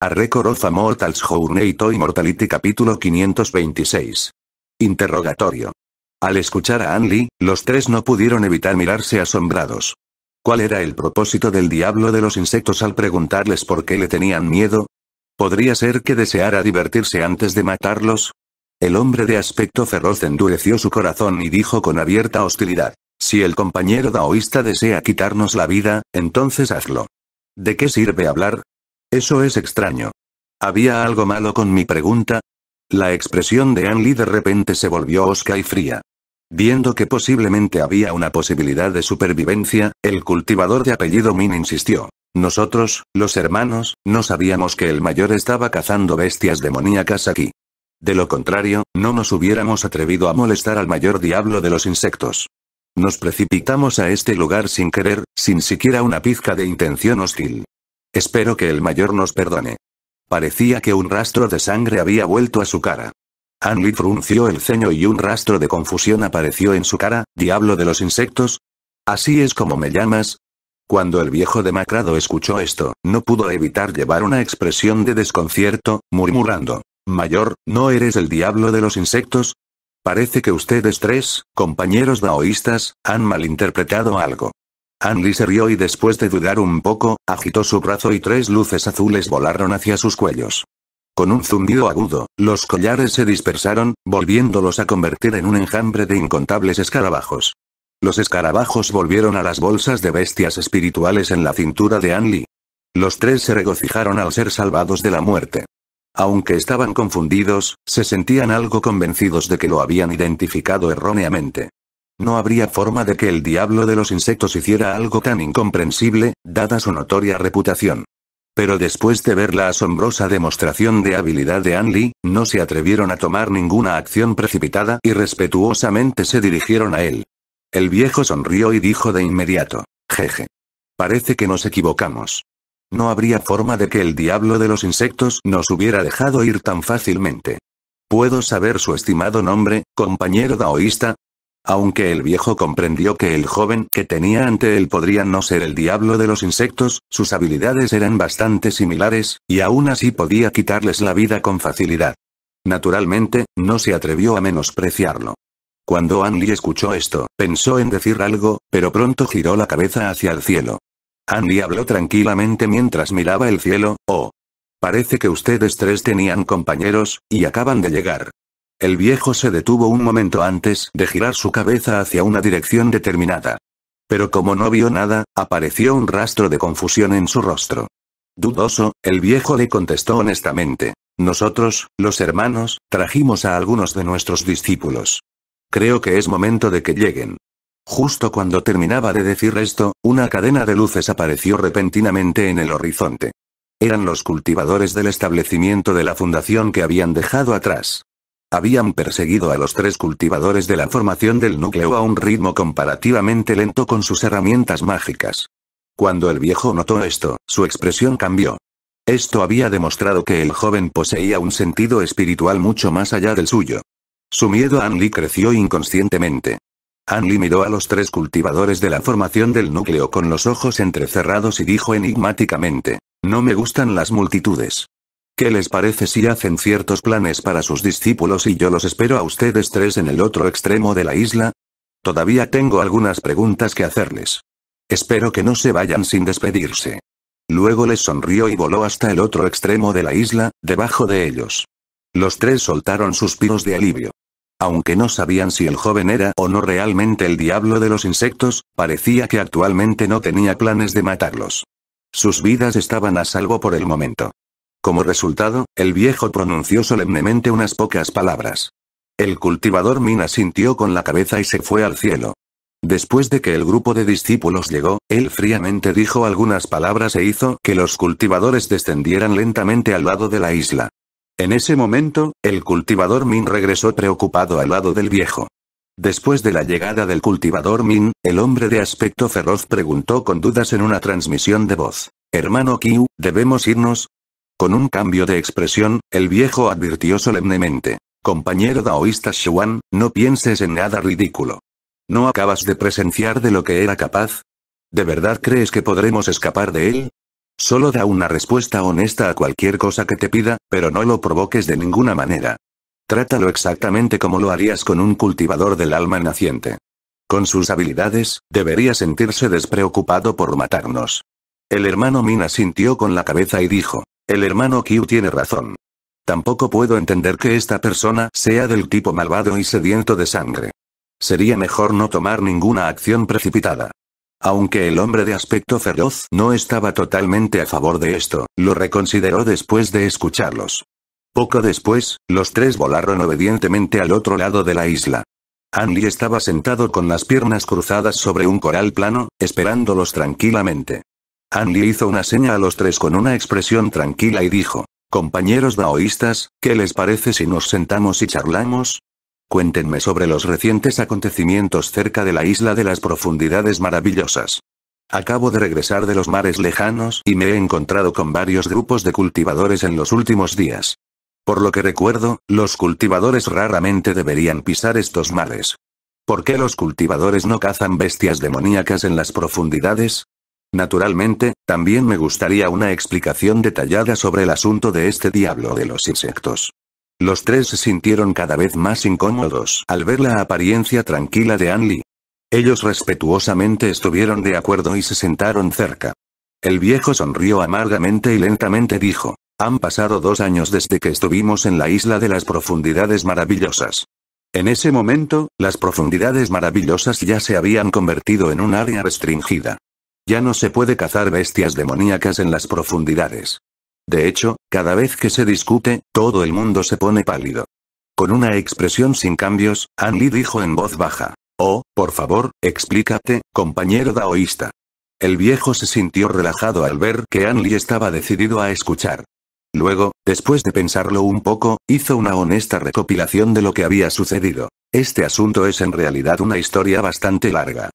A Record of a Mortal's Journey to Immortality capítulo 526. Interrogatorio. Al escuchar a Anli, los tres no pudieron evitar mirarse asombrados. ¿Cuál era el propósito del diablo de los insectos al preguntarles por qué le tenían miedo? ¿Podría ser que deseara divertirse antes de matarlos? El hombre de aspecto feroz endureció su corazón y dijo con abierta hostilidad. Si el compañero daoísta desea quitarnos la vida, entonces hazlo. ¿De qué sirve hablar? Eso es extraño. ¿Había algo malo con mi pregunta? La expresión de Anli de repente se volvió osca y fría. Viendo que posiblemente había una posibilidad de supervivencia, el cultivador de apellido Min insistió. Nosotros, los hermanos, no sabíamos que el mayor estaba cazando bestias demoníacas aquí. De lo contrario, no nos hubiéramos atrevido a molestar al mayor diablo de los insectos. Nos precipitamos a este lugar sin querer, sin siquiera una pizca de intención hostil. Espero que el mayor nos perdone. Parecía que un rastro de sangre había vuelto a su cara. Anli frunció el ceño y un rastro de confusión apareció en su cara, diablo de los insectos. Así es como me llamas. Cuando el viejo demacrado escuchó esto, no pudo evitar llevar una expresión de desconcierto, murmurando. Mayor, ¿no eres el diablo de los insectos? Parece que ustedes tres, compañeros daoístas, han malinterpretado algo. Anli se rió y después de dudar un poco, agitó su brazo y tres luces azules volaron hacia sus cuellos. Con un zumbido agudo, los collares se dispersaron, volviéndolos a convertir en un enjambre de incontables escarabajos. Los escarabajos volvieron a las bolsas de bestias espirituales en la cintura de Anli. Los tres se regocijaron al ser salvados de la muerte. Aunque estaban confundidos, se sentían algo convencidos de que lo habían identificado erróneamente. No habría forma de que el diablo de los insectos hiciera algo tan incomprensible, dada su notoria reputación. Pero después de ver la asombrosa demostración de habilidad de Anli, no se atrevieron a tomar ninguna acción precipitada y respetuosamente se dirigieron a él. El viejo sonrió y dijo de inmediato, jeje. Parece que nos equivocamos. No habría forma de que el diablo de los insectos nos hubiera dejado ir tan fácilmente. ¿Puedo saber su estimado nombre, compañero daoísta? Aunque el viejo comprendió que el joven que tenía ante él podría no ser el diablo de los insectos, sus habilidades eran bastante similares, y aún así podía quitarles la vida con facilidad. Naturalmente, no se atrevió a menospreciarlo. Cuando Andy escuchó esto, pensó en decir algo, pero pronto giró la cabeza hacia el cielo. Anli habló tranquilamente mientras miraba el cielo, oh. Parece que ustedes tres tenían compañeros, y acaban de llegar. El viejo se detuvo un momento antes de girar su cabeza hacia una dirección determinada. Pero como no vio nada, apareció un rastro de confusión en su rostro. Dudoso, el viejo le contestó honestamente. Nosotros, los hermanos, trajimos a algunos de nuestros discípulos. Creo que es momento de que lleguen. Justo cuando terminaba de decir esto, una cadena de luces apareció repentinamente en el horizonte. Eran los cultivadores del establecimiento de la fundación que habían dejado atrás. Habían perseguido a los tres cultivadores de la formación del núcleo a un ritmo comparativamente lento con sus herramientas mágicas. Cuando el viejo notó esto, su expresión cambió. Esto había demostrado que el joven poseía un sentido espiritual mucho más allá del suyo. Su miedo a Anli creció inconscientemente. Anli miró a los tres cultivadores de la formación del núcleo con los ojos entrecerrados y dijo enigmáticamente, no me gustan las multitudes. ¿Qué les parece si hacen ciertos planes para sus discípulos y yo los espero a ustedes tres en el otro extremo de la isla? Todavía tengo algunas preguntas que hacerles. Espero que no se vayan sin despedirse. Luego les sonrió y voló hasta el otro extremo de la isla, debajo de ellos. Los tres soltaron suspiros de alivio. Aunque no sabían si el joven era o no realmente el diablo de los insectos, parecía que actualmente no tenía planes de matarlos. Sus vidas estaban a salvo por el momento. Como resultado, el viejo pronunció solemnemente unas pocas palabras. El cultivador Min asintió con la cabeza y se fue al cielo. Después de que el grupo de discípulos llegó, él fríamente dijo algunas palabras e hizo que los cultivadores descendieran lentamente al lado de la isla. En ese momento, el cultivador Min regresó preocupado al lado del viejo. Después de la llegada del cultivador Min, el hombre de aspecto feroz preguntó con dudas en una transmisión de voz. Hermano Qiu, ¿debemos irnos? Con un cambio de expresión, el viejo advirtió solemnemente. Compañero daoísta Xuan, no pienses en nada ridículo. ¿No acabas de presenciar de lo que era capaz? ¿De verdad crees que podremos escapar de él? Solo da una respuesta honesta a cualquier cosa que te pida, pero no lo provoques de ninguna manera. Trátalo exactamente como lo harías con un cultivador del alma naciente. Con sus habilidades, debería sentirse despreocupado por matarnos. El hermano Mina sintió con la cabeza y dijo, el hermano Q tiene razón. Tampoco puedo entender que esta persona sea del tipo malvado y sediento de sangre. Sería mejor no tomar ninguna acción precipitada. Aunque el hombre de aspecto feroz no estaba totalmente a favor de esto, lo reconsideró después de escucharlos. Poco después, los tres volaron obedientemente al otro lado de la isla. Anli estaba sentado con las piernas cruzadas sobre un coral plano, esperándolos tranquilamente. Anli hizo una seña a los tres con una expresión tranquila y dijo, Compañeros daoístas, ¿qué les parece si nos sentamos y charlamos? Cuéntenme sobre los recientes acontecimientos cerca de la isla de las profundidades maravillosas. Acabo de regresar de los mares lejanos y me he encontrado con varios grupos de cultivadores en los últimos días. Por lo que recuerdo, los cultivadores raramente deberían pisar estos mares. ¿Por qué los cultivadores no cazan bestias demoníacas en las profundidades? Naturalmente, también me gustaría una explicación detallada sobre el asunto de este diablo de los insectos. Los tres se sintieron cada vez más incómodos al ver la apariencia tranquila de Anli. Ellos respetuosamente estuvieron de acuerdo y se sentaron cerca. El viejo sonrió amargamente y lentamente dijo, han pasado dos años desde que estuvimos en la isla de las profundidades maravillosas. En ese momento, las profundidades maravillosas ya se habían convertido en un área restringida. Ya no se puede cazar bestias demoníacas en las profundidades. De hecho, cada vez que se discute, todo el mundo se pone pálido. Con una expresión sin cambios, Anli dijo en voz baja. Oh, por favor, explícate, compañero daoísta. El viejo se sintió relajado al ver que Anli estaba decidido a escuchar. Luego, después de pensarlo un poco, hizo una honesta recopilación de lo que había sucedido. Este asunto es en realidad una historia bastante larga.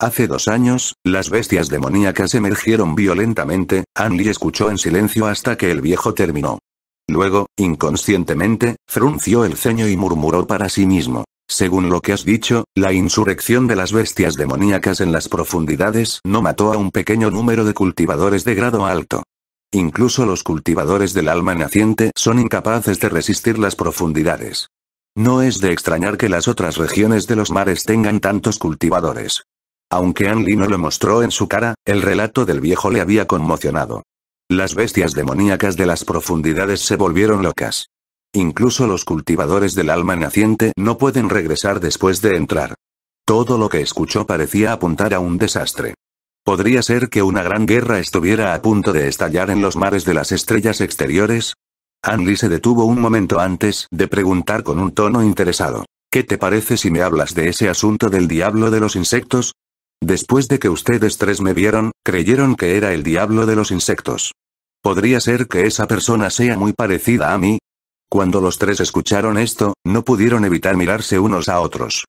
Hace dos años, las bestias demoníacas emergieron violentamente, Andy escuchó en silencio hasta que el viejo terminó. Luego, inconscientemente, frunció el ceño y murmuró para sí mismo. Según lo que has dicho, la insurrección de las bestias demoníacas en las profundidades no mató a un pequeño número de cultivadores de grado alto. Incluso los cultivadores del alma naciente son incapaces de resistir las profundidades. No es de extrañar que las otras regiones de los mares tengan tantos cultivadores. Aunque Anli no lo mostró en su cara, el relato del viejo le había conmocionado. Las bestias demoníacas de las profundidades se volvieron locas. Incluso los cultivadores del alma naciente no pueden regresar después de entrar. Todo lo que escuchó parecía apuntar a un desastre. ¿Podría ser que una gran guerra estuviera a punto de estallar en los mares de las estrellas exteriores? Anli se detuvo un momento antes de preguntar con un tono interesado. ¿Qué te parece si me hablas de ese asunto del diablo de los insectos? Después de que ustedes tres me vieron, creyeron que era el diablo de los insectos. ¿Podría ser que esa persona sea muy parecida a mí? Cuando los tres escucharon esto, no pudieron evitar mirarse unos a otros.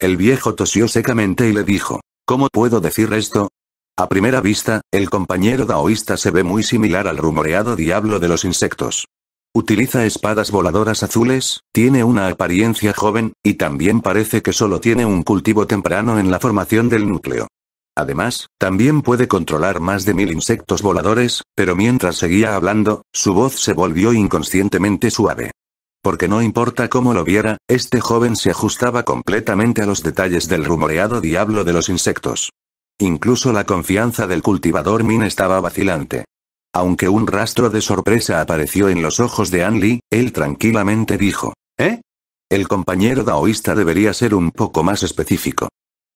El viejo tosió secamente y le dijo, ¿Cómo puedo decir esto? A primera vista, el compañero daoísta se ve muy similar al rumoreado diablo de los insectos. Utiliza espadas voladoras azules, tiene una apariencia joven, y también parece que solo tiene un cultivo temprano en la formación del núcleo. Además, también puede controlar más de mil insectos voladores, pero mientras seguía hablando, su voz se volvió inconscientemente suave. Porque no importa cómo lo viera, este joven se ajustaba completamente a los detalles del rumoreado diablo de los insectos. Incluso la confianza del cultivador Min estaba vacilante. Aunque un rastro de sorpresa apareció en los ojos de Anli, él tranquilamente dijo. ¿Eh? El compañero daoísta debería ser un poco más específico.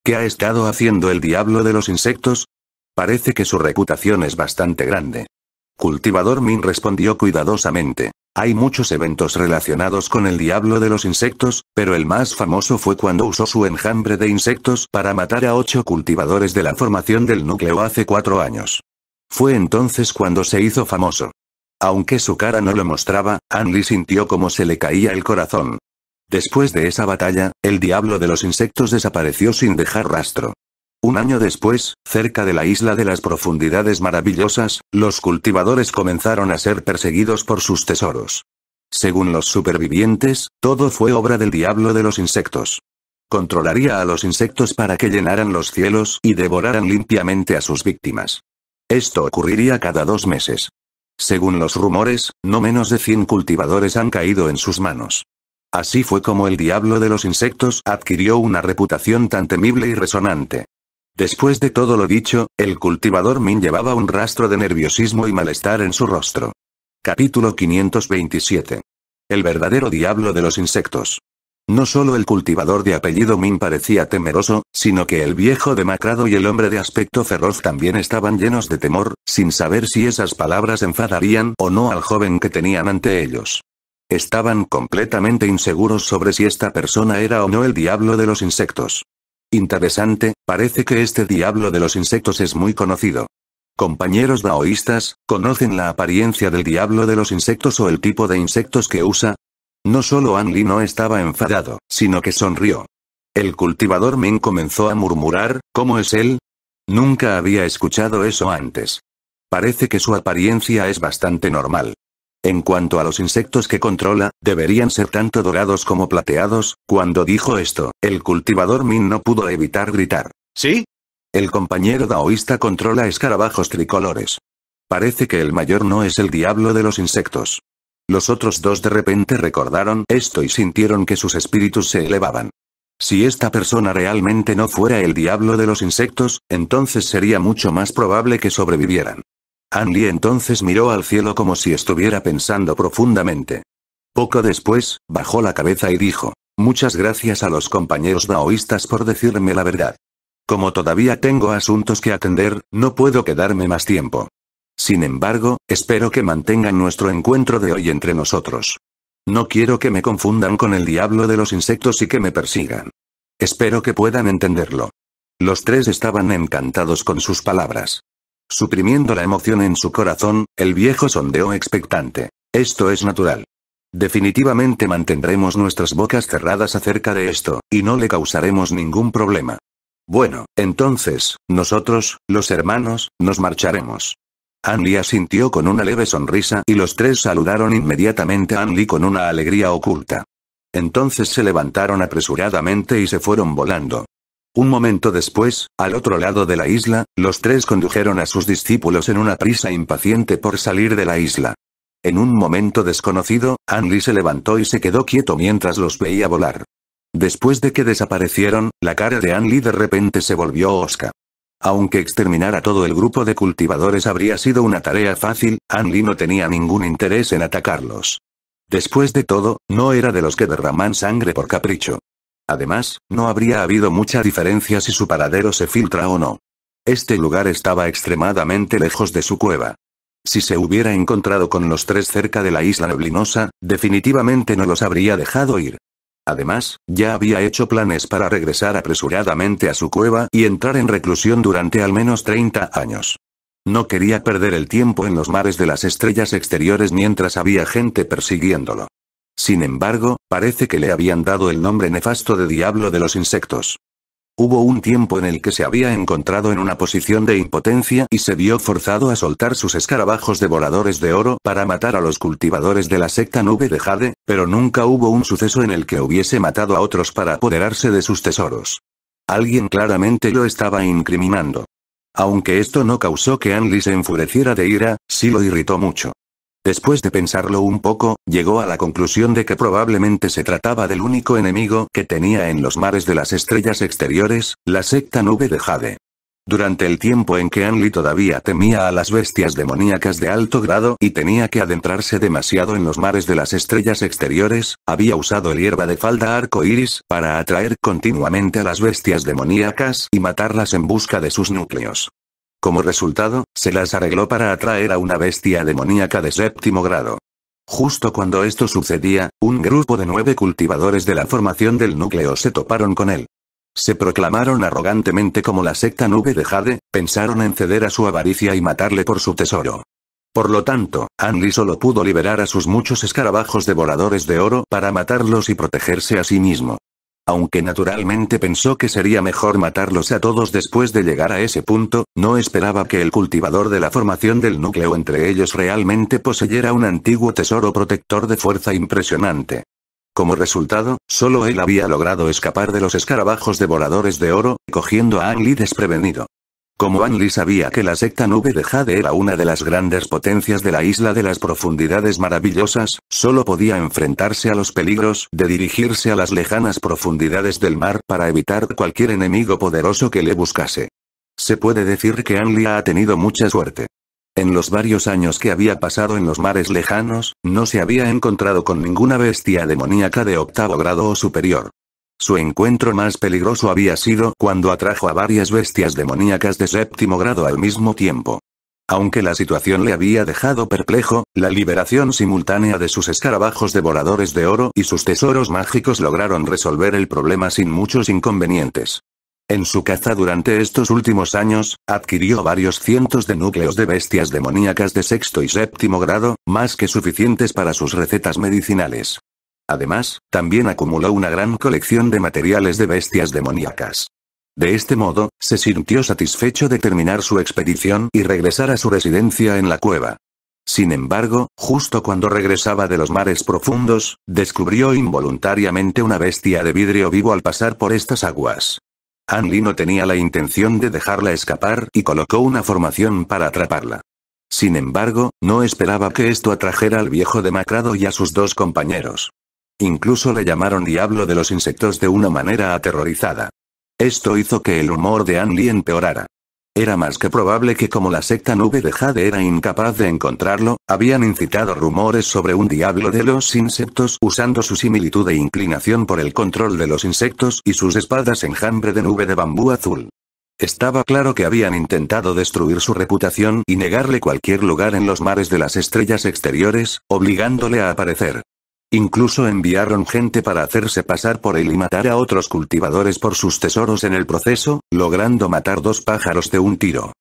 ¿Qué ha estado haciendo el diablo de los insectos? Parece que su reputación es bastante grande. Cultivador Min respondió cuidadosamente. Hay muchos eventos relacionados con el diablo de los insectos, pero el más famoso fue cuando usó su enjambre de insectos para matar a ocho cultivadores de la formación del núcleo hace cuatro años. Fue entonces cuando se hizo famoso. Aunque su cara no lo mostraba, Anli sintió como se le caía el corazón. Después de esa batalla, el diablo de los insectos desapareció sin dejar rastro. Un año después, cerca de la isla de las profundidades maravillosas, los cultivadores comenzaron a ser perseguidos por sus tesoros. Según los supervivientes, todo fue obra del diablo de los insectos. Controlaría a los insectos para que llenaran los cielos y devoraran limpiamente a sus víctimas. Esto ocurriría cada dos meses. Según los rumores, no menos de 100 cultivadores han caído en sus manos. Así fue como el diablo de los insectos adquirió una reputación tan temible y resonante. Después de todo lo dicho, el cultivador Min llevaba un rastro de nerviosismo y malestar en su rostro. Capítulo 527. El verdadero diablo de los insectos. No solo el cultivador de apellido Min parecía temeroso, sino que el viejo demacrado y el hombre de aspecto feroz también estaban llenos de temor, sin saber si esas palabras enfadarían o no al joven que tenían ante ellos. Estaban completamente inseguros sobre si esta persona era o no el diablo de los insectos. Interesante, parece que este diablo de los insectos es muy conocido. Compañeros daoístas, ¿conocen la apariencia del diablo de los insectos o el tipo de insectos que usa? No solo Anli no estaba enfadado, sino que sonrió. El cultivador Min comenzó a murmurar, ¿cómo es él? Nunca había escuchado eso antes. Parece que su apariencia es bastante normal. En cuanto a los insectos que controla, deberían ser tanto dorados como plateados, cuando dijo esto, el cultivador Min no pudo evitar gritar. ¿Sí? El compañero daoísta controla escarabajos tricolores. Parece que el mayor no es el diablo de los insectos. Los otros dos de repente recordaron esto y sintieron que sus espíritus se elevaban. Si esta persona realmente no fuera el diablo de los insectos, entonces sería mucho más probable que sobrevivieran. An Li entonces miró al cielo como si estuviera pensando profundamente. Poco después, bajó la cabeza y dijo, muchas gracias a los compañeros daoístas por decirme la verdad. Como todavía tengo asuntos que atender, no puedo quedarme más tiempo. Sin embargo, espero que mantengan nuestro encuentro de hoy entre nosotros. No quiero que me confundan con el diablo de los insectos y que me persigan. Espero que puedan entenderlo. Los tres estaban encantados con sus palabras. Suprimiendo la emoción en su corazón, el viejo sondeó expectante. Esto es natural. Definitivamente mantendremos nuestras bocas cerradas acerca de esto, y no le causaremos ningún problema. Bueno, entonces, nosotros, los hermanos, nos marcharemos. Anli asintió con una leve sonrisa y los tres saludaron inmediatamente a Anli con una alegría oculta. Entonces se levantaron apresuradamente y se fueron volando. Un momento después, al otro lado de la isla, los tres condujeron a sus discípulos en una prisa impaciente por salir de la isla. En un momento desconocido, Anli se levantó y se quedó quieto mientras los veía volar. Después de que desaparecieron, la cara de Anli de repente se volvió osca. Aunque exterminar a todo el grupo de cultivadores habría sido una tarea fácil, An no tenía ningún interés en atacarlos. Después de todo, no era de los que derraman sangre por capricho. Además, no habría habido mucha diferencia si su paradero se filtra o no. Este lugar estaba extremadamente lejos de su cueva. Si se hubiera encontrado con los tres cerca de la isla neblinosa, definitivamente no los habría dejado ir. Además, ya había hecho planes para regresar apresuradamente a su cueva y entrar en reclusión durante al menos 30 años. No quería perder el tiempo en los mares de las estrellas exteriores mientras había gente persiguiéndolo. Sin embargo, parece que le habían dado el nombre nefasto de Diablo de los Insectos. Hubo un tiempo en el que se había encontrado en una posición de impotencia y se vio forzado a soltar sus escarabajos devoradores de oro para matar a los cultivadores de la secta nube de Jade, pero nunca hubo un suceso en el que hubiese matado a otros para apoderarse de sus tesoros. Alguien claramente lo estaba incriminando. Aunque esto no causó que Anli se enfureciera de ira, sí lo irritó mucho. Después de pensarlo un poco, llegó a la conclusión de que probablemente se trataba del único enemigo que tenía en los mares de las estrellas exteriores, la secta nube de Jade. Durante el tiempo en que Anli todavía temía a las bestias demoníacas de alto grado y tenía que adentrarse demasiado en los mares de las estrellas exteriores, había usado el hierba de falda arco iris para atraer continuamente a las bestias demoníacas y matarlas en busca de sus núcleos. Como resultado, se las arregló para atraer a una bestia demoníaca de séptimo grado. Justo cuando esto sucedía, un grupo de nueve cultivadores de la formación del núcleo se toparon con él. Se proclamaron arrogantemente como la secta nube de Jade, pensaron en ceder a su avaricia y matarle por su tesoro. Por lo tanto, Andy solo pudo liberar a sus muchos escarabajos devoradores de oro para matarlos y protegerse a sí mismo. Aunque naturalmente pensó que sería mejor matarlos a todos después de llegar a ese punto, no esperaba que el cultivador de la formación del núcleo entre ellos realmente poseyera un antiguo tesoro protector de fuerza impresionante. Como resultado, solo él había logrado escapar de los escarabajos devoradores de oro, cogiendo a Ang desprevenido. Como Anli sabía que la secta Nube de Jade era una de las grandes potencias de la isla de las profundidades maravillosas, solo podía enfrentarse a los peligros de dirigirse a las lejanas profundidades del mar para evitar cualquier enemigo poderoso que le buscase. Se puede decir que Anli ha tenido mucha suerte. En los varios años que había pasado en los mares lejanos, no se había encontrado con ninguna bestia demoníaca de octavo grado o superior. Su encuentro más peligroso había sido cuando atrajo a varias bestias demoníacas de séptimo grado al mismo tiempo. Aunque la situación le había dejado perplejo, la liberación simultánea de sus escarabajos devoradores de oro y sus tesoros mágicos lograron resolver el problema sin muchos inconvenientes. En su caza durante estos últimos años, adquirió varios cientos de núcleos de bestias demoníacas de sexto y séptimo grado, más que suficientes para sus recetas medicinales. Además, también acumuló una gran colección de materiales de bestias demoníacas. De este modo, se sintió satisfecho de terminar su expedición y regresar a su residencia en la cueva. Sin embargo, justo cuando regresaba de los mares profundos, descubrió involuntariamente una bestia de vidrio vivo al pasar por estas aguas. Anli no tenía la intención de dejarla escapar y colocó una formación para atraparla. Sin embargo, no esperaba que esto atrajera al viejo demacrado y a sus dos compañeros. Incluso le llamaron Diablo de los Insectos de una manera aterrorizada. Esto hizo que el humor de Anli empeorara. Era más que probable que como la secta nube de Jade era incapaz de encontrarlo, habían incitado rumores sobre un diablo de los insectos usando su similitud e inclinación por el control de los insectos y sus espadas enjambre de nube de bambú azul. Estaba claro que habían intentado destruir su reputación y negarle cualquier lugar en los mares de las estrellas exteriores, obligándole a aparecer. Incluso enviaron gente para hacerse pasar por él y matar a otros cultivadores por sus tesoros en el proceso, logrando matar dos pájaros de un tiro.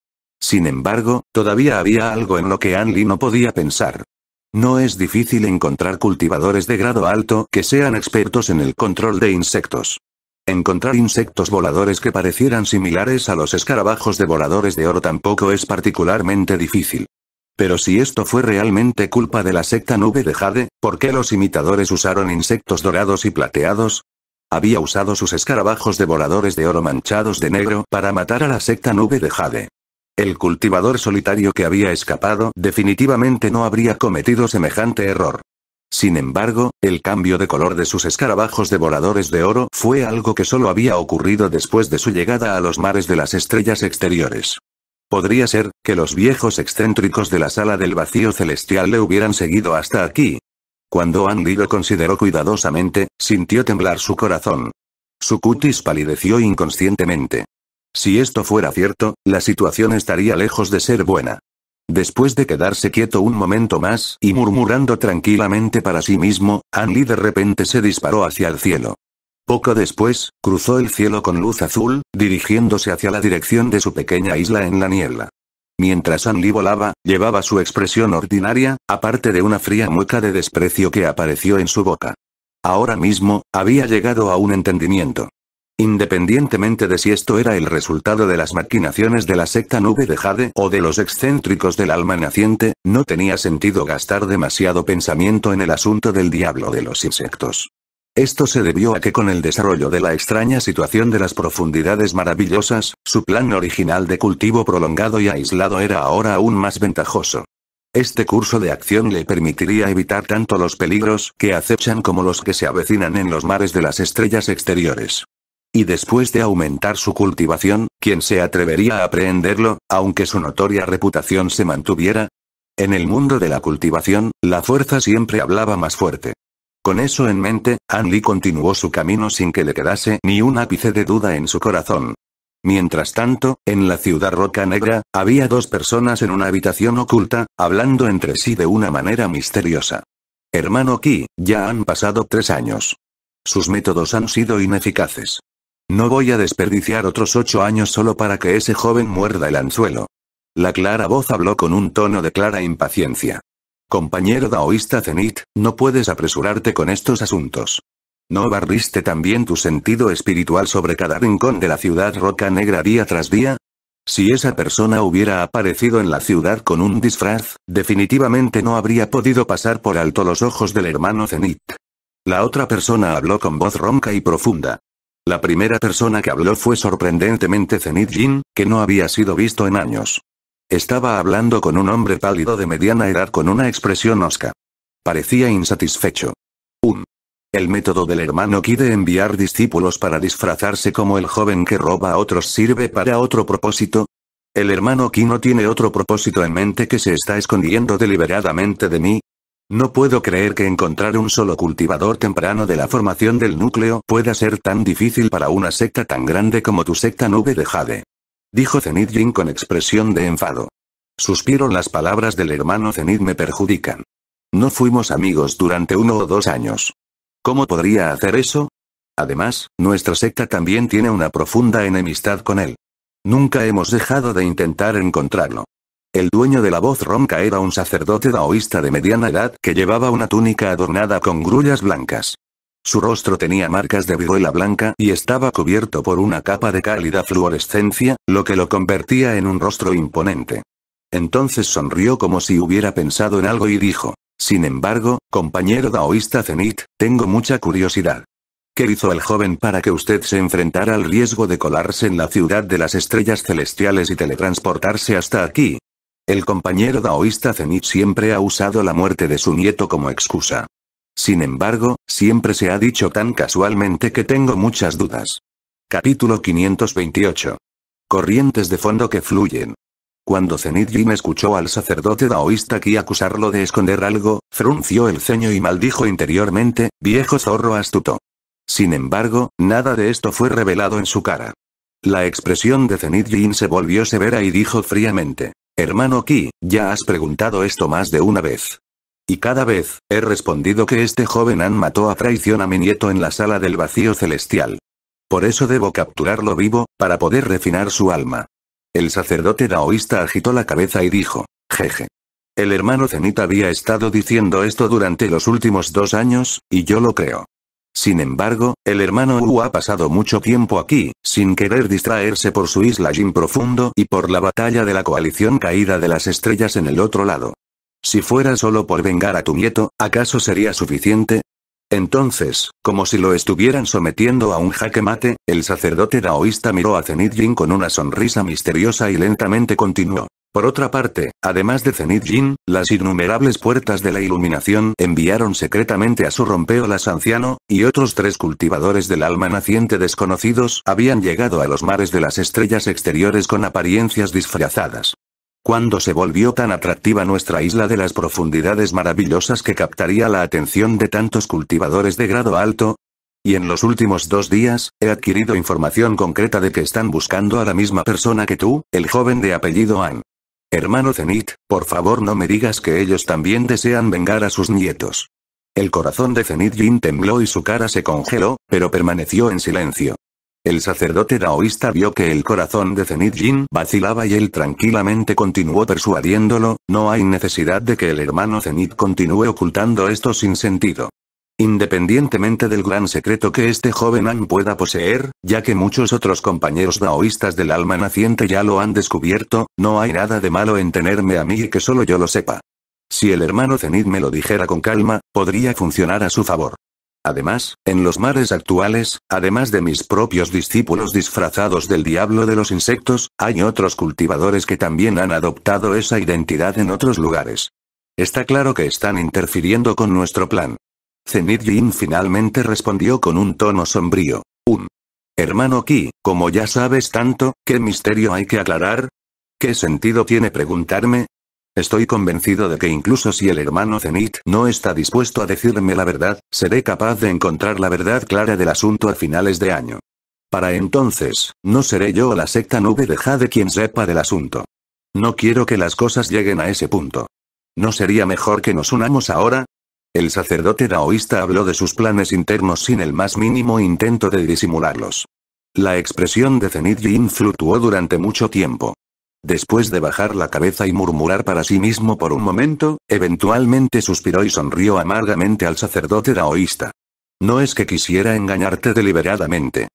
Sin embargo, todavía había algo en lo que Anli no podía pensar. No es difícil encontrar cultivadores de grado alto que sean expertos en el control de insectos. Encontrar insectos voladores que parecieran similares a los escarabajos de voladores de oro tampoco es particularmente difícil. Pero si esto fue realmente culpa de la secta nube de Jade, ¿por qué los imitadores usaron insectos dorados y plateados? Había usado sus escarabajos devoradores de oro manchados de negro para matar a la secta nube de Jade. El cultivador solitario que había escapado definitivamente no habría cometido semejante error. Sin embargo, el cambio de color de sus escarabajos devoradores de oro fue algo que solo había ocurrido después de su llegada a los mares de las estrellas exteriores. Podría ser, que los viejos excéntricos de la sala del vacío celestial le hubieran seguido hasta aquí. Cuando Andy lo consideró cuidadosamente, sintió temblar su corazón. Su cutis palideció inconscientemente. Si esto fuera cierto, la situación estaría lejos de ser buena. Después de quedarse quieto un momento más y murmurando tranquilamente para sí mismo, Andy de repente se disparó hacia el cielo. Poco después, cruzó el cielo con luz azul, dirigiéndose hacia la dirección de su pequeña isla en la niebla. Mientras Andy volaba, llevaba su expresión ordinaria, aparte de una fría mueca de desprecio que apareció en su boca. Ahora mismo, había llegado a un entendimiento. Independientemente de si esto era el resultado de las maquinaciones de la secta nube de Jade o de los excéntricos del alma naciente, no tenía sentido gastar demasiado pensamiento en el asunto del diablo de los insectos. Esto se debió a que con el desarrollo de la extraña situación de las profundidades maravillosas, su plan original de cultivo prolongado y aislado era ahora aún más ventajoso. Este curso de acción le permitiría evitar tanto los peligros que acechan como los que se avecinan en los mares de las estrellas exteriores. Y después de aumentar su cultivación, ¿quién se atrevería a aprehenderlo, aunque su notoria reputación se mantuviera? En el mundo de la cultivación, la fuerza siempre hablaba más fuerte. Con eso en mente, Andy continuó su camino sin que le quedase ni un ápice de duda en su corazón. Mientras tanto, en la ciudad Roca Negra, había dos personas en una habitación oculta, hablando entre sí de una manera misteriosa. Hermano Ki, ya han pasado tres años. Sus métodos han sido ineficaces. No voy a desperdiciar otros ocho años solo para que ese joven muerda el anzuelo. La clara voz habló con un tono de clara impaciencia. Compañero daoísta Zenit, no puedes apresurarte con estos asuntos. ¿No barriste también tu sentido espiritual sobre cada rincón de la ciudad roca negra día tras día? Si esa persona hubiera aparecido en la ciudad con un disfraz, definitivamente no habría podido pasar por alto los ojos del hermano Zenit. La otra persona habló con voz ronca y profunda. La primera persona que habló fue sorprendentemente Zenit Jin, que no había sido visto en años. Estaba hablando con un hombre pálido de mediana edad con una expresión osca. Parecía insatisfecho. Un. El método del hermano Ki de enviar discípulos para disfrazarse como el joven que roba a otros sirve para otro propósito, ¿El hermano Ki no tiene otro propósito en mente que se está escondiendo deliberadamente de mí? No puedo creer que encontrar un solo cultivador temprano de la formación del núcleo pueda ser tan difícil para una secta tan grande como tu secta nube de Jade. Dijo Zenith Jin con expresión de enfado. Suspiro las palabras del hermano Zenith me perjudican. No fuimos amigos durante uno o dos años. ¿Cómo podría hacer eso? Además, nuestra secta también tiene una profunda enemistad con él. Nunca hemos dejado de intentar encontrarlo. El dueño de la voz ronca era un sacerdote daoísta de mediana edad que llevaba una túnica adornada con grullas blancas. Su rostro tenía marcas de viruela blanca y estaba cubierto por una capa de cálida fluorescencia, lo que lo convertía en un rostro imponente. Entonces sonrió como si hubiera pensado en algo y dijo, sin embargo, compañero daoísta Zenit, tengo mucha curiosidad. ¿Qué hizo el joven para que usted se enfrentara al riesgo de colarse en la ciudad de las estrellas celestiales y teletransportarse hasta aquí? El compañero daoísta Zenit siempre ha usado la muerte de su nieto como excusa. Sin embargo, siempre se ha dicho tan casualmente que tengo muchas dudas. Capítulo 528. Corrientes de fondo que fluyen. Cuando Zenith Jin escuchó al sacerdote daoísta Ki acusarlo de esconder algo, frunció el ceño y maldijo interiormente, viejo zorro astuto. Sin embargo, nada de esto fue revelado en su cara. La expresión de Zenith Jin se volvió severa y dijo fríamente, Hermano Ki, ya has preguntado esto más de una vez. Y cada vez, he respondido que este joven An mató a traición a mi nieto en la sala del vacío celestial. Por eso debo capturarlo vivo, para poder refinar su alma. El sacerdote daoísta agitó la cabeza y dijo, jeje. El hermano Zenit había estado diciendo esto durante los últimos dos años, y yo lo creo. Sin embargo, el hermano Wu ha pasado mucho tiempo aquí, sin querer distraerse por su isla Jin profundo y por la batalla de la coalición caída de las estrellas en el otro lado. Si fuera solo por vengar a tu nieto, ¿acaso sería suficiente? Entonces, como si lo estuvieran sometiendo a un jaque mate, el sacerdote daoísta miró a Zenith Jin con una sonrisa misteriosa y lentamente continuó. Por otra parte, además de Zenith Jin, las innumerables puertas de la iluminación enviaron secretamente a su rompeolas anciano, y otros tres cultivadores del alma naciente desconocidos habían llegado a los mares de las estrellas exteriores con apariencias disfrazadas cuando se volvió tan atractiva nuestra isla de las profundidades maravillosas que captaría la atención de tantos cultivadores de grado alto? Y en los últimos dos días, he adquirido información concreta de que están buscando a la misma persona que tú, el joven de apellido Ann. Hermano Zenit, por favor no me digas que ellos también desean vengar a sus nietos. El corazón de Zenit Jin tembló y su cara se congeló, pero permaneció en silencio. El sacerdote daoísta vio que el corazón de Zenith Jin vacilaba y él tranquilamente continuó persuadiéndolo, no hay necesidad de que el hermano Zenith continúe ocultando esto sin sentido. Independientemente del gran secreto que este joven An pueda poseer, ya que muchos otros compañeros daoístas del alma naciente ya lo han descubierto, no hay nada de malo en tenerme a mí y que solo yo lo sepa. Si el hermano Zenith me lo dijera con calma, podría funcionar a su favor. Además, en los mares actuales, además de mis propios discípulos disfrazados del diablo de los insectos, hay otros cultivadores que también han adoptado esa identidad en otros lugares. Está claro que están interfiriendo con nuestro plan. Zenit Jin finalmente respondió con un tono sombrío. Un. Um. Hermano Ki, como ya sabes tanto, ¿qué misterio hay que aclarar? ¿Qué sentido tiene preguntarme? Estoy convencido de que incluso si el hermano Zenit no está dispuesto a decirme la verdad, seré capaz de encontrar la verdad clara del asunto a finales de año. Para entonces, no seré yo la secta nube de Jade quien sepa del asunto. No quiero que las cosas lleguen a ese punto. ¿No sería mejor que nos unamos ahora? El sacerdote daoísta habló de sus planes internos sin el más mínimo intento de disimularlos. La expresión de Zenit Jin fluctuó durante mucho tiempo. Después de bajar la cabeza y murmurar para sí mismo por un momento, eventualmente suspiró y sonrió amargamente al sacerdote daoísta. No es que quisiera engañarte deliberadamente.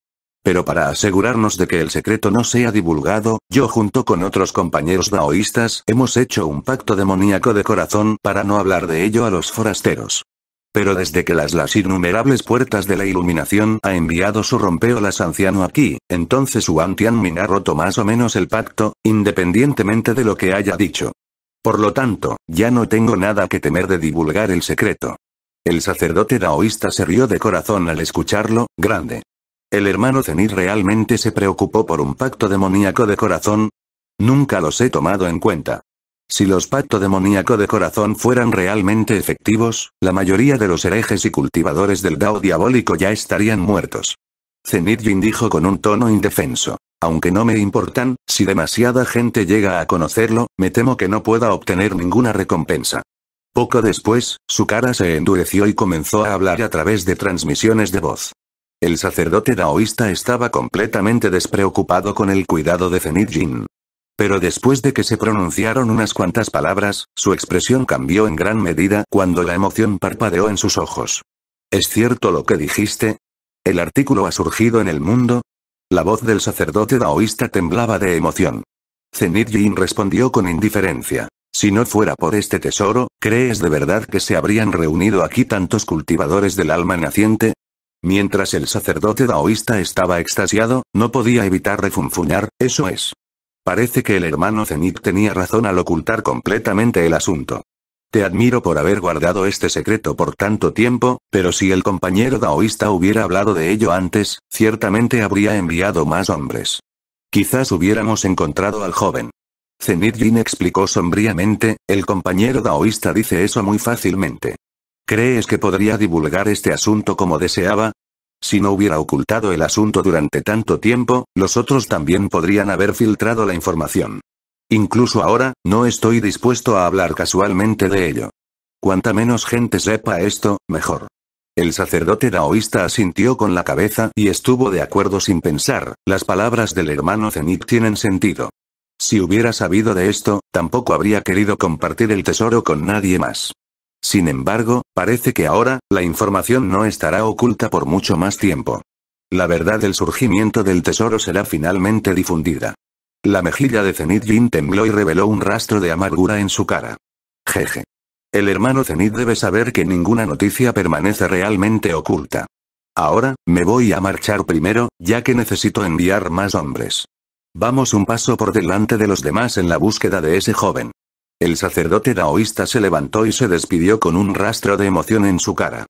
Pero para asegurarnos de que el secreto no sea divulgado, yo junto con otros compañeros daoístas hemos hecho un pacto demoníaco de corazón para no hablar de ello a los forasteros. Pero desde que las las innumerables puertas de la iluminación ha enviado su rompeolas anciano aquí, entonces su Min ha roto más o menos el pacto, independientemente de lo que haya dicho. Por lo tanto, ya no tengo nada que temer de divulgar el secreto. El sacerdote daoísta se rió de corazón al escucharlo, grande. ¿El hermano zenir realmente se preocupó por un pacto demoníaco de corazón? Nunca los he tomado en cuenta. Si los pacto demoníaco de corazón fueran realmente efectivos, la mayoría de los herejes y cultivadores del Dao diabólico ya estarían muertos. Zenith Jin dijo con un tono indefenso. Aunque no me importan, si demasiada gente llega a conocerlo, me temo que no pueda obtener ninguna recompensa. Poco después, su cara se endureció y comenzó a hablar a través de transmisiones de voz. El sacerdote daoísta estaba completamente despreocupado con el cuidado de Zenith Jin. Pero después de que se pronunciaron unas cuantas palabras, su expresión cambió en gran medida cuando la emoción parpadeó en sus ojos. ¿Es cierto lo que dijiste? ¿El artículo ha surgido en el mundo? La voz del sacerdote daoísta temblaba de emoción. Zenit Jin respondió con indiferencia. Si no fuera por este tesoro, ¿crees de verdad que se habrían reunido aquí tantos cultivadores del alma naciente? Mientras el sacerdote daoísta estaba extasiado, no podía evitar refunfuñar, eso es. Parece que el hermano Zenit tenía razón al ocultar completamente el asunto. Te admiro por haber guardado este secreto por tanto tiempo, pero si el compañero daoísta hubiera hablado de ello antes, ciertamente habría enviado más hombres. Quizás hubiéramos encontrado al joven. Zenith Jin explicó sombríamente, el compañero daoísta dice eso muy fácilmente. ¿Crees que podría divulgar este asunto como deseaba? Si no hubiera ocultado el asunto durante tanto tiempo, los otros también podrían haber filtrado la información. Incluso ahora, no estoy dispuesto a hablar casualmente de ello. Cuanta menos gente sepa esto, mejor. El sacerdote daoísta asintió con la cabeza y estuvo de acuerdo sin pensar, las palabras del hermano Zenit tienen sentido. Si hubiera sabido de esto, tampoco habría querido compartir el tesoro con nadie más. Sin embargo, parece que ahora, la información no estará oculta por mucho más tiempo. La verdad del surgimiento del tesoro será finalmente difundida. La mejilla de Zenith Jin tembló y reveló un rastro de amargura en su cara. Jeje. El hermano Zenith debe saber que ninguna noticia permanece realmente oculta. Ahora, me voy a marchar primero, ya que necesito enviar más hombres. Vamos un paso por delante de los demás en la búsqueda de ese joven. El sacerdote daoísta se levantó y se despidió con un rastro de emoción en su cara.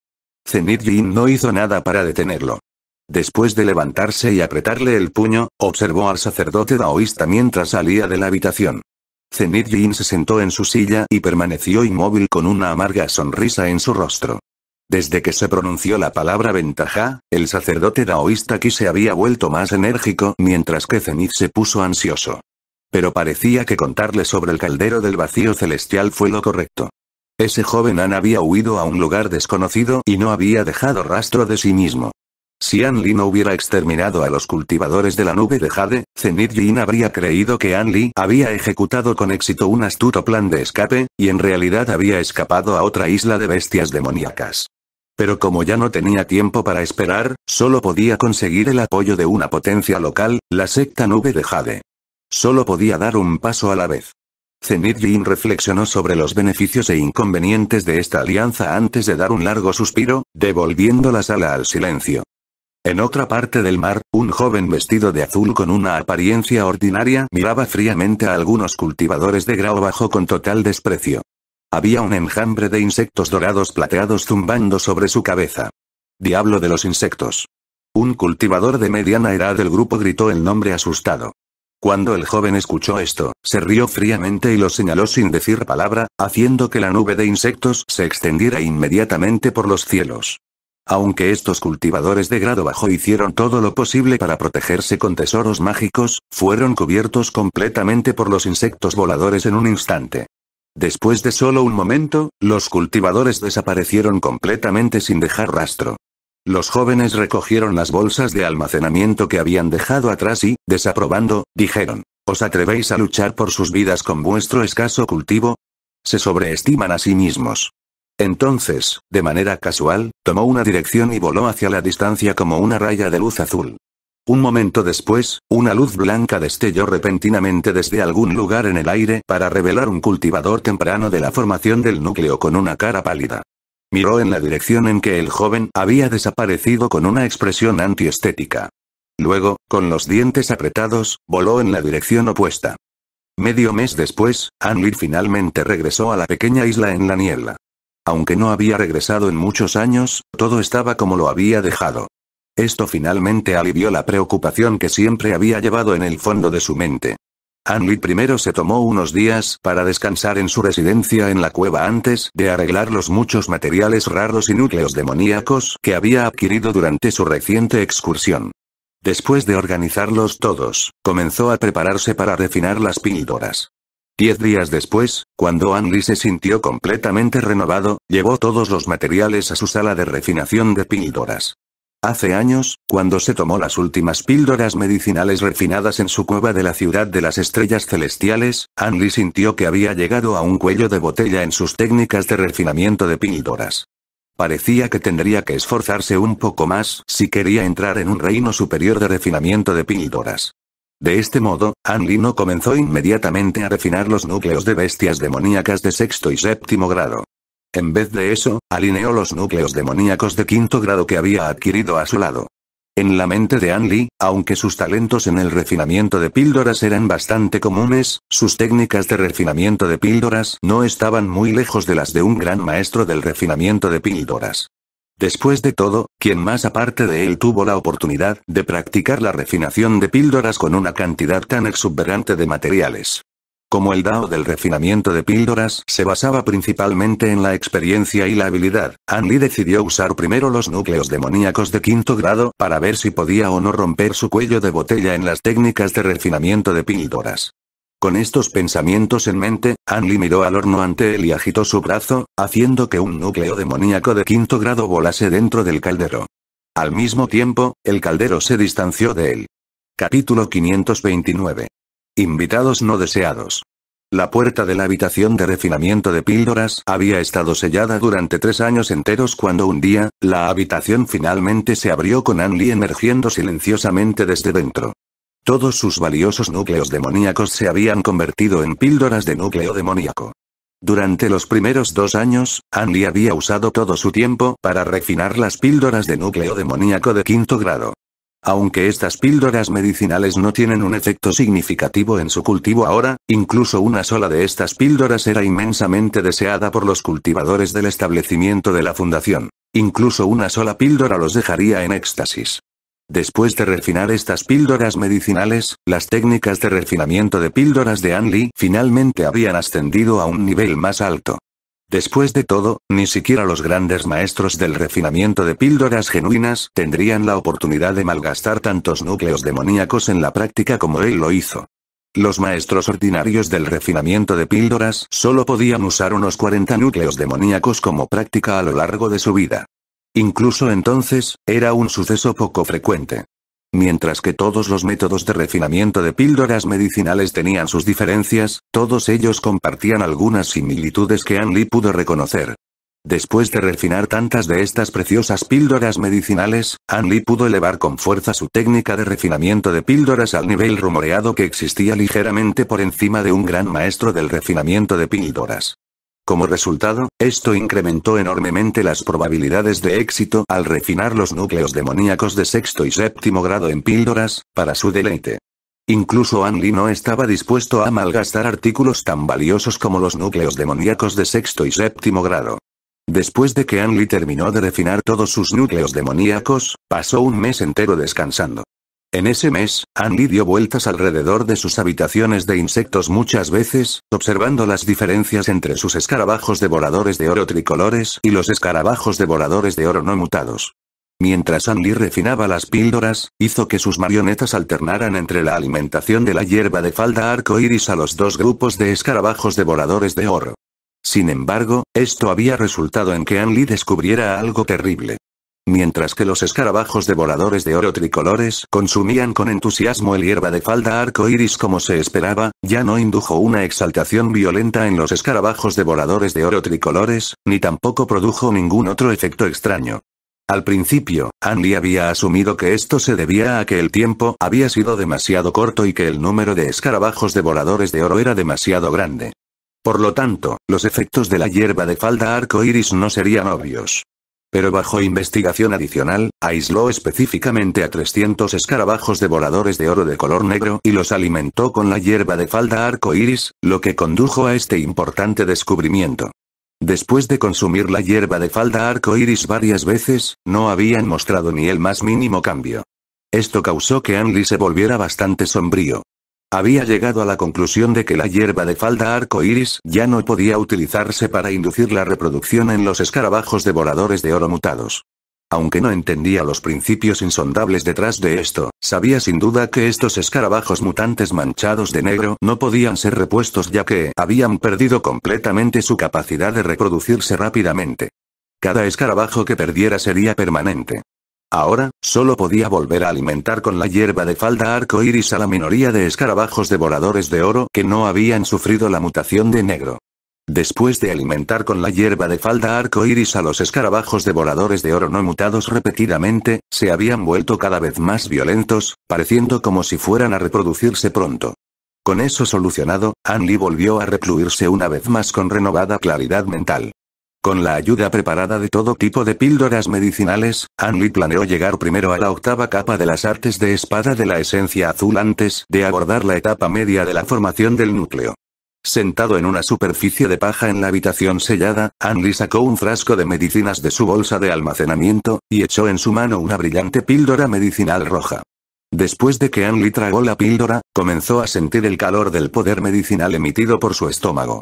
Zenit Jin no hizo nada para detenerlo. Después de levantarse y apretarle el puño, observó al sacerdote daoísta mientras salía de la habitación. Zenit Jin se sentó en su silla y permaneció inmóvil con una amarga sonrisa en su rostro. Desde que se pronunció la palabra ventaja, el sacerdote daoísta aquí se había vuelto más enérgico mientras que Zenith se puso ansioso. Pero parecía que contarle sobre el caldero del vacío celestial fue lo correcto. Ese joven An había huido a un lugar desconocido y no había dejado rastro de sí mismo. Si An Lee no hubiera exterminado a los cultivadores de la nube de Jade, Zenith Jin habría creído que An Lee había ejecutado con éxito un astuto plan de escape, y en realidad había escapado a otra isla de bestias demoníacas. Pero como ya no tenía tiempo para esperar, solo podía conseguir el apoyo de una potencia local, la secta nube de Jade. Solo podía dar un paso a la vez. Zenith Jin reflexionó sobre los beneficios e inconvenientes de esta alianza antes de dar un largo suspiro, devolviendo la sala al silencio. En otra parte del mar, un joven vestido de azul con una apariencia ordinaria miraba fríamente a algunos cultivadores de grao bajo con total desprecio. Había un enjambre de insectos dorados plateados zumbando sobre su cabeza. Diablo de los insectos. Un cultivador de mediana edad del grupo gritó el nombre asustado. Cuando el joven escuchó esto, se rió fríamente y lo señaló sin decir palabra, haciendo que la nube de insectos se extendiera inmediatamente por los cielos. Aunque estos cultivadores de grado bajo hicieron todo lo posible para protegerse con tesoros mágicos, fueron cubiertos completamente por los insectos voladores en un instante. Después de solo un momento, los cultivadores desaparecieron completamente sin dejar rastro. Los jóvenes recogieron las bolsas de almacenamiento que habían dejado atrás y, desaprobando, dijeron, ¿os atrevéis a luchar por sus vidas con vuestro escaso cultivo? Se sobreestiman a sí mismos. Entonces, de manera casual, tomó una dirección y voló hacia la distancia como una raya de luz azul. Un momento después, una luz blanca destelló repentinamente desde algún lugar en el aire para revelar un cultivador temprano de la formación del núcleo con una cara pálida. Miró en la dirección en que el joven había desaparecido con una expresión antiestética. Luego, con los dientes apretados, voló en la dirección opuesta. Medio mes después, Anlir finalmente regresó a la pequeña isla en la niebla. Aunque no había regresado en muchos años, todo estaba como lo había dejado. Esto finalmente alivió la preocupación que siempre había llevado en el fondo de su mente. Anli primero se tomó unos días para descansar en su residencia en la cueva antes de arreglar los muchos materiales raros y núcleos demoníacos que había adquirido durante su reciente excursión. Después de organizarlos todos, comenzó a prepararse para refinar las píldoras. Diez días después, cuando Anli se sintió completamente renovado, llevó todos los materiales a su sala de refinación de píldoras. Hace años, cuando se tomó las últimas píldoras medicinales refinadas en su cueva de la ciudad de las estrellas celestiales, Anli sintió que había llegado a un cuello de botella en sus técnicas de refinamiento de píldoras. Parecía que tendría que esforzarse un poco más si quería entrar en un reino superior de refinamiento de píldoras. De este modo, Anli no comenzó inmediatamente a refinar los núcleos de bestias demoníacas de sexto y séptimo grado. En vez de eso, alineó los núcleos demoníacos de quinto grado que había adquirido a su lado. En la mente de Anli, aunque sus talentos en el refinamiento de píldoras eran bastante comunes, sus técnicas de refinamiento de píldoras no estaban muy lejos de las de un gran maestro del refinamiento de píldoras. Después de todo, quien más aparte de él tuvo la oportunidad de practicar la refinación de píldoras con una cantidad tan exuberante de materiales. Como el Dao del refinamiento de píldoras se basaba principalmente en la experiencia y la habilidad, Anli decidió usar primero los núcleos demoníacos de quinto grado para ver si podía o no romper su cuello de botella en las técnicas de refinamiento de píldoras. Con estos pensamientos en mente, Anli miró al horno ante él y agitó su brazo, haciendo que un núcleo demoníaco de quinto grado volase dentro del caldero. Al mismo tiempo, el caldero se distanció de él. Capítulo 529 Invitados no deseados. La puerta de la habitación de refinamiento de píldoras había estado sellada durante tres años enteros cuando un día, la habitación finalmente se abrió con Anli emergiendo silenciosamente desde dentro. Todos sus valiosos núcleos demoníacos se habían convertido en píldoras de núcleo demoníaco. Durante los primeros dos años, Anli había usado todo su tiempo para refinar las píldoras de núcleo demoníaco de quinto grado. Aunque estas píldoras medicinales no tienen un efecto significativo en su cultivo ahora, incluso una sola de estas píldoras era inmensamente deseada por los cultivadores del establecimiento de la fundación. Incluso una sola píldora los dejaría en éxtasis. Después de refinar estas píldoras medicinales, las técnicas de refinamiento de píldoras de Anli finalmente habían ascendido a un nivel más alto. Después de todo, ni siquiera los grandes maestros del refinamiento de píldoras genuinas tendrían la oportunidad de malgastar tantos núcleos demoníacos en la práctica como él lo hizo. Los maestros ordinarios del refinamiento de píldoras solo podían usar unos 40 núcleos demoníacos como práctica a lo largo de su vida. Incluso entonces, era un suceso poco frecuente. Mientras que todos los métodos de refinamiento de píldoras medicinales tenían sus diferencias, todos ellos compartían algunas similitudes que Anli pudo reconocer. Después de refinar tantas de estas preciosas píldoras medicinales, Anli pudo elevar con fuerza su técnica de refinamiento de píldoras al nivel rumoreado que existía ligeramente por encima de un gran maestro del refinamiento de píldoras. Como resultado, esto incrementó enormemente las probabilidades de éxito al refinar los núcleos demoníacos de sexto y séptimo grado en píldoras, para su deleite. Incluso Anli no estaba dispuesto a malgastar artículos tan valiosos como los núcleos demoníacos de sexto y séptimo grado. Después de que Anli terminó de refinar todos sus núcleos demoníacos, pasó un mes entero descansando. En ese mes, Andy dio vueltas alrededor de sus habitaciones de insectos muchas veces, observando las diferencias entre sus escarabajos devoradores de oro tricolores y los escarabajos devoradores de oro no mutados. Mientras Andy refinaba las píldoras, hizo que sus marionetas alternaran entre la alimentación de la hierba de falda arco iris a los dos grupos de escarabajos devoradores de oro. Sin embargo, esto había resultado en que Andy descubriera algo terrible mientras que los escarabajos devoradores de oro tricolores consumían con entusiasmo el hierba de falda arco iris como se esperaba, ya no indujo una exaltación violenta en los escarabajos devoradores de oro tricolores, ni tampoco produjo ningún otro efecto extraño. Al principio, Andy había asumido que esto se debía a que el tiempo había sido demasiado corto y que el número de escarabajos devoradores de oro era demasiado grande. Por lo tanto, los efectos de la hierba de falda arco iris no serían obvios pero bajo investigación adicional, aisló específicamente a 300 escarabajos devoradores de oro de color negro y los alimentó con la hierba de falda arco iris, lo que condujo a este importante descubrimiento. Después de consumir la hierba de falda arco iris varias veces, no habían mostrado ni el más mínimo cambio. Esto causó que Anli se volviera bastante sombrío. Había llegado a la conclusión de que la hierba de falda arco iris ya no podía utilizarse para inducir la reproducción en los escarabajos devoradores de oro mutados. Aunque no entendía los principios insondables detrás de esto, sabía sin duda que estos escarabajos mutantes manchados de negro no podían ser repuestos ya que habían perdido completamente su capacidad de reproducirse rápidamente. Cada escarabajo que perdiera sería permanente. Ahora, solo podía volver a alimentar con la hierba de falda arco iris a la minoría de escarabajos devoradores de oro que no habían sufrido la mutación de negro. Después de alimentar con la hierba de falda arco iris a los escarabajos devoradores de oro no mutados repetidamente, se habían vuelto cada vez más violentos, pareciendo como si fueran a reproducirse pronto. Con eso solucionado, Anli volvió a recluirse una vez más con renovada claridad mental. Con la ayuda preparada de todo tipo de píldoras medicinales, Anli planeó llegar primero a la octava capa de las artes de espada de la esencia azul antes de abordar la etapa media de la formación del núcleo. Sentado en una superficie de paja en la habitación sellada, Anli sacó un frasco de medicinas de su bolsa de almacenamiento, y echó en su mano una brillante píldora medicinal roja. Después de que Anli tragó la píldora, comenzó a sentir el calor del poder medicinal emitido por su estómago.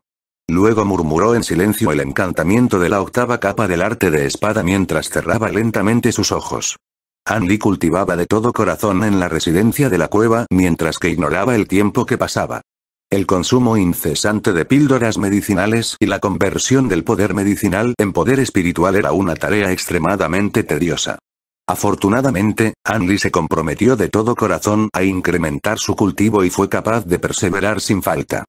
Luego murmuró en silencio el encantamiento de la octava capa del arte de espada mientras cerraba lentamente sus ojos. Andy cultivaba de todo corazón en la residencia de la cueva mientras que ignoraba el tiempo que pasaba. El consumo incesante de píldoras medicinales y la conversión del poder medicinal en poder espiritual era una tarea extremadamente tediosa. Afortunadamente, Andy se comprometió de todo corazón a incrementar su cultivo y fue capaz de perseverar sin falta.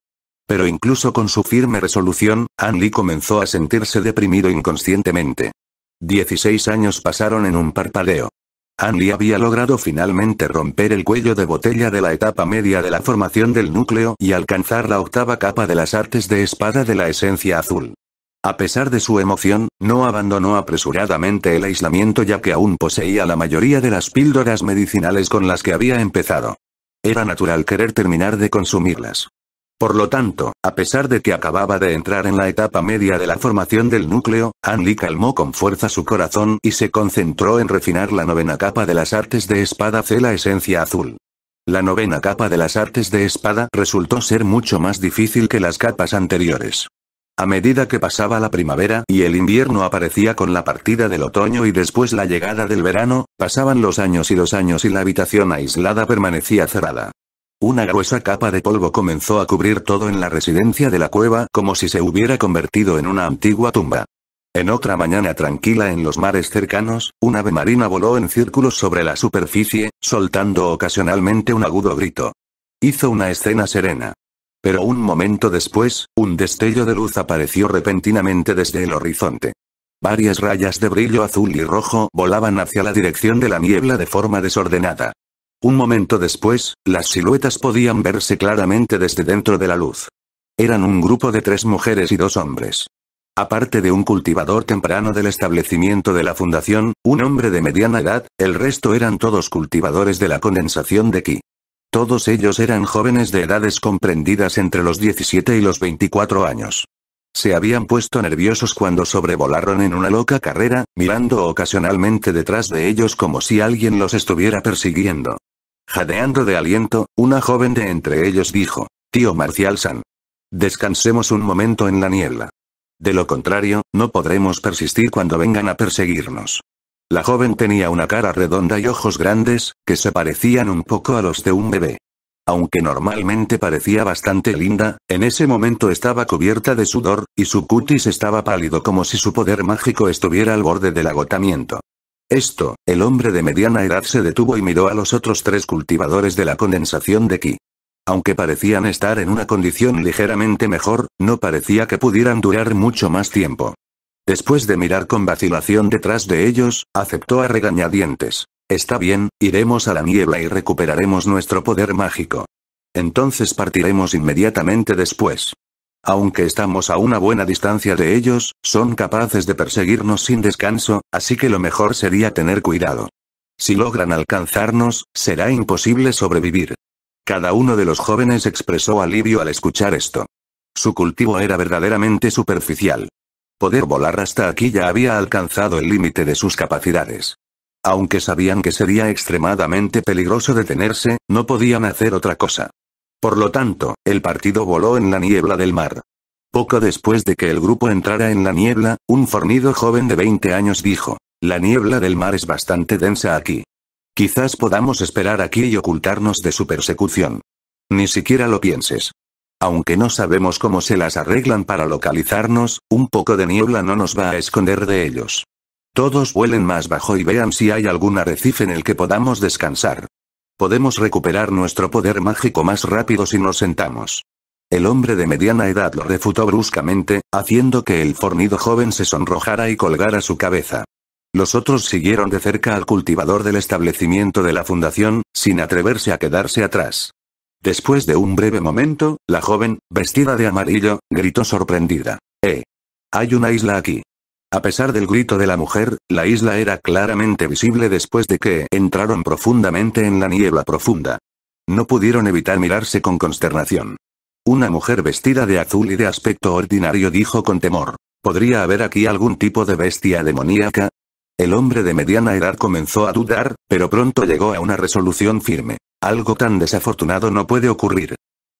Pero incluso con su firme resolución, Andy comenzó a sentirse deprimido inconscientemente. Dieciséis años pasaron en un parpadeo. Andy había logrado finalmente romper el cuello de botella de la etapa media de la formación del núcleo y alcanzar la octava capa de las artes de espada de la esencia azul. A pesar de su emoción, no abandonó apresuradamente el aislamiento ya que aún poseía la mayoría de las píldoras medicinales con las que había empezado. Era natural querer terminar de consumirlas. Por lo tanto, a pesar de que acababa de entrar en la etapa media de la formación del núcleo, Anli calmó con fuerza su corazón y se concentró en refinar la novena capa de las artes de espada C la esencia azul. La novena capa de las artes de espada resultó ser mucho más difícil que las capas anteriores. A medida que pasaba la primavera y el invierno aparecía con la partida del otoño y después la llegada del verano, pasaban los años y los años y la habitación aislada permanecía cerrada. Una gruesa capa de polvo comenzó a cubrir todo en la residencia de la cueva como si se hubiera convertido en una antigua tumba. En otra mañana tranquila en los mares cercanos, un ave marina voló en círculos sobre la superficie, soltando ocasionalmente un agudo grito. Hizo una escena serena. Pero un momento después, un destello de luz apareció repentinamente desde el horizonte. Varias rayas de brillo azul y rojo volaban hacia la dirección de la niebla de forma desordenada. Un momento después, las siluetas podían verse claramente desde dentro de la luz. Eran un grupo de tres mujeres y dos hombres. Aparte de un cultivador temprano del establecimiento de la fundación, un hombre de mediana edad, el resto eran todos cultivadores de la condensación de Ki. Todos ellos eran jóvenes de edades comprendidas entre los 17 y los 24 años. Se habían puesto nerviosos cuando sobrevolaron en una loca carrera, mirando ocasionalmente detrás de ellos como si alguien los estuviera persiguiendo. Jadeando de aliento, una joven de entre ellos dijo, Tío Marcial San. Descansemos un momento en la niebla. De lo contrario, no podremos persistir cuando vengan a perseguirnos. La joven tenía una cara redonda y ojos grandes, que se parecían un poco a los de un bebé. Aunque normalmente parecía bastante linda, en ese momento estaba cubierta de sudor, y su cutis estaba pálido como si su poder mágico estuviera al borde del agotamiento. Esto, el hombre de mediana edad se detuvo y miró a los otros tres cultivadores de la condensación de Ki. Aunque parecían estar en una condición ligeramente mejor, no parecía que pudieran durar mucho más tiempo. Después de mirar con vacilación detrás de ellos, aceptó a regañadientes. Está bien, iremos a la niebla y recuperaremos nuestro poder mágico. Entonces partiremos inmediatamente después. Aunque estamos a una buena distancia de ellos, son capaces de perseguirnos sin descanso, así que lo mejor sería tener cuidado. Si logran alcanzarnos, será imposible sobrevivir. Cada uno de los jóvenes expresó alivio al escuchar esto. Su cultivo era verdaderamente superficial. Poder volar hasta aquí ya había alcanzado el límite de sus capacidades. Aunque sabían que sería extremadamente peligroso detenerse, no podían hacer otra cosa. Por lo tanto, el partido voló en la niebla del mar. Poco después de que el grupo entrara en la niebla, un fornido joven de 20 años dijo, la niebla del mar es bastante densa aquí. Quizás podamos esperar aquí y ocultarnos de su persecución. Ni siquiera lo pienses. Aunque no sabemos cómo se las arreglan para localizarnos, un poco de niebla no nos va a esconder de ellos. Todos vuelen más bajo y vean si hay algún arrecife en el que podamos descansar. Podemos recuperar nuestro poder mágico más rápido si nos sentamos. El hombre de mediana edad lo refutó bruscamente, haciendo que el fornido joven se sonrojara y colgara su cabeza. Los otros siguieron de cerca al cultivador del establecimiento de la fundación, sin atreverse a quedarse atrás. Después de un breve momento, la joven, vestida de amarillo, gritó sorprendida. ¡Eh! Hay una isla aquí. A pesar del grito de la mujer, la isla era claramente visible después de que entraron profundamente en la niebla profunda. No pudieron evitar mirarse con consternación. Una mujer vestida de azul y de aspecto ordinario dijo con temor. ¿Podría haber aquí algún tipo de bestia demoníaca? El hombre de mediana edad comenzó a dudar, pero pronto llegó a una resolución firme. Algo tan desafortunado no puede ocurrir.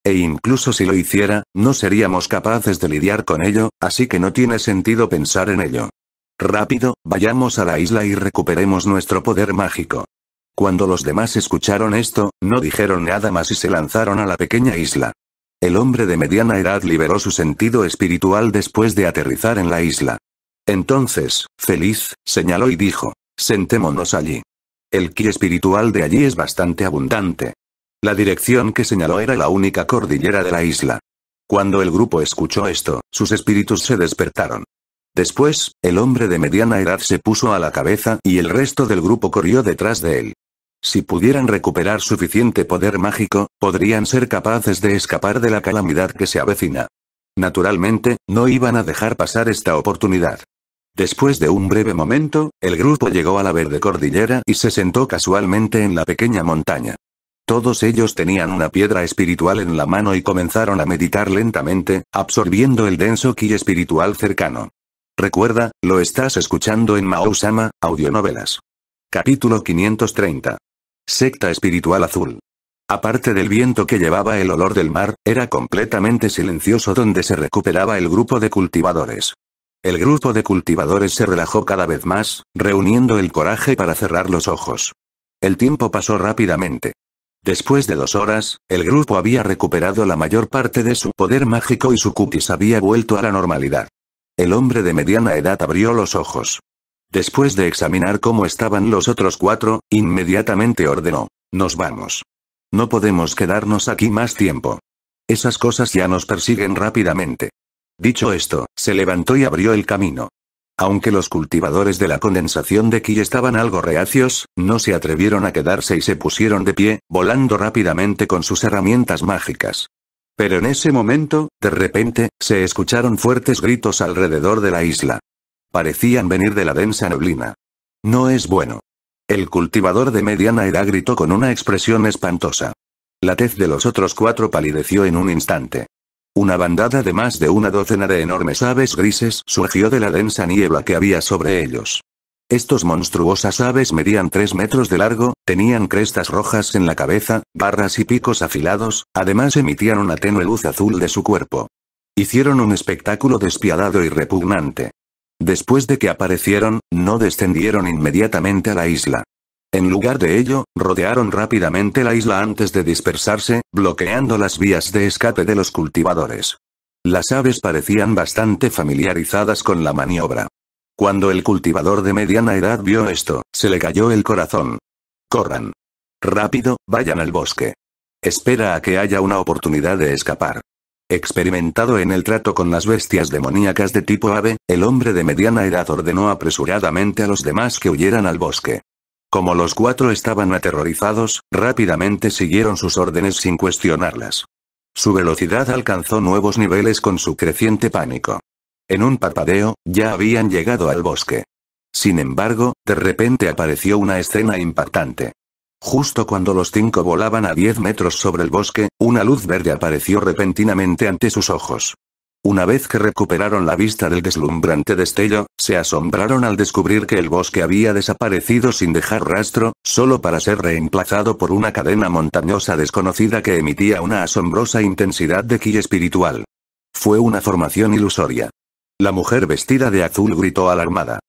E incluso si lo hiciera, no seríamos capaces de lidiar con ello, así que no tiene sentido pensar en ello. Rápido, vayamos a la isla y recuperemos nuestro poder mágico. Cuando los demás escucharon esto, no dijeron nada más y se lanzaron a la pequeña isla. El hombre de mediana edad liberó su sentido espiritual después de aterrizar en la isla. Entonces, feliz, señaló y dijo, sentémonos allí. El ki espiritual de allí es bastante abundante. La dirección que señaló era la única cordillera de la isla. Cuando el grupo escuchó esto, sus espíritus se despertaron. Después, el hombre de mediana edad se puso a la cabeza y el resto del grupo corrió detrás de él. Si pudieran recuperar suficiente poder mágico, podrían ser capaces de escapar de la calamidad que se avecina. Naturalmente, no iban a dejar pasar esta oportunidad. Después de un breve momento, el grupo llegó a la verde cordillera y se sentó casualmente en la pequeña montaña. Todos ellos tenían una piedra espiritual en la mano y comenzaron a meditar lentamente, absorbiendo el denso ki espiritual cercano. Recuerda, lo estás escuchando en Mahou-sama Audionovelas. Capítulo 530. Secta espiritual azul. Aparte del viento que llevaba el olor del mar, era completamente silencioso donde se recuperaba el grupo de cultivadores. El grupo de cultivadores se relajó cada vez más, reuniendo el coraje para cerrar los ojos. El tiempo pasó rápidamente. Después de dos horas, el grupo había recuperado la mayor parte de su poder mágico y su cutis había vuelto a la normalidad. El hombre de mediana edad abrió los ojos. Después de examinar cómo estaban los otros cuatro, inmediatamente ordenó. Nos vamos. No podemos quedarnos aquí más tiempo. Esas cosas ya nos persiguen rápidamente. Dicho esto, se levantó y abrió el camino. Aunque los cultivadores de la condensación de Ki estaban algo reacios, no se atrevieron a quedarse y se pusieron de pie, volando rápidamente con sus herramientas mágicas. Pero en ese momento, de repente, se escucharon fuertes gritos alrededor de la isla. Parecían venir de la densa neblina. No es bueno. El cultivador de mediana edad gritó con una expresión espantosa. La tez de los otros cuatro palideció en un instante. Una bandada de más de una docena de enormes aves grises surgió de la densa niebla que había sobre ellos. Estos monstruosas aves medían 3 metros de largo, tenían crestas rojas en la cabeza, barras y picos afilados, además emitían una tenue luz azul de su cuerpo. Hicieron un espectáculo despiadado y repugnante. Después de que aparecieron, no descendieron inmediatamente a la isla. En lugar de ello, rodearon rápidamente la isla antes de dispersarse, bloqueando las vías de escape de los cultivadores. Las aves parecían bastante familiarizadas con la maniobra. Cuando el cultivador de mediana edad vio esto, se le cayó el corazón. Corran. Rápido, vayan al bosque. Espera a que haya una oportunidad de escapar. Experimentado en el trato con las bestias demoníacas de tipo ave, el hombre de mediana edad ordenó apresuradamente a los demás que huyeran al bosque. Como los cuatro estaban aterrorizados, rápidamente siguieron sus órdenes sin cuestionarlas. Su velocidad alcanzó nuevos niveles con su creciente pánico. En un parpadeo, ya habían llegado al bosque. Sin embargo, de repente apareció una escena impactante. Justo cuando los cinco volaban a 10 metros sobre el bosque, una luz verde apareció repentinamente ante sus ojos. Una vez que recuperaron la vista del deslumbrante destello, se asombraron al descubrir que el bosque había desaparecido sin dejar rastro, solo para ser reemplazado por una cadena montañosa desconocida que emitía una asombrosa intensidad de ki espiritual. Fue una formación ilusoria. La mujer vestida de azul gritó alarmada.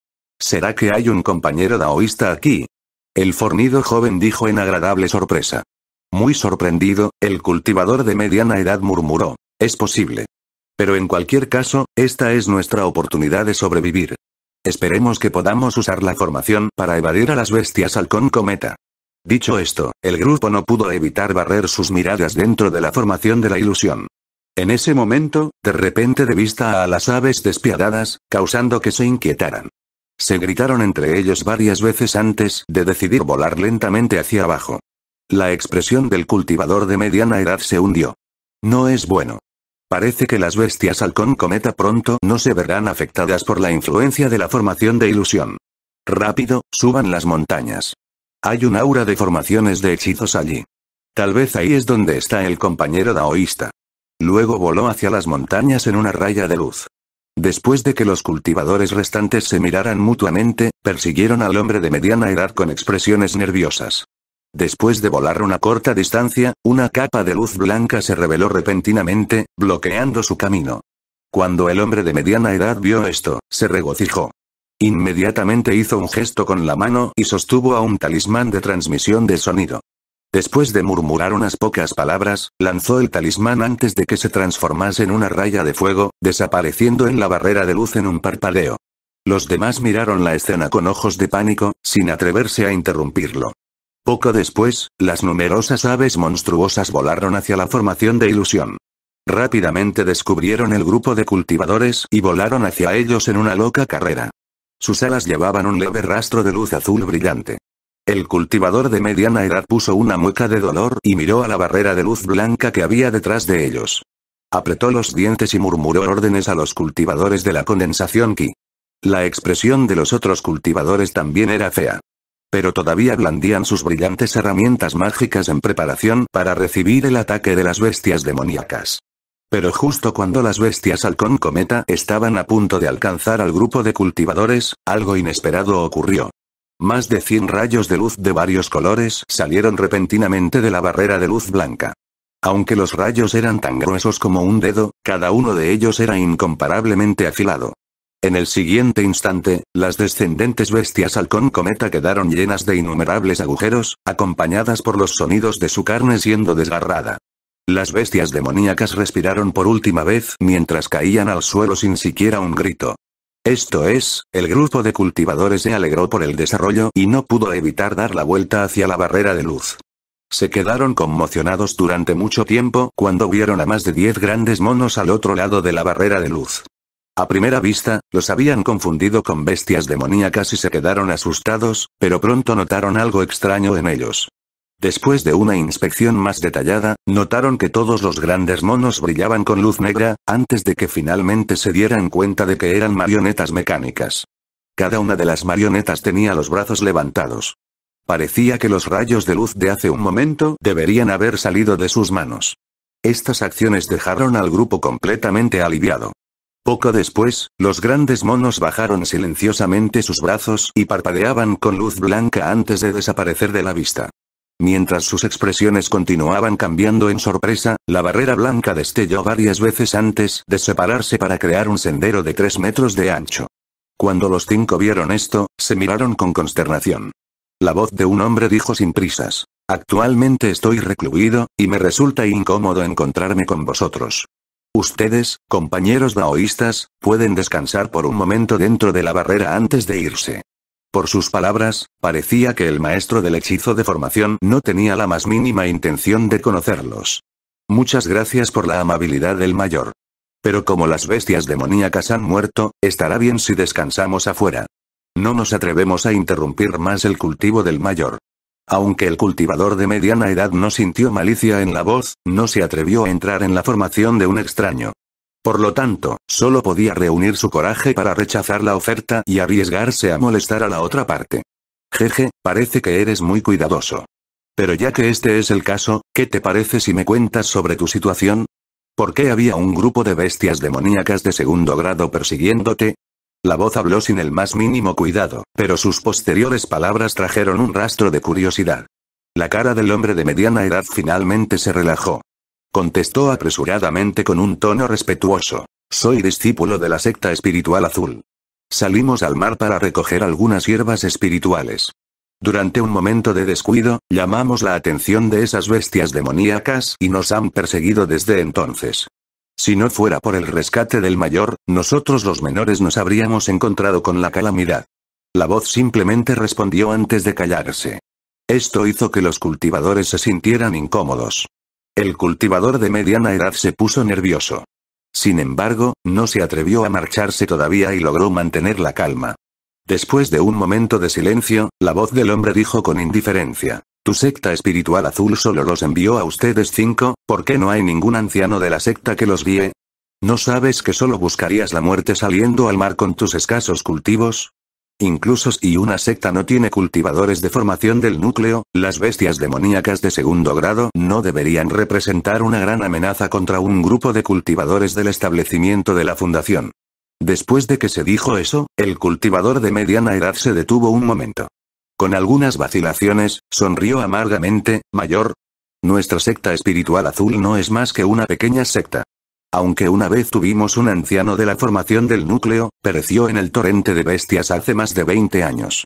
¿Será que hay un compañero daoísta aquí? El fornido joven dijo en agradable sorpresa. Muy sorprendido, el cultivador de mediana edad murmuró. Es posible. Pero en cualquier caso, esta es nuestra oportunidad de sobrevivir. Esperemos que podamos usar la formación para evadir a las bestias halcón cometa. Dicho esto, el grupo no pudo evitar barrer sus miradas dentro de la formación de la ilusión. En ese momento, de repente de vista a las aves despiadadas, causando que se inquietaran. Se gritaron entre ellos varias veces antes de decidir volar lentamente hacia abajo. La expresión del cultivador de mediana edad se hundió. No es bueno. Parece que las bestias halcón cometa pronto no se verán afectadas por la influencia de la formación de ilusión. Rápido, suban las montañas. Hay un aura de formaciones de hechizos allí. Tal vez ahí es donde está el compañero daoísta. Luego voló hacia las montañas en una raya de luz. Después de que los cultivadores restantes se miraran mutuamente, persiguieron al hombre de mediana edad con expresiones nerviosas. Después de volar una corta distancia, una capa de luz blanca se reveló repentinamente, bloqueando su camino. Cuando el hombre de mediana edad vio esto, se regocijó. Inmediatamente hizo un gesto con la mano y sostuvo a un talismán de transmisión de sonido. Después de murmurar unas pocas palabras, lanzó el talismán antes de que se transformase en una raya de fuego, desapareciendo en la barrera de luz en un parpadeo. Los demás miraron la escena con ojos de pánico, sin atreverse a interrumpirlo. Poco después, las numerosas aves monstruosas volaron hacia la formación de ilusión. Rápidamente descubrieron el grupo de cultivadores y volaron hacia ellos en una loca carrera. Sus alas llevaban un leve rastro de luz azul brillante. El cultivador de mediana edad puso una mueca de dolor y miró a la barrera de luz blanca que había detrás de ellos. Apretó los dientes y murmuró órdenes a los cultivadores de la condensación Ki. La expresión de los otros cultivadores también era fea pero todavía blandían sus brillantes herramientas mágicas en preparación para recibir el ataque de las bestias demoníacas. Pero justo cuando las bestias halcón cometa estaban a punto de alcanzar al grupo de cultivadores, algo inesperado ocurrió. Más de 100 rayos de luz de varios colores salieron repentinamente de la barrera de luz blanca. Aunque los rayos eran tan gruesos como un dedo, cada uno de ellos era incomparablemente afilado. En el siguiente instante, las descendentes bestias halcón cometa quedaron llenas de innumerables agujeros, acompañadas por los sonidos de su carne siendo desgarrada. Las bestias demoníacas respiraron por última vez mientras caían al suelo sin siquiera un grito. Esto es, el grupo de cultivadores se alegró por el desarrollo y no pudo evitar dar la vuelta hacia la barrera de luz. Se quedaron conmocionados durante mucho tiempo cuando vieron a más de 10 grandes monos al otro lado de la barrera de luz. A primera vista, los habían confundido con bestias demoníacas y se quedaron asustados, pero pronto notaron algo extraño en ellos. Después de una inspección más detallada, notaron que todos los grandes monos brillaban con luz negra, antes de que finalmente se dieran cuenta de que eran marionetas mecánicas. Cada una de las marionetas tenía los brazos levantados. Parecía que los rayos de luz de hace un momento deberían haber salido de sus manos. Estas acciones dejaron al grupo completamente aliviado. Poco después, los grandes monos bajaron silenciosamente sus brazos y parpadeaban con luz blanca antes de desaparecer de la vista. Mientras sus expresiones continuaban cambiando en sorpresa, la barrera blanca destelló varias veces antes de separarse para crear un sendero de tres metros de ancho. Cuando los cinco vieron esto, se miraron con consternación. La voz de un hombre dijo sin prisas. Actualmente estoy recluido, y me resulta incómodo encontrarme con vosotros. Ustedes, compañeros daoístas, pueden descansar por un momento dentro de la barrera antes de irse. Por sus palabras, parecía que el maestro del hechizo de formación no tenía la más mínima intención de conocerlos. Muchas gracias por la amabilidad del mayor. Pero como las bestias demoníacas han muerto, estará bien si descansamos afuera. No nos atrevemos a interrumpir más el cultivo del mayor. Aunque el cultivador de mediana edad no sintió malicia en la voz, no se atrevió a entrar en la formación de un extraño. Por lo tanto, solo podía reunir su coraje para rechazar la oferta y arriesgarse a molestar a la otra parte. Jeje, parece que eres muy cuidadoso. Pero ya que este es el caso, ¿qué te parece si me cuentas sobre tu situación? ¿Por qué había un grupo de bestias demoníacas de segundo grado persiguiéndote? La voz habló sin el más mínimo cuidado, pero sus posteriores palabras trajeron un rastro de curiosidad. La cara del hombre de mediana edad finalmente se relajó. Contestó apresuradamente con un tono respetuoso. Soy discípulo de la secta espiritual azul. Salimos al mar para recoger algunas hierbas espirituales. Durante un momento de descuido, llamamos la atención de esas bestias demoníacas y nos han perseguido desde entonces. Si no fuera por el rescate del mayor, nosotros los menores nos habríamos encontrado con la calamidad. La voz simplemente respondió antes de callarse. Esto hizo que los cultivadores se sintieran incómodos. El cultivador de mediana edad se puso nervioso. Sin embargo, no se atrevió a marcharse todavía y logró mantener la calma. Después de un momento de silencio, la voz del hombre dijo con indiferencia. Tu secta espiritual azul solo los envió a ustedes cinco, ¿por qué no hay ningún anciano de la secta que los guíe? ¿No sabes que solo buscarías la muerte saliendo al mar con tus escasos cultivos? Incluso si una secta no tiene cultivadores de formación del núcleo, las bestias demoníacas de segundo grado no deberían representar una gran amenaza contra un grupo de cultivadores del establecimiento de la fundación. Después de que se dijo eso, el cultivador de mediana edad se detuvo un momento. Con algunas vacilaciones, sonrió amargamente, Mayor. Nuestra secta espiritual azul no es más que una pequeña secta. Aunque una vez tuvimos un anciano de la formación del núcleo, pereció en el torrente de bestias hace más de 20 años.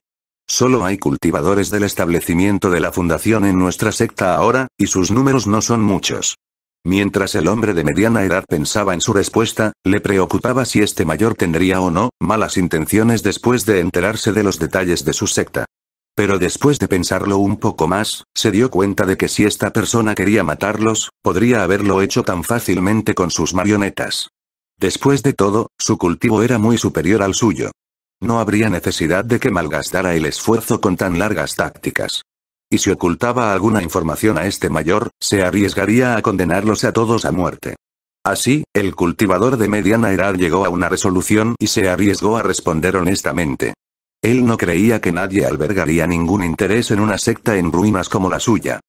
Solo hay cultivadores del establecimiento de la fundación en nuestra secta ahora, y sus números no son muchos. Mientras el hombre de mediana edad pensaba en su respuesta, le preocupaba si este mayor tendría o no malas intenciones después de enterarse de los detalles de su secta. Pero después de pensarlo un poco más, se dio cuenta de que si esta persona quería matarlos, podría haberlo hecho tan fácilmente con sus marionetas. Después de todo, su cultivo era muy superior al suyo. No habría necesidad de que malgastara el esfuerzo con tan largas tácticas. Y si ocultaba alguna información a este mayor, se arriesgaría a condenarlos a todos a muerte. Así, el cultivador de mediana edad llegó a una resolución y se arriesgó a responder honestamente. Él no creía que nadie albergaría ningún interés en una secta en ruinas como la suya.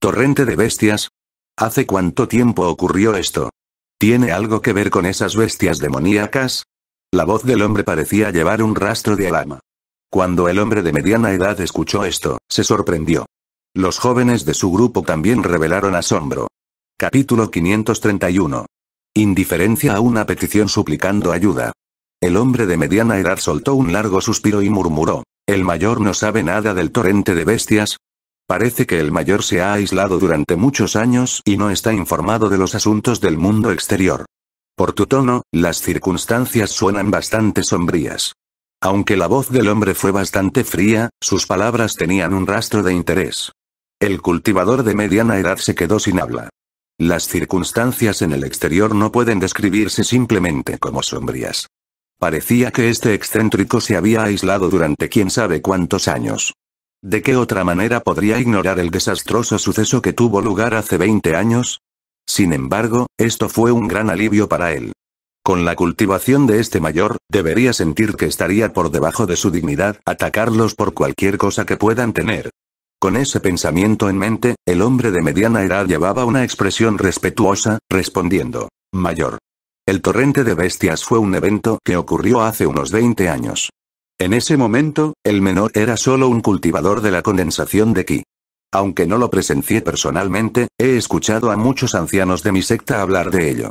Torrente de bestias. ¿Hace cuánto tiempo ocurrió esto? ¿Tiene algo que ver con esas bestias demoníacas? La voz del hombre parecía llevar un rastro de alarma. Cuando el hombre de mediana edad escuchó esto, se sorprendió. Los jóvenes de su grupo también revelaron asombro. Capítulo 531. Indiferencia a una petición suplicando ayuda. El hombre de mediana edad soltó un largo suspiro y murmuró. El mayor no sabe nada del torrente de bestias. Parece que el mayor se ha aislado durante muchos años y no está informado de los asuntos del mundo exterior. Por tu tono, las circunstancias suenan bastante sombrías. Aunque la voz del hombre fue bastante fría, sus palabras tenían un rastro de interés. El cultivador de mediana edad se quedó sin habla. Las circunstancias en el exterior no pueden describirse simplemente como sombrías. Parecía que este excéntrico se había aislado durante quién sabe cuántos años. ¿De qué otra manera podría ignorar el desastroso suceso que tuvo lugar hace 20 años? Sin embargo, esto fue un gran alivio para él. Con la cultivación de este mayor, debería sentir que estaría por debajo de su dignidad, atacarlos por cualquier cosa que puedan tener. Con ese pensamiento en mente, el hombre de mediana edad llevaba una expresión respetuosa, respondiendo, Mayor, el torrente de bestias fue un evento que ocurrió hace unos 20 años. En ese momento, el menor era solo un cultivador de la condensación de ki. Aunque no lo presencié personalmente, he escuchado a muchos ancianos de mi secta hablar de ello.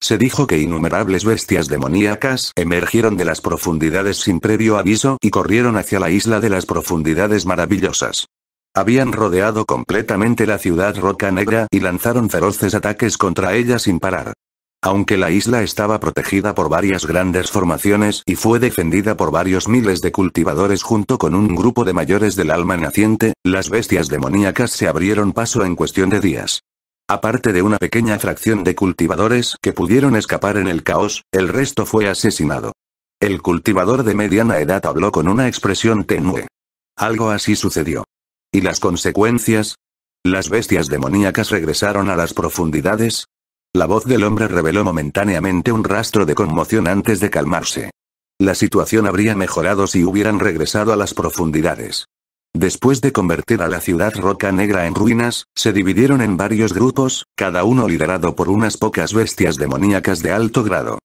Se dijo que innumerables bestias demoníacas emergieron de las profundidades sin previo aviso y corrieron hacia la isla de las profundidades maravillosas. Habían rodeado completamente la ciudad Roca Negra y lanzaron feroces ataques contra ella sin parar. Aunque la isla estaba protegida por varias grandes formaciones y fue defendida por varios miles de cultivadores junto con un grupo de mayores del alma naciente, las bestias demoníacas se abrieron paso en cuestión de días. Aparte de una pequeña fracción de cultivadores que pudieron escapar en el caos, el resto fue asesinado. El cultivador de mediana edad habló con una expresión tenue. Algo así sucedió. ¿Y las consecuencias? Las bestias demoníacas regresaron a las profundidades, la voz del hombre reveló momentáneamente un rastro de conmoción antes de calmarse. La situación habría mejorado si hubieran regresado a las profundidades. Después de convertir a la ciudad roca negra en ruinas, se dividieron en varios grupos, cada uno liderado por unas pocas bestias demoníacas de alto grado.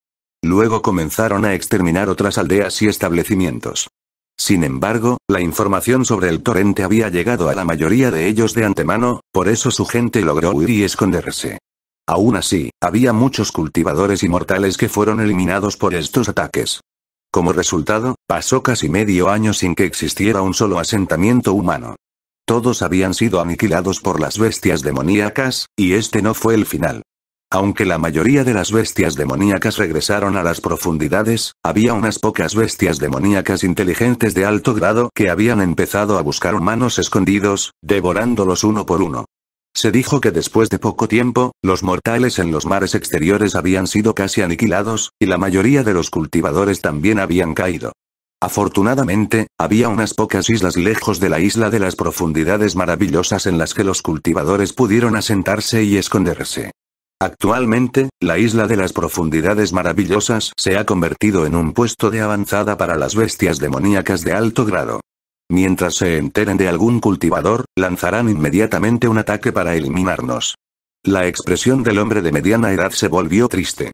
Luego comenzaron a exterminar otras aldeas y establecimientos. Sin embargo, la información sobre el torrente había llegado a la mayoría de ellos de antemano, por eso su gente logró huir y esconderse. Aún así, había muchos cultivadores inmortales que fueron eliminados por estos ataques. Como resultado, pasó casi medio año sin que existiera un solo asentamiento humano. Todos habían sido aniquilados por las bestias demoníacas, y este no fue el final. Aunque la mayoría de las bestias demoníacas regresaron a las profundidades, había unas pocas bestias demoníacas inteligentes de alto grado que habían empezado a buscar humanos escondidos, devorándolos uno por uno. Se dijo que después de poco tiempo, los mortales en los mares exteriores habían sido casi aniquilados, y la mayoría de los cultivadores también habían caído. Afortunadamente, había unas pocas islas lejos de la isla de las profundidades maravillosas en las que los cultivadores pudieron asentarse y esconderse. Actualmente, la isla de las profundidades maravillosas se ha convertido en un puesto de avanzada para las bestias demoníacas de alto grado. Mientras se enteren de algún cultivador, lanzarán inmediatamente un ataque para eliminarnos. La expresión del hombre de mediana edad se volvió triste.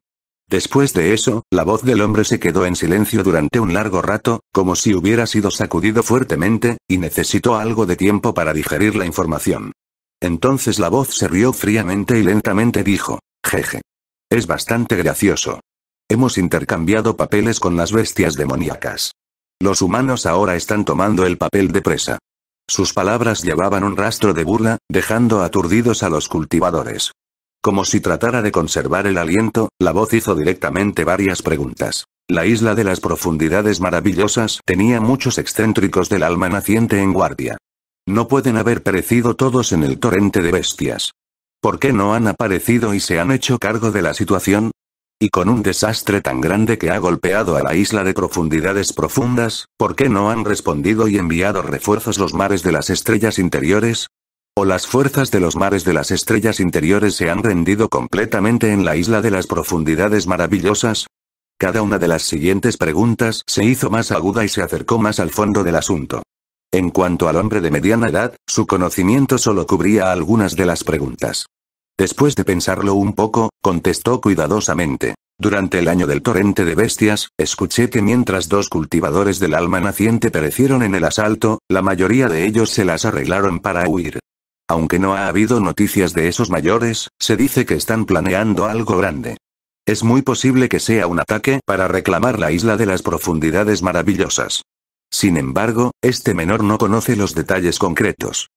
Después de eso, la voz del hombre se quedó en silencio durante un largo rato, como si hubiera sido sacudido fuertemente, y necesitó algo de tiempo para digerir la información. Entonces la voz se rió fríamente y lentamente dijo, jeje. Es bastante gracioso. Hemos intercambiado papeles con las bestias demoníacas. Los humanos ahora están tomando el papel de presa. Sus palabras llevaban un rastro de burla, dejando aturdidos a los cultivadores. Como si tratara de conservar el aliento, la voz hizo directamente varias preguntas. La isla de las profundidades maravillosas tenía muchos excéntricos del alma naciente en guardia. No pueden haber perecido todos en el torrente de bestias. ¿Por qué no han aparecido y se han hecho cargo de la situación? Y con un desastre tan grande que ha golpeado a la isla de profundidades profundas, ¿por qué no han respondido y enviado refuerzos los mares de las estrellas interiores? ¿O las fuerzas de los mares de las estrellas interiores se han rendido completamente en la isla de las profundidades maravillosas? Cada una de las siguientes preguntas se hizo más aguda y se acercó más al fondo del asunto. En cuanto al hombre de mediana edad, su conocimiento solo cubría algunas de las preguntas. Después de pensarlo un poco, contestó cuidadosamente. Durante el año del torrente de bestias, escuché que mientras dos cultivadores del alma naciente perecieron en el asalto, la mayoría de ellos se las arreglaron para huir. Aunque no ha habido noticias de esos mayores, se dice que están planeando algo grande. Es muy posible que sea un ataque para reclamar la isla de las profundidades maravillosas. Sin embargo, este menor no conoce los detalles concretos.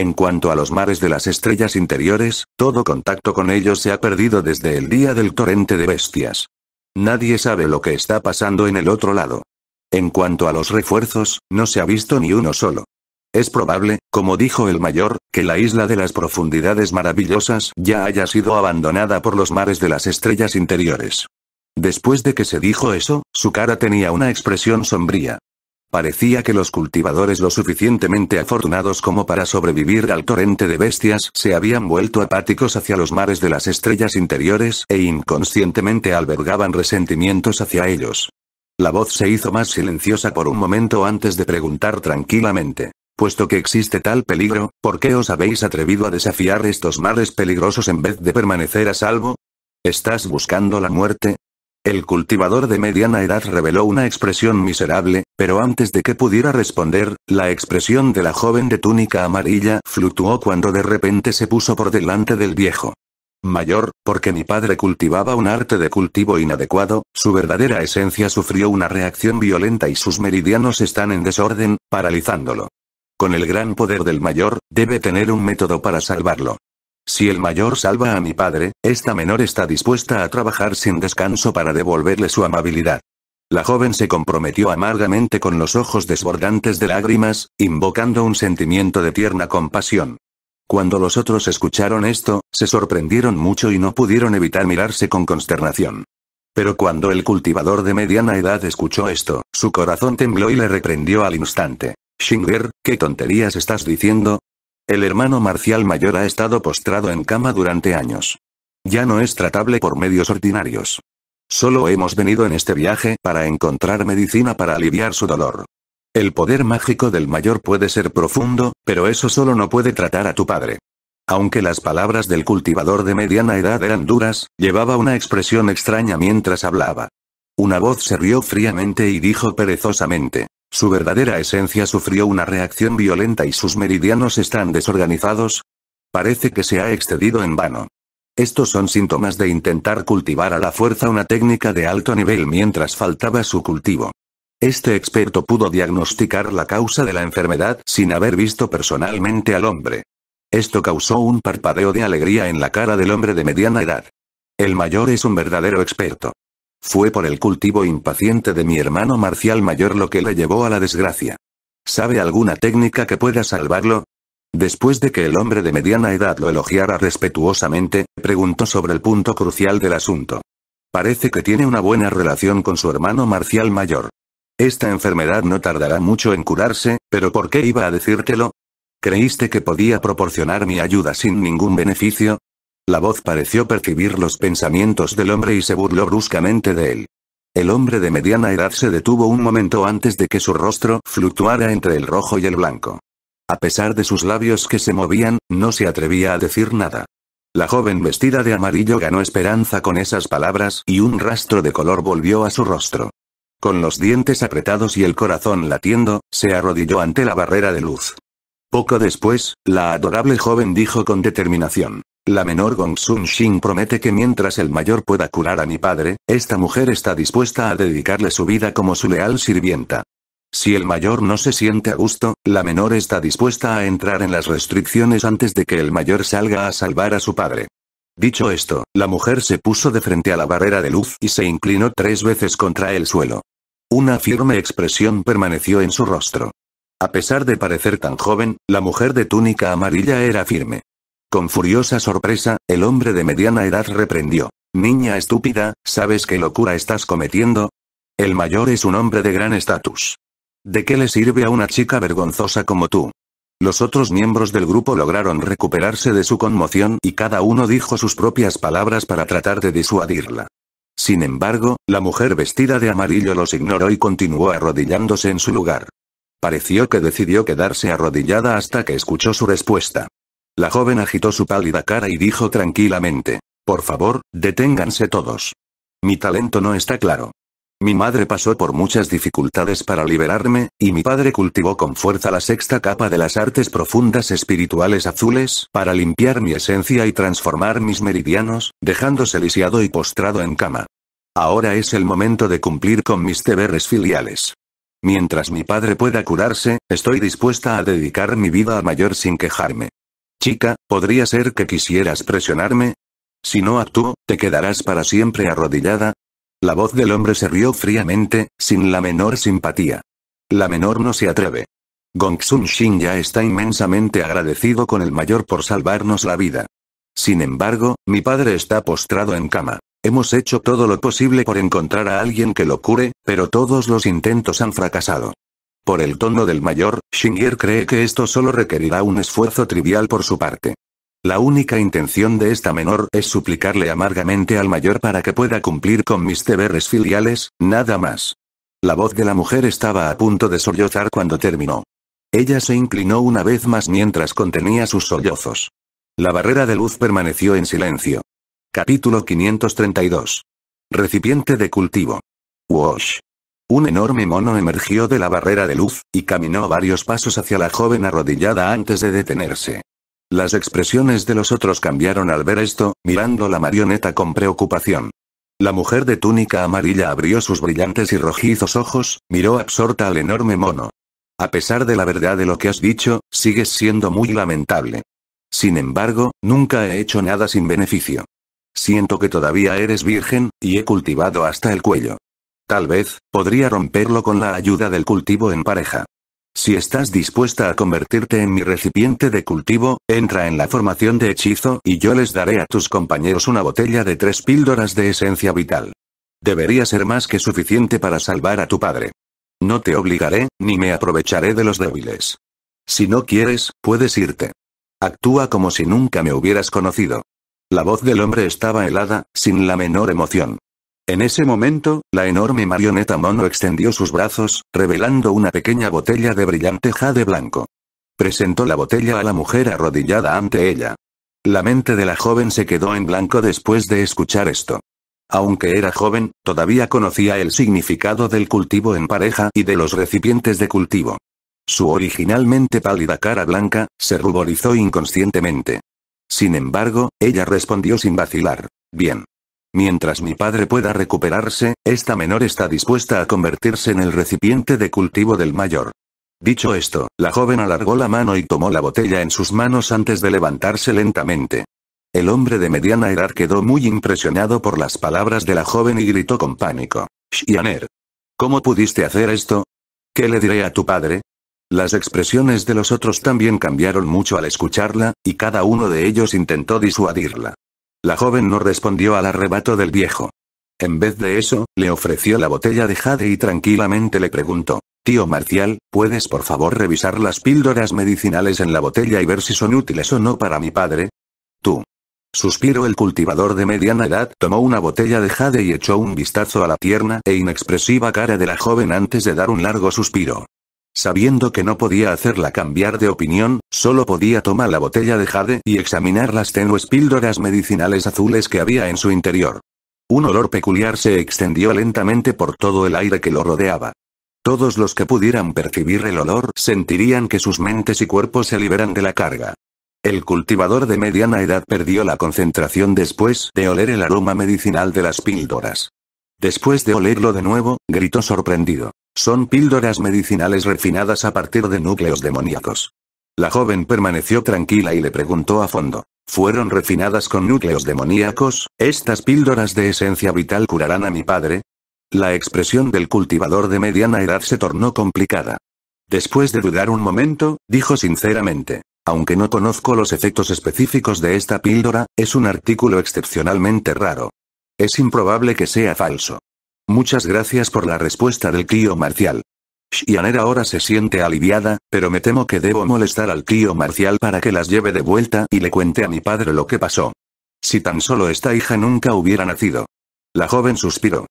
En cuanto a los mares de las estrellas interiores, todo contacto con ellos se ha perdido desde el día del torrente de bestias. Nadie sabe lo que está pasando en el otro lado. En cuanto a los refuerzos, no se ha visto ni uno solo. Es probable, como dijo el mayor, que la isla de las profundidades maravillosas ya haya sido abandonada por los mares de las estrellas interiores. Después de que se dijo eso, su cara tenía una expresión sombría. Parecía que los cultivadores lo suficientemente afortunados como para sobrevivir al torrente de bestias se habían vuelto apáticos hacia los mares de las estrellas interiores e inconscientemente albergaban resentimientos hacia ellos. La voz se hizo más silenciosa por un momento antes de preguntar tranquilamente. Puesto que existe tal peligro, ¿por qué os habéis atrevido a desafiar estos mares peligrosos en vez de permanecer a salvo? ¿Estás buscando la muerte? El cultivador de mediana edad reveló una expresión miserable, pero antes de que pudiera responder, la expresión de la joven de túnica amarilla fluctuó cuando de repente se puso por delante del viejo. Mayor, porque mi padre cultivaba un arte de cultivo inadecuado, su verdadera esencia sufrió una reacción violenta y sus meridianos están en desorden, paralizándolo. Con el gran poder del mayor, debe tener un método para salvarlo. Si el mayor salva a mi padre, esta menor está dispuesta a trabajar sin descanso para devolverle su amabilidad. La joven se comprometió amargamente con los ojos desbordantes de lágrimas, invocando un sentimiento de tierna compasión. Cuando los otros escucharon esto, se sorprendieron mucho y no pudieron evitar mirarse con consternación. Pero cuando el cultivador de mediana edad escuchó esto, su corazón tembló y le reprendió al instante. Shinger, ¿qué tonterías estás diciendo? El hermano marcial mayor ha estado postrado en cama durante años. Ya no es tratable por medios ordinarios. Solo hemos venido en este viaje para encontrar medicina para aliviar su dolor. El poder mágico del mayor puede ser profundo, pero eso solo no puede tratar a tu padre. Aunque las palabras del cultivador de mediana edad eran duras, llevaba una expresión extraña mientras hablaba. Una voz se rió fríamente y dijo perezosamente. Su verdadera esencia sufrió una reacción violenta y sus meridianos están desorganizados. Parece que se ha excedido en vano. Estos son síntomas de intentar cultivar a la fuerza una técnica de alto nivel mientras faltaba su cultivo. Este experto pudo diagnosticar la causa de la enfermedad sin haber visto personalmente al hombre. Esto causó un parpadeo de alegría en la cara del hombre de mediana edad. El mayor es un verdadero experto. Fue por el cultivo impaciente de mi hermano marcial mayor lo que le llevó a la desgracia. ¿Sabe alguna técnica que pueda salvarlo? Después de que el hombre de mediana edad lo elogiara respetuosamente, preguntó sobre el punto crucial del asunto. Parece que tiene una buena relación con su hermano marcial mayor. Esta enfermedad no tardará mucho en curarse, pero ¿por qué iba a decírtelo? ¿Creíste que podía proporcionar mi ayuda sin ningún beneficio? La voz pareció percibir los pensamientos del hombre y se burló bruscamente de él. El hombre de mediana edad se detuvo un momento antes de que su rostro fluctuara entre el rojo y el blanco. A pesar de sus labios que se movían, no se atrevía a decir nada. La joven vestida de amarillo ganó esperanza con esas palabras y un rastro de color volvió a su rostro. Con los dientes apretados y el corazón latiendo, se arrodilló ante la barrera de luz. Poco después, la adorable joven dijo con determinación. La menor Gong Sun promete que mientras el mayor pueda curar a mi padre, esta mujer está dispuesta a dedicarle su vida como su leal sirvienta. Si el mayor no se siente a gusto, la menor está dispuesta a entrar en las restricciones antes de que el mayor salga a salvar a su padre. Dicho esto, la mujer se puso de frente a la barrera de luz y se inclinó tres veces contra el suelo. Una firme expresión permaneció en su rostro. A pesar de parecer tan joven, la mujer de túnica amarilla era firme. Con furiosa sorpresa, el hombre de mediana edad reprendió. Niña estúpida, ¿sabes qué locura estás cometiendo? El mayor es un hombre de gran estatus. ¿De qué le sirve a una chica vergonzosa como tú? Los otros miembros del grupo lograron recuperarse de su conmoción y cada uno dijo sus propias palabras para tratar de disuadirla. Sin embargo, la mujer vestida de amarillo los ignoró y continuó arrodillándose en su lugar. Pareció que decidió quedarse arrodillada hasta que escuchó su respuesta. La joven agitó su pálida cara y dijo tranquilamente, por favor, deténganse todos. Mi talento no está claro. Mi madre pasó por muchas dificultades para liberarme, y mi padre cultivó con fuerza la sexta capa de las artes profundas espirituales azules para limpiar mi esencia y transformar mis meridianos, dejándose lisiado y postrado en cama. Ahora es el momento de cumplir con mis deberes filiales. Mientras mi padre pueda curarse, estoy dispuesta a dedicar mi vida a mayor sin quejarme. Chica, ¿podría ser que quisieras presionarme? Si no actúo, te quedarás para siempre arrodillada. La voz del hombre se rió fríamente, sin la menor simpatía. La menor no se atreve. Gongsun Shin ya está inmensamente agradecido con el mayor por salvarnos la vida. Sin embargo, mi padre está postrado en cama. Hemos hecho todo lo posible por encontrar a alguien que lo cure, pero todos los intentos han fracasado. Por el tono del mayor, Shingier cree que esto solo requerirá un esfuerzo trivial por su parte. La única intención de esta menor es suplicarle amargamente al mayor para que pueda cumplir con mis deberes filiales, nada más. La voz de la mujer estaba a punto de sollozar cuando terminó. Ella se inclinó una vez más mientras contenía sus sollozos. La barrera de luz permaneció en silencio. Capítulo 532. Recipiente de cultivo. Wash. Un enorme mono emergió de la barrera de luz, y caminó varios pasos hacia la joven arrodillada antes de detenerse. Las expresiones de los otros cambiaron al ver esto, mirando la marioneta con preocupación. La mujer de túnica amarilla abrió sus brillantes y rojizos ojos, miró absorta al enorme mono. A pesar de la verdad de lo que has dicho, sigues siendo muy lamentable. Sin embargo, nunca he hecho nada sin beneficio. Siento que todavía eres virgen, y he cultivado hasta el cuello. Tal vez, podría romperlo con la ayuda del cultivo en pareja. Si estás dispuesta a convertirte en mi recipiente de cultivo, entra en la formación de hechizo y yo les daré a tus compañeros una botella de tres píldoras de esencia vital. Debería ser más que suficiente para salvar a tu padre. No te obligaré, ni me aprovecharé de los débiles. Si no quieres, puedes irte. Actúa como si nunca me hubieras conocido. La voz del hombre estaba helada, sin la menor emoción. En ese momento, la enorme marioneta mono extendió sus brazos, revelando una pequeña botella de brillante jade blanco. Presentó la botella a la mujer arrodillada ante ella. La mente de la joven se quedó en blanco después de escuchar esto. Aunque era joven, todavía conocía el significado del cultivo en pareja y de los recipientes de cultivo. Su originalmente pálida cara blanca, se ruborizó inconscientemente. Sin embargo, ella respondió sin vacilar. Bien. Mientras mi padre pueda recuperarse, esta menor está dispuesta a convertirse en el recipiente de cultivo del mayor. Dicho esto, la joven alargó la mano y tomó la botella en sus manos antes de levantarse lentamente. El hombre de mediana edad quedó muy impresionado por las palabras de la joven y gritó con pánico. Shianer. ¿Cómo pudiste hacer esto? ¿Qué le diré a tu padre? Las expresiones de los otros también cambiaron mucho al escucharla, y cada uno de ellos intentó disuadirla. La joven no respondió al arrebato del viejo. En vez de eso, le ofreció la botella de jade y tranquilamente le preguntó, Tío Marcial, ¿puedes por favor revisar las píldoras medicinales en la botella y ver si son útiles o no para mi padre? Tú. Suspiró el cultivador de mediana edad tomó una botella de jade y echó un vistazo a la tierna e inexpresiva cara de la joven antes de dar un largo suspiro. Sabiendo que no podía hacerla cambiar de opinión, solo podía tomar la botella de jade y examinar las tenues píldoras medicinales azules que había en su interior. Un olor peculiar se extendió lentamente por todo el aire que lo rodeaba. Todos los que pudieran percibir el olor sentirían que sus mentes y cuerpos se liberan de la carga. El cultivador de mediana edad perdió la concentración después de oler el aroma medicinal de las píldoras. Después de olerlo de nuevo, gritó sorprendido. Son píldoras medicinales refinadas a partir de núcleos demoníacos. La joven permaneció tranquila y le preguntó a fondo. ¿Fueron refinadas con núcleos demoníacos? ¿Estas píldoras de esencia vital curarán a mi padre? La expresión del cultivador de mediana edad se tornó complicada. Después de dudar un momento, dijo sinceramente. Aunque no conozco los efectos específicos de esta píldora, es un artículo excepcionalmente raro. Es improbable que sea falso. Muchas gracias por la respuesta del tío marcial. Shianer ahora se siente aliviada, pero me temo que debo molestar al tío marcial para que las lleve de vuelta y le cuente a mi padre lo que pasó. Si tan solo esta hija nunca hubiera nacido. La joven suspiró.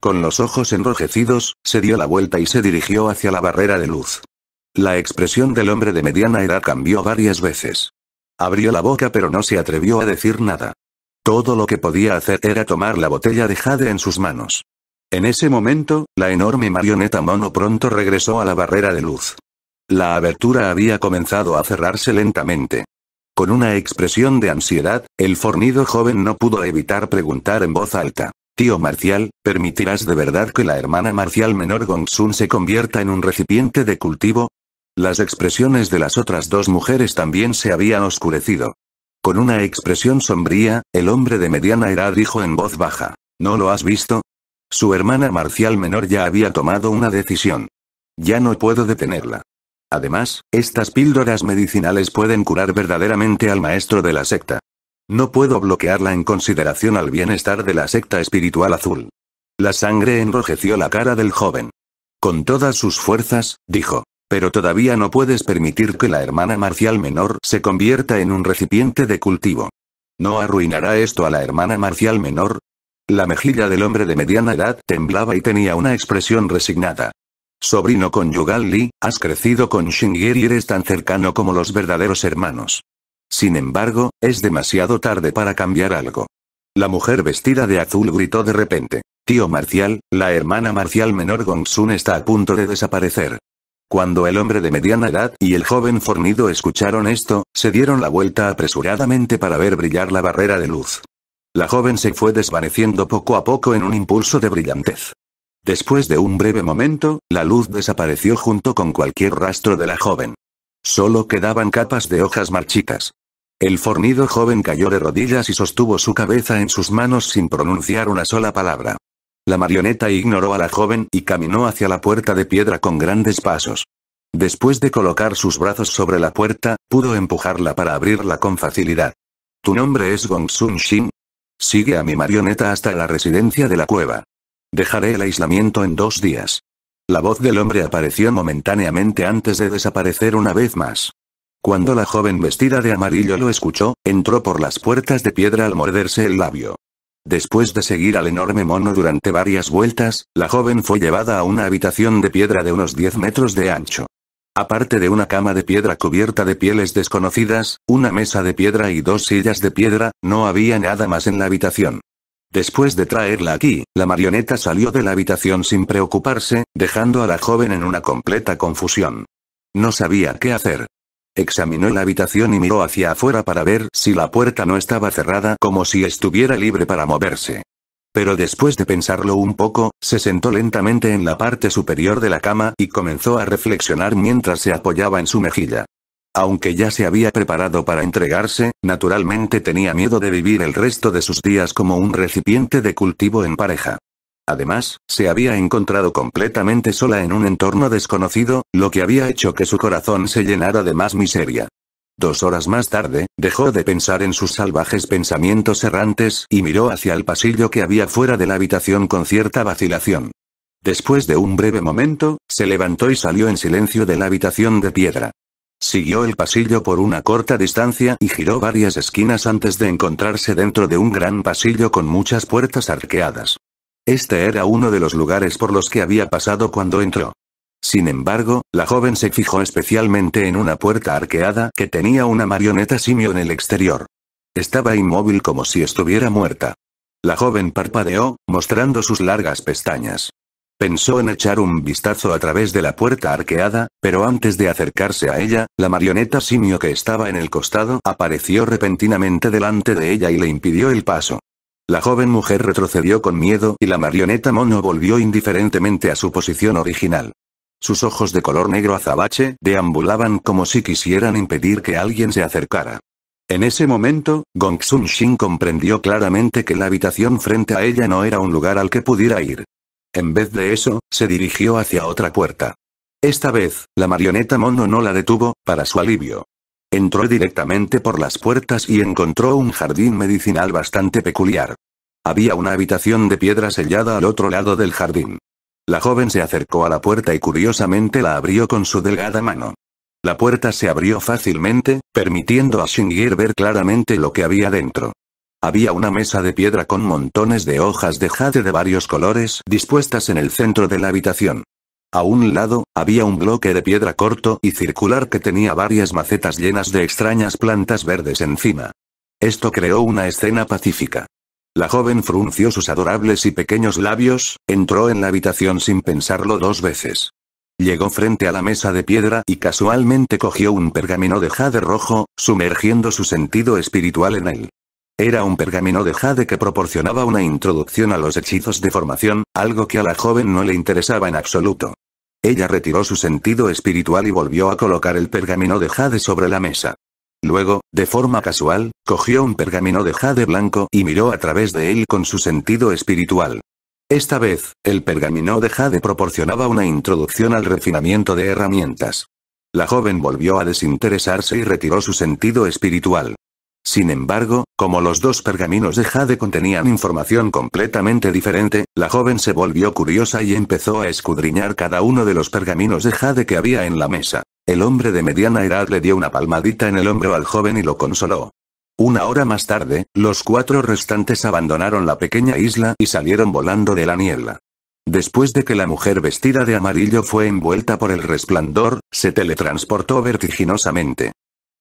Con los ojos enrojecidos, se dio la vuelta y se dirigió hacia la barrera de luz. La expresión del hombre de mediana edad cambió varias veces. Abrió la boca pero no se atrevió a decir nada. Todo lo que podía hacer era tomar la botella de jade en sus manos. En ese momento, la enorme marioneta mono pronto regresó a la barrera de luz. La abertura había comenzado a cerrarse lentamente. Con una expresión de ansiedad, el fornido joven no pudo evitar preguntar en voz alta. Tío Marcial, ¿permitirás de verdad que la hermana Marcial menor Gongsun se convierta en un recipiente de cultivo? Las expresiones de las otras dos mujeres también se habían oscurecido. Con una expresión sombría, el hombre de mediana edad dijo en voz baja. ¿No lo has visto? Su hermana Marcial menor ya había tomado una decisión. Ya no puedo detenerla. Además, estas píldoras medicinales pueden curar verdaderamente al maestro de la secta. No puedo bloquearla en consideración al bienestar de la secta espiritual azul. La sangre enrojeció la cara del joven. Con todas sus fuerzas, dijo. Pero todavía no puedes permitir que la hermana marcial menor se convierta en un recipiente de cultivo. ¿No arruinará esto a la hermana marcial menor? La mejilla del hombre de mediana edad temblaba y tenía una expresión resignada. Sobrino conyugal Lee, has crecido con Shingir y eres tan cercano como los verdaderos hermanos. Sin embargo, es demasiado tarde para cambiar algo. La mujer vestida de azul gritó de repente. Tío Marcial, la hermana Marcial menor Gongsun está a punto de desaparecer. Cuando el hombre de mediana edad y el joven fornido escucharon esto, se dieron la vuelta apresuradamente para ver brillar la barrera de luz. La joven se fue desvaneciendo poco a poco en un impulso de brillantez. Después de un breve momento, la luz desapareció junto con cualquier rastro de la joven. Solo quedaban capas de hojas marchitas. El fornido joven cayó de rodillas y sostuvo su cabeza en sus manos sin pronunciar una sola palabra. La marioneta ignoró a la joven y caminó hacia la puerta de piedra con grandes pasos. Después de colocar sus brazos sobre la puerta, pudo empujarla para abrirla con facilidad. Tu nombre es Gongsun Shin, Sigue a mi marioneta hasta la residencia de la cueva. Dejaré el aislamiento en dos días. La voz del hombre apareció momentáneamente antes de desaparecer una vez más. Cuando la joven vestida de amarillo lo escuchó, entró por las puertas de piedra al morderse el labio. Después de seguir al enorme mono durante varias vueltas, la joven fue llevada a una habitación de piedra de unos 10 metros de ancho. Aparte de una cama de piedra cubierta de pieles desconocidas, una mesa de piedra y dos sillas de piedra, no había nada más en la habitación. Después de traerla aquí, la marioneta salió de la habitación sin preocuparse, dejando a la joven en una completa confusión. No sabía qué hacer. Examinó la habitación y miró hacia afuera para ver si la puerta no estaba cerrada como si estuviera libre para moverse. Pero después de pensarlo un poco, se sentó lentamente en la parte superior de la cama y comenzó a reflexionar mientras se apoyaba en su mejilla. Aunque ya se había preparado para entregarse, naturalmente tenía miedo de vivir el resto de sus días como un recipiente de cultivo en pareja. Además, se había encontrado completamente sola en un entorno desconocido, lo que había hecho que su corazón se llenara de más miseria. Dos horas más tarde, dejó de pensar en sus salvajes pensamientos errantes y miró hacia el pasillo que había fuera de la habitación con cierta vacilación. Después de un breve momento, se levantó y salió en silencio de la habitación de piedra. Siguió el pasillo por una corta distancia y giró varias esquinas antes de encontrarse dentro de un gran pasillo con muchas puertas arqueadas. Este era uno de los lugares por los que había pasado cuando entró. Sin embargo, la joven se fijó especialmente en una puerta arqueada que tenía una marioneta simio en el exterior. Estaba inmóvil como si estuviera muerta. La joven parpadeó, mostrando sus largas pestañas. Pensó en echar un vistazo a través de la puerta arqueada, pero antes de acercarse a ella, la marioneta simio que estaba en el costado apareció repentinamente delante de ella y le impidió el paso. La joven mujer retrocedió con miedo y la marioneta mono volvió indiferentemente a su posición original. Sus ojos de color negro azabache deambulaban como si quisieran impedir que alguien se acercara. En ese momento, Gong Sun Shin comprendió claramente que la habitación frente a ella no era un lugar al que pudiera ir. En vez de eso, se dirigió hacia otra puerta. Esta vez, la marioneta mono no la detuvo, para su alivio. Entró directamente por las puertas y encontró un jardín medicinal bastante peculiar. Había una habitación de piedra sellada al otro lado del jardín. La joven se acercó a la puerta y curiosamente la abrió con su delgada mano. La puerta se abrió fácilmente, permitiendo a Shingir ver claramente lo que había dentro. Había una mesa de piedra con montones de hojas de jade de varios colores dispuestas en el centro de la habitación. A un lado, había un bloque de piedra corto y circular que tenía varias macetas llenas de extrañas plantas verdes encima. Esto creó una escena pacífica. La joven frunció sus adorables y pequeños labios, entró en la habitación sin pensarlo dos veces. Llegó frente a la mesa de piedra y casualmente cogió un pergamino de jade rojo, sumergiendo su sentido espiritual en él. Era un pergamino de jade que proporcionaba una introducción a los hechizos de formación, algo que a la joven no le interesaba en absoluto. Ella retiró su sentido espiritual y volvió a colocar el pergamino de jade sobre la mesa. Luego, de forma casual, cogió un pergamino de jade blanco y miró a través de él con su sentido espiritual. Esta vez, el pergamino de jade proporcionaba una introducción al refinamiento de herramientas. La joven volvió a desinteresarse y retiró su sentido espiritual. Sin embargo, como los dos pergaminos de jade contenían información completamente diferente, la joven se volvió curiosa y empezó a escudriñar cada uno de los pergaminos de jade que había en la mesa. El hombre de mediana edad le dio una palmadita en el hombro al joven y lo consoló. Una hora más tarde, los cuatro restantes abandonaron la pequeña isla y salieron volando de la niebla. Después de que la mujer vestida de amarillo fue envuelta por el resplandor, se teletransportó vertiginosamente.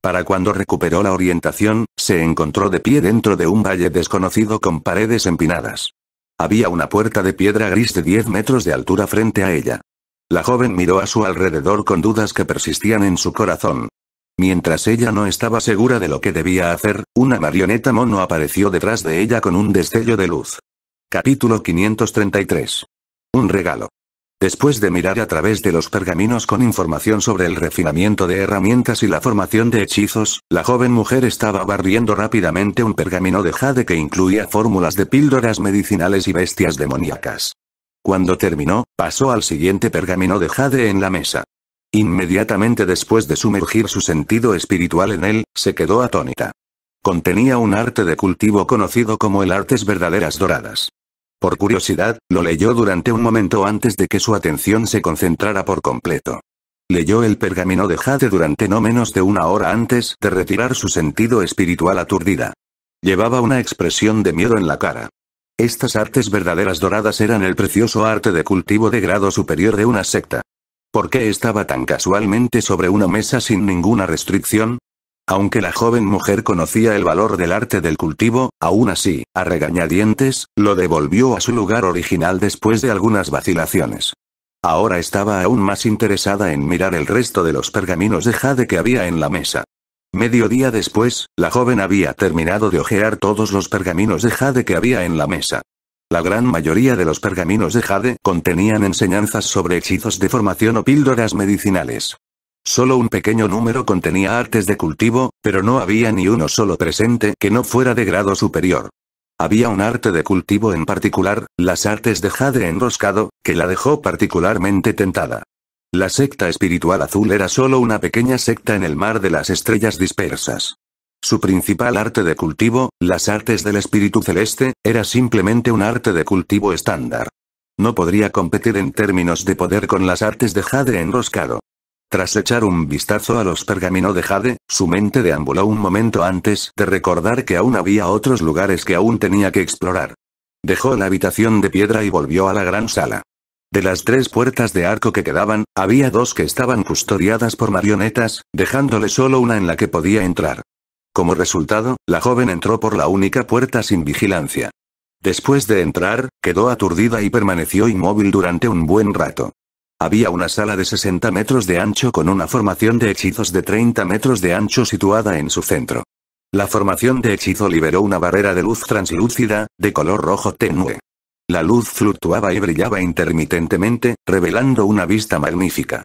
Para cuando recuperó la orientación, se encontró de pie dentro de un valle desconocido con paredes empinadas. Había una puerta de piedra gris de 10 metros de altura frente a ella. La joven miró a su alrededor con dudas que persistían en su corazón. Mientras ella no estaba segura de lo que debía hacer, una marioneta mono apareció detrás de ella con un destello de luz. Capítulo 533. Un regalo. Después de mirar a través de los pergaminos con información sobre el refinamiento de herramientas y la formación de hechizos, la joven mujer estaba barriendo rápidamente un pergamino de jade que incluía fórmulas de píldoras medicinales y bestias demoníacas. Cuando terminó, pasó al siguiente pergamino de jade en la mesa. Inmediatamente después de sumergir su sentido espiritual en él, se quedó atónita. Contenía un arte de cultivo conocido como el artes verdaderas doradas. Por curiosidad, lo leyó durante un momento antes de que su atención se concentrara por completo. Leyó el pergamino de Jade durante no menos de una hora antes de retirar su sentido espiritual aturdida. Llevaba una expresión de miedo en la cara. Estas artes verdaderas doradas eran el precioso arte de cultivo de grado superior de una secta. ¿Por qué estaba tan casualmente sobre una mesa sin ninguna restricción? Aunque la joven mujer conocía el valor del arte del cultivo, aún así, a regañadientes, lo devolvió a su lugar original después de algunas vacilaciones. Ahora estaba aún más interesada en mirar el resto de los pergaminos de jade que había en la mesa. Medio día después, la joven había terminado de ojear todos los pergaminos de Jade que había en la mesa. La gran mayoría de los pergaminos de Jade contenían enseñanzas sobre hechizos de formación o píldoras medicinales. Solo un pequeño número contenía artes de cultivo, pero no había ni uno solo presente que no fuera de grado superior. Había un arte de cultivo en particular, las artes de Jade enroscado, que la dejó particularmente tentada. La secta espiritual azul era solo una pequeña secta en el mar de las estrellas dispersas. Su principal arte de cultivo, las artes del espíritu celeste, era simplemente un arte de cultivo estándar. No podría competir en términos de poder con las artes de Jade enroscado. Tras echar un vistazo a los pergaminos de Jade, su mente deambuló un momento antes de recordar que aún había otros lugares que aún tenía que explorar. Dejó la habitación de piedra y volvió a la gran sala. De las tres puertas de arco que quedaban, había dos que estaban custodiadas por marionetas, dejándole solo una en la que podía entrar. Como resultado, la joven entró por la única puerta sin vigilancia. Después de entrar, quedó aturdida y permaneció inmóvil durante un buen rato. Había una sala de 60 metros de ancho con una formación de hechizos de 30 metros de ancho situada en su centro. La formación de hechizo liberó una barrera de luz translúcida, de color rojo tenue. La luz fluctuaba y brillaba intermitentemente, revelando una vista magnífica.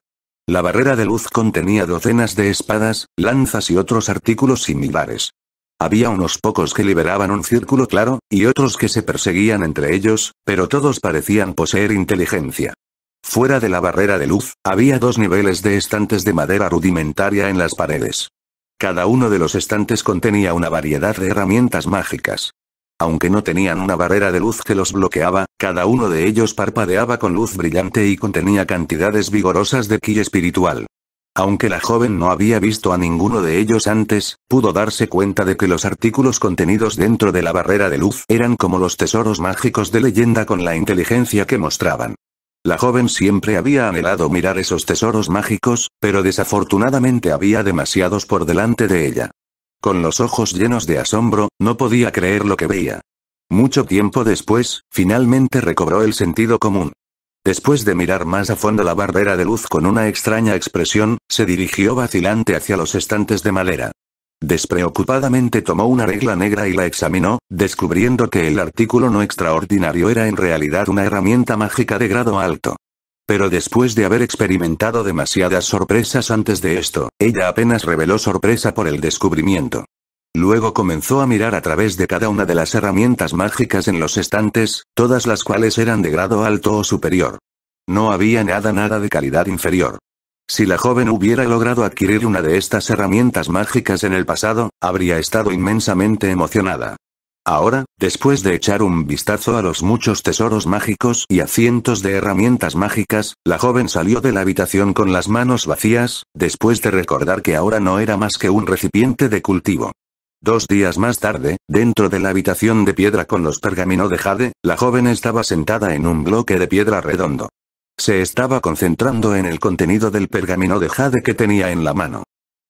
La barrera de luz contenía docenas de espadas, lanzas y otros artículos similares. Había unos pocos que liberaban un círculo claro, y otros que se perseguían entre ellos, pero todos parecían poseer inteligencia. Fuera de la barrera de luz, había dos niveles de estantes de madera rudimentaria en las paredes. Cada uno de los estantes contenía una variedad de herramientas mágicas. Aunque no tenían una barrera de luz que los bloqueaba, cada uno de ellos parpadeaba con luz brillante y contenía cantidades vigorosas de ki espiritual. Aunque la joven no había visto a ninguno de ellos antes, pudo darse cuenta de que los artículos contenidos dentro de la barrera de luz eran como los tesoros mágicos de leyenda con la inteligencia que mostraban. La joven siempre había anhelado mirar esos tesoros mágicos, pero desafortunadamente había demasiados por delante de ella. Con los ojos llenos de asombro, no podía creer lo que veía. Mucho tiempo después, finalmente recobró el sentido común. Después de mirar más a fondo la barbera de luz con una extraña expresión, se dirigió vacilante hacia los estantes de madera. Despreocupadamente tomó una regla negra y la examinó, descubriendo que el artículo no extraordinario era en realidad una herramienta mágica de grado alto. Pero después de haber experimentado demasiadas sorpresas antes de esto, ella apenas reveló sorpresa por el descubrimiento. Luego comenzó a mirar a través de cada una de las herramientas mágicas en los estantes, todas las cuales eran de grado alto o superior. No había nada nada de calidad inferior. Si la joven hubiera logrado adquirir una de estas herramientas mágicas en el pasado, habría estado inmensamente emocionada. Ahora, después de echar un vistazo a los muchos tesoros mágicos y a cientos de herramientas mágicas, la joven salió de la habitación con las manos vacías, después de recordar que ahora no era más que un recipiente de cultivo. Dos días más tarde, dentro de la habitación de piedra con los pergaminos de jade, la joven estaba sentada en un bloque de piedra redondo. Se estaba concentrando en el contenido del pergamino de jade que tenía en la mano.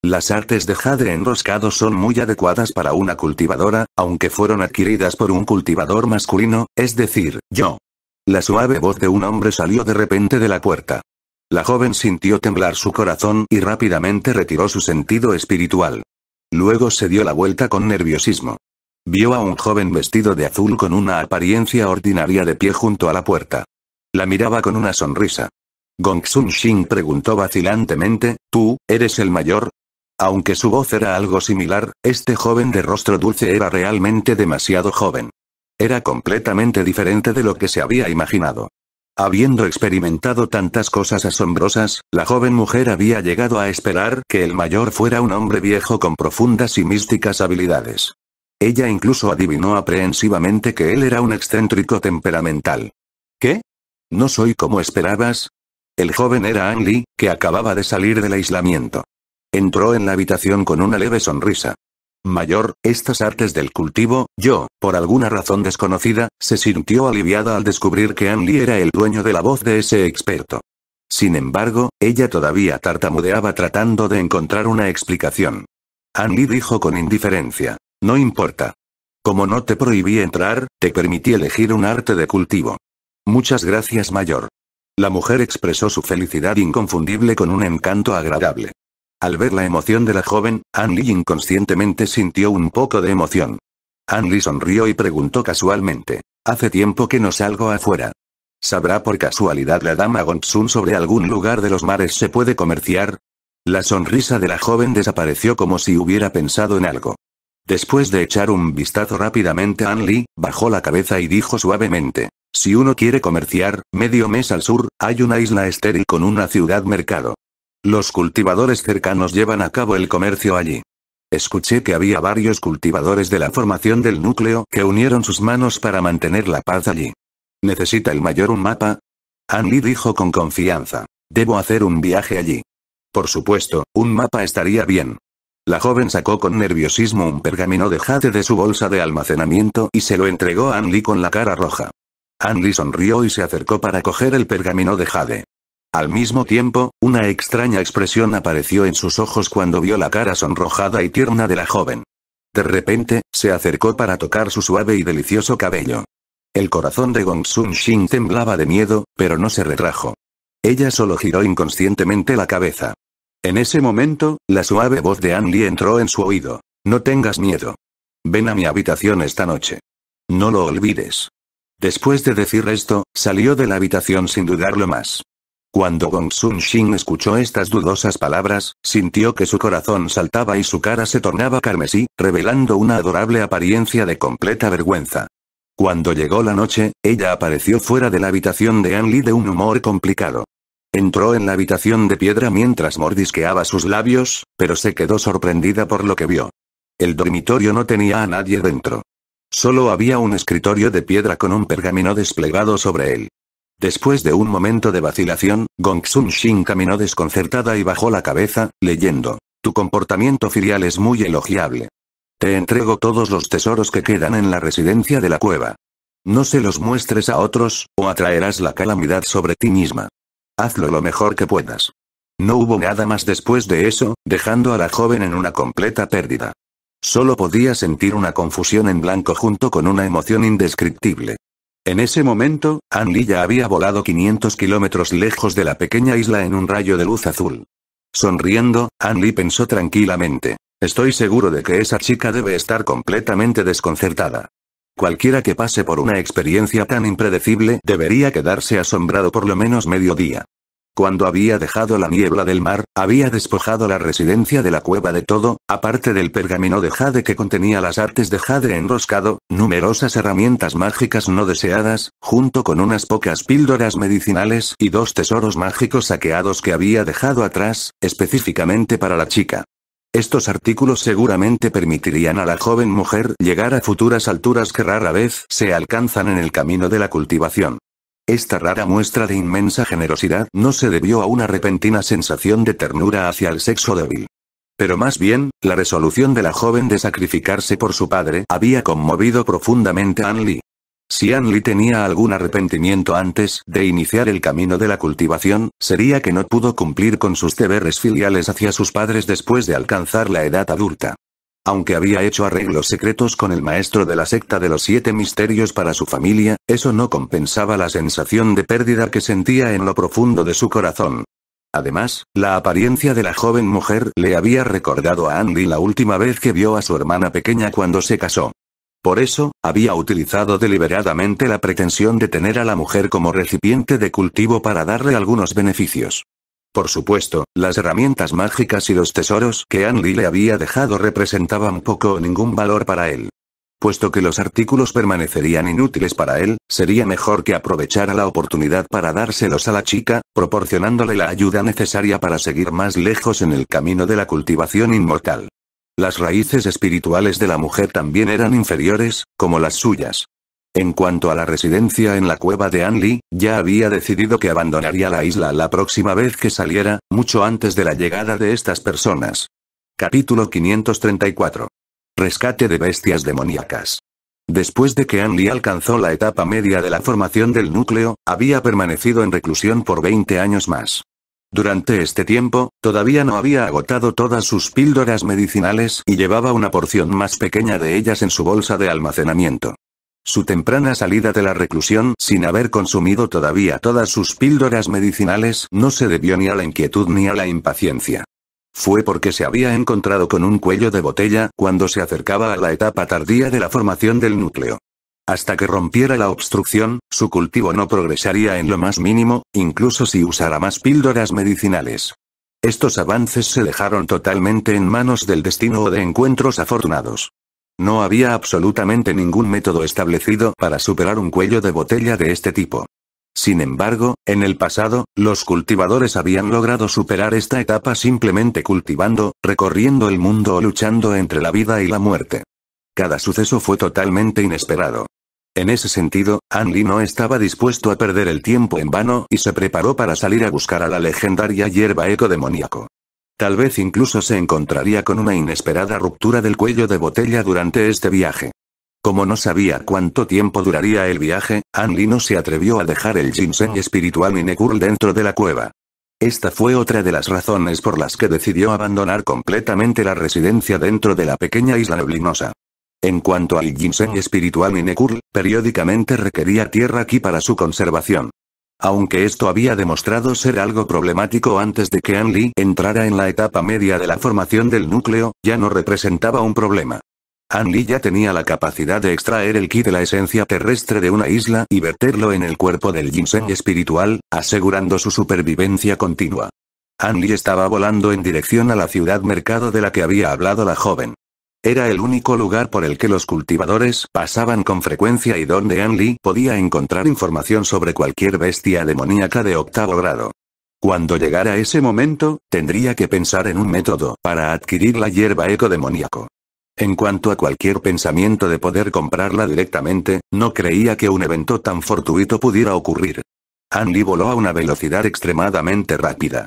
Las artes de jade enroscado son muy adecuadas para una cultivadora, aunque fueron adquiridas por un cultivador masculino, es decir, yo. La suave voz de un hombre salió de repente de la puerta. La joven sintió temblar su corazón y rápidamente retiró su sentido espiritual. Luego se dio la vuelta con nerviosismo. Vio a un joven vestido de azul con una apariencia ordinaria de pie junto a la puerta. La miraba con una sonrisa. Gongsun Shin preguntó vacilantemente, ¿tú, eres el mayor? Aunque su voz era algo similar, este joven de rostro dulce era realmente demasiado joven. Era completamente diferente de lo que se había imaginado. Habiendo experimentado tantas cosas asombrosas, la joven mujer había llegado a esperar que el mayor fuera un hombre viejo con profundas y místicas habilidades. Ella incluso adivinó aprehensivamente que él era un excéntrico temperamental. ¿Qué? ¿No soy como esperabas? El joven era Ang Lee, que acababa de salir del aislamiento. Entró en la habitación con una leve sonrisa. Mayor, estas artes del cultivo, yo, por alguna razón desconocida, se sintió aliviada al descubrir que Andy era el dueño de la voz de ese experto. Sin embargo, ella todavía tartamudeaba tratando de encontrar una explicación. Andy dijo con indiferencia. No importa. Como no te prohibí entrar, te permití elegir un arte de cultivo. Muchas gracias, mayor. La mujer expresó su felicidad inconfundible con un encanto agradable. Al ver la emoción de la joven, An inconscientemente sintió un poco de emoción. An sonrió y preguntó casualmente. Hace tiempo que no salgo afuera. ¿Sabrá por casualidad la dama Gonsun sobre algún lugar de los mares se puede comerciar? La sonrisa de la joven desapareció como si hubiera pensado en algo. Después de echar un vistazo rápidamente a bajó la cabeza y dijo suavemente. Si uno quiere comerciar, medio mes al sur, hay una isla estéril con una ciudad mercado. Los cultivadores cercanos llevan a cabo el comercio allí. Escuché que había varios cultivadores de la formación del núcleo que unieron sus manos para mantener la paz allí. ¿Necesita el mayor un mapa? Andy dijo con confianza. Debo hacer un viaje allí. Por supuesto, un mapa estaría bien. La joven sacó con nerviosismo un pergamino de jade de su bolsa de almacenamiento y se lo entregó a Andy con la cara roja. Andy sonrió y se acercó para coger el pergamino de jade. Al mismo tiempo, una extraña expresión apareció en sus ojos cuando vio la cara sonrojada y tierna de la joven. De repente, se acercó para tocar su suave y delicioso cabello. El corazón de Gongsun Shin temblaba de miedo, pero no se retrajo. Ella solo giró inconscientemente la cabeza. En ese momento, la suave voz de Andy entró en su oído. No tengas miedo. Ven a mi habitación esta noche. No lo olvides. Después de decir esto, salió de la habitación sin dudarlo más. Cuando Gong Sun Shin escuchó estas dudosas palabras, sintió que su corazón saltaba y su cara se tornaba carmesí, revelando una adorable apariencia de completa vergüenza. Cuando llegó la noche, ella apareció fuera de la habitación de Li de un humor complicado. Entró en la habitación de piedra mientras mordisqueaba sus labios, pero se quedó sorprendida por lo que vio. El dormitorio no tenía a nadie dentro. Solo había un escritorio de piedra con un pergamino desplegado sobre él. Después de un momento de vacilación, Sun Shin caminó desconcertada y bajó la cabeza, leyendo. Tu comportamiento filial es muy elogiable. Te entrego todos los tesoros que quedan en la residencia de la cueva. No se los muestres a otros, o atraerás la calamidad sobre ti misma. Hazlo lo mejor que puedas. No hubo nada más después de eso, dejando a la joven en una completa pérdida. Solo podía sentir una confusión en blanco junto con una emoción indescriptible. En ese momento, An ya había volado 500 kilómetros lejos de la pequeña isla en un rayo de luz azul. Sonriendo, An pensó tranquilamente. Estoy seguro de que esa chica debe estar completamente desconcertada. Cualquiera que pase por una experiencia tan impredecible debería quedarse asombrado por lo menos medio día. Cuando había dejado la niebla del mar, había despojado la residencia de la cueva de todo, aparte del pergamino de jade que contenía las artes de jade enroscado, numerosas herramientas mágicas no deseadas, junto con unas pocas píldoras medicinales y dos tesoros mágicos saqueados que había dejado atrás, específicamente para la chica. Estos artículos seguramente permitirían a la joven mujer llegar a futuras alturas que rara vez se alcanzan en el camino de la cultivación. Esta rara muestra de inmensa generosidad no se debió a una repentina sensación de ternura hacia el sexo débil. Pero más bien, la resolución de la joven de sacrificarse por su padre había conmovido profundamente a An Lee. Si An Lee tenía algún arrepentimiento antes de iniciar el camino de la cultivación, sería que no pudo cumplir con sus deberes filiales hacia sus padres después de alcanzar la edad adulta. Aunque había hecho arreglos secretos con el maestro de la secta de los siete misterios para su familia, eso no compensaba la sensación de pérdida que sentía en lo profundo de su corazón. Además, la apariencia de la joven mujer le había recordado a Andy la última vez que vio a su hermana pequeña cuando se casó. Por eso, había utilizado deliberadamente la pretensión de tener a la mujer como recipiente de cultivo para darle algunos beneficios. Por supuesto, las herramientas mágicas y los tesoros que Andy le había dejado representaban poco o ningún valor para él. Puesto que los artículos permanecerían inútiles para él, sería mejor que aprovechara la oportunidad para dárselos a la chica, proporcionándole la ayuda necesaria para seguir más lejos en el camino de la cultivación inmortal. Las raíces espirituales de la mujer también eran inferiores, como las suyas. En cuanto a la residencia en la cueva de Anli, ya había decidido que abandonaría la isla la próxima vez que saliera, mucho antes de la llegada de estas personas. Capítulo 534. Rescate de bestias demoníacas. Después de que Anli alcanzó la etapa media de la formación del núcleo, había permanecido en reclusión por 20 años más. Durante este tiempo, todavía no había agotado todas sus píldoras medicinales y llevaba una porción más pequeña de ellas en su bolsa de almacenamiento. Su temprana salida de la reclusión sin haber consumido todavía todas sus píldoras medicinales no se debió ni a la inquietud ni a la impaciencia. Fue porque se había encontrado con un cuello de botella cuando se acercaba a la etapa tardía de la formación del núcleo. Hasta que rompiera la obstrucción, su cultivo no progresaría en lo más mínimo, incluso si usara más píldoras medicinales. Estos avances se dejaron totalmente en manos del destino o de encuentros afortunados. No había absolutamente ningún método establecido para superar un cuello de botella de este tipo. Sin embargo, en el pasado, los cultivadores habían logrado superar esta etapa simplemente cultivando, recorriendo el mundo o luchando entre la vida y la muerte. Cada suceso fue totalmente inesperado. En ese sentido, Anli no estaba dispuesto a perder el tiempo en vano y se preparó para salir a buscar a la legendaria hierba eco demoníaco. Tal vez incluso se encontraría con una inesperada ruptura del cuello de botella durante este viaje. Como no sabía cuánto tiempo duraría el viaje, Anli no se atrevió a dejar el ginseng espiritual Minekul dentro de la cueva. Esta fue otra de las razones por las que decidió abandonar completamente la residencia dentro de la pequeña isla neblinosa. En cuanto al ginseng espiritual Minekul, periódicamente requería tierra aquí para su conservación. Aunque esto había demostrado ser algo problemático antes de que An Li entrara en la etapa media de la formación del núcleo, ya no representaba un problema. An Li ya tenía la capacidad de extraer el ki de la esencia terrestre de una isla y verterlo en el cuerpo del ginseng espiritual, asegurando su supervivencia continua. An Li estaba volando en dirección a la ciudad mercado de la que había hablado la joven. Era el único lugar por el que los cultivadores pasaban con frecuencia y donde Anli podía encontrar información sobre cualquier bestia demoníaca de octavo grado. Cuando llegara ese momento, tendría que pensar en un método para adquirir la hierba eco demoníaco. En cuanto a cualquier pensamiento de poder comprarla directamente, no creía que un evento tan fortuito pudiera ocurrir. Andy voló a una velocidad extremadamente rápida.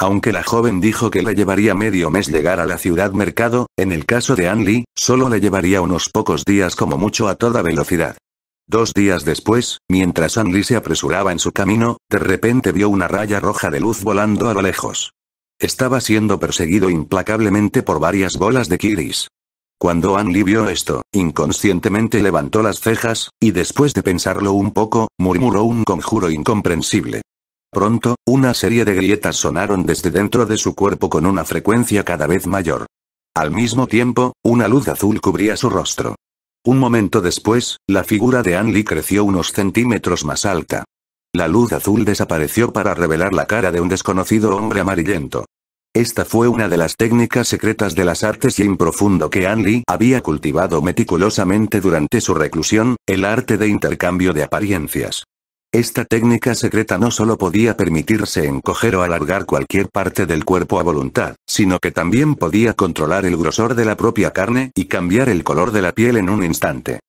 Aunque la joven dijo que le llevaría medio mes llegar a la ciudad mercado, en el caso de Anli, solo le llevaría unos pocos días como mucho a toda velocidad. Dos días después, mientras Anli se apresuraba en su camino, de repente vio una raya roja de luz volando a lo lejos. Estaba siendo perseguido implacablemente por varias bolas de kiris. Cuando Anli vio esto, inconscientemente levantó las cejas, y después de pensarlo un poco, murmuró un conjuro incomprensible. Pronto, una serie de grietas sonaron desde dentro de su cuerpo con una frecuencia cada vez mayor. Al mismo tiempo, una luz azul cubría su rostro. Un momento después, la figura de Lee creció unos centímetros más alta. La luz azul desapareció para revelar la cara de un desconocido hombre amarillento. Esta fue una de las técnicas secretas de las artes en profundo que An Lee había cultivado meticulosamente durante su reclusión, el arte de intercambio de apariencias. Esta técnica secreta no solo podía permitirse encoger o alargar cualquier parte del cuerpo a voluntad, sino que también podía controlar el grosor de la propia carne y cambiar el color de la piel en un instante.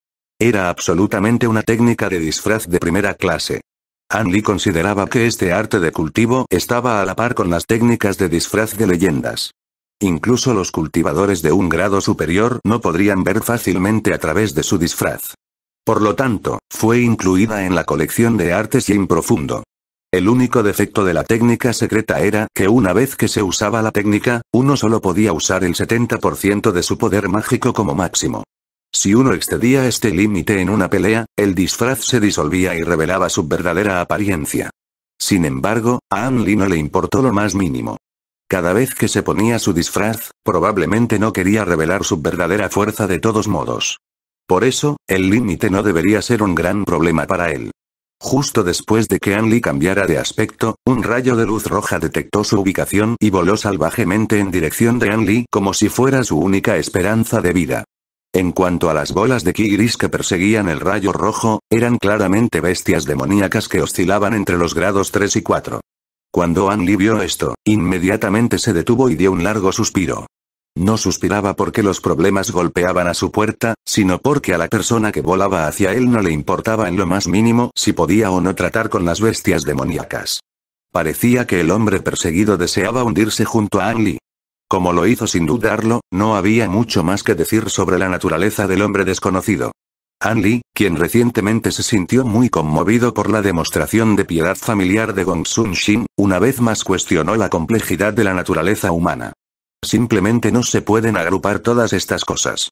Era absolutamente una técnica de disfraz de primera clase. Andy consideraba que este arte de cultivo estaba a la par con las técnicas de disfraz de leyendas. Incluso los cultivadores de un grado superior no podrían ver fácilmente a través de su disfraz. Por lo tanto, fue incluida en la colección de y sin profundo. El único defecto de la técnica secreta era que una vez que se usaba la técnica, uno solo podía usar el 70% de su poder mágico como máximo. Si uno excedía este límite en una pelea, el disfraz se disolvía y revelaba su verdadera apariencia. Sin embargo, a Anli no le importó lo más mínimo. Cada vez que se ponía su disfraz, probablemente no quería revelar su verdadera fuerza de todos modos. Por eso, el límite no debería ser un gran problema para él. Justo después de que Anli cambiara de aspecto, un rayo de luz roja detectó su ubicación y voló salvajemente en dirección de Anli como si fuera su única esperanza de vida. En cuanto a las bolas de ki gris que perseguían el rayo rojo, eran claramente bestias demoníacas que oscilaban entre los grados 3 y 4. Cuando Anli vio esto, inmediatamente se detuvo y dio un largo suspiro. No suspiraba porque los problemas golpeaban a su puerta, sino porque a la persona que volaba hacia él no le importaba en lo más mínimo si podía o no tratar con las bestias demoníacas. Parecía que el hombre perseguido deseaba hundirse junto a Anli. Como lo hizo sin dudarlo, no había mucho más que decir sobre la naturaleza del hombre desconocido. Anli, quien recientemente se sintió muy conmovido por la demostración de piedad familiar de Gongsun Shin, una vez más cuestionó la complejidad de la naturaleza humana. Simplemente no se pueden agrupar todas estas cosas.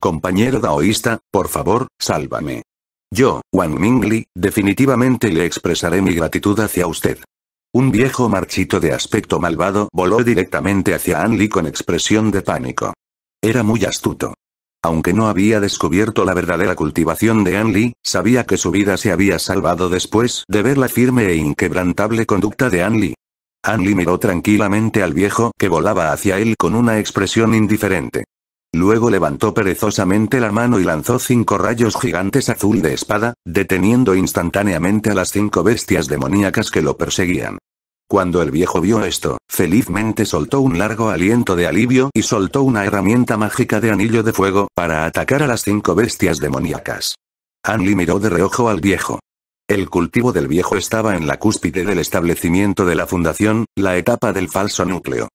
Compañero daoísta, por favor, sálvame. Yo, Wang Mingli, definitivamente le expresaré mi gratitud hacia usted. Un viejo marchito de aspecto malvado voló directamente hacia Anli con expresión de pánico. Era muy astuto. Aunque no había descubierto la verdadera cultivación de Anli, sabía que su vida se había salvado después de ver la firme e inquebrantable conducta de Anli. Anli miró tranquilamente al viejo que volaba hacia él con una expresión indiferente. Luego levantó perezosamente la mano y lanzó cinco rayos gigantes azul de espada, deteniendo instantáneamente a las cinco bestias demoníacas que lo perseguían. Cuando el viejo vio esto, felizmente soltó un largo aliento de alivio y soltó una herramienta mágica de anillo de fuego para atacar a las cinco bestias demoníacas. Anli miró de reojo al viejo. El cultivo del viejo estaba en la cúspide del establecimiento de la fundación, la etapa del falso núcleo.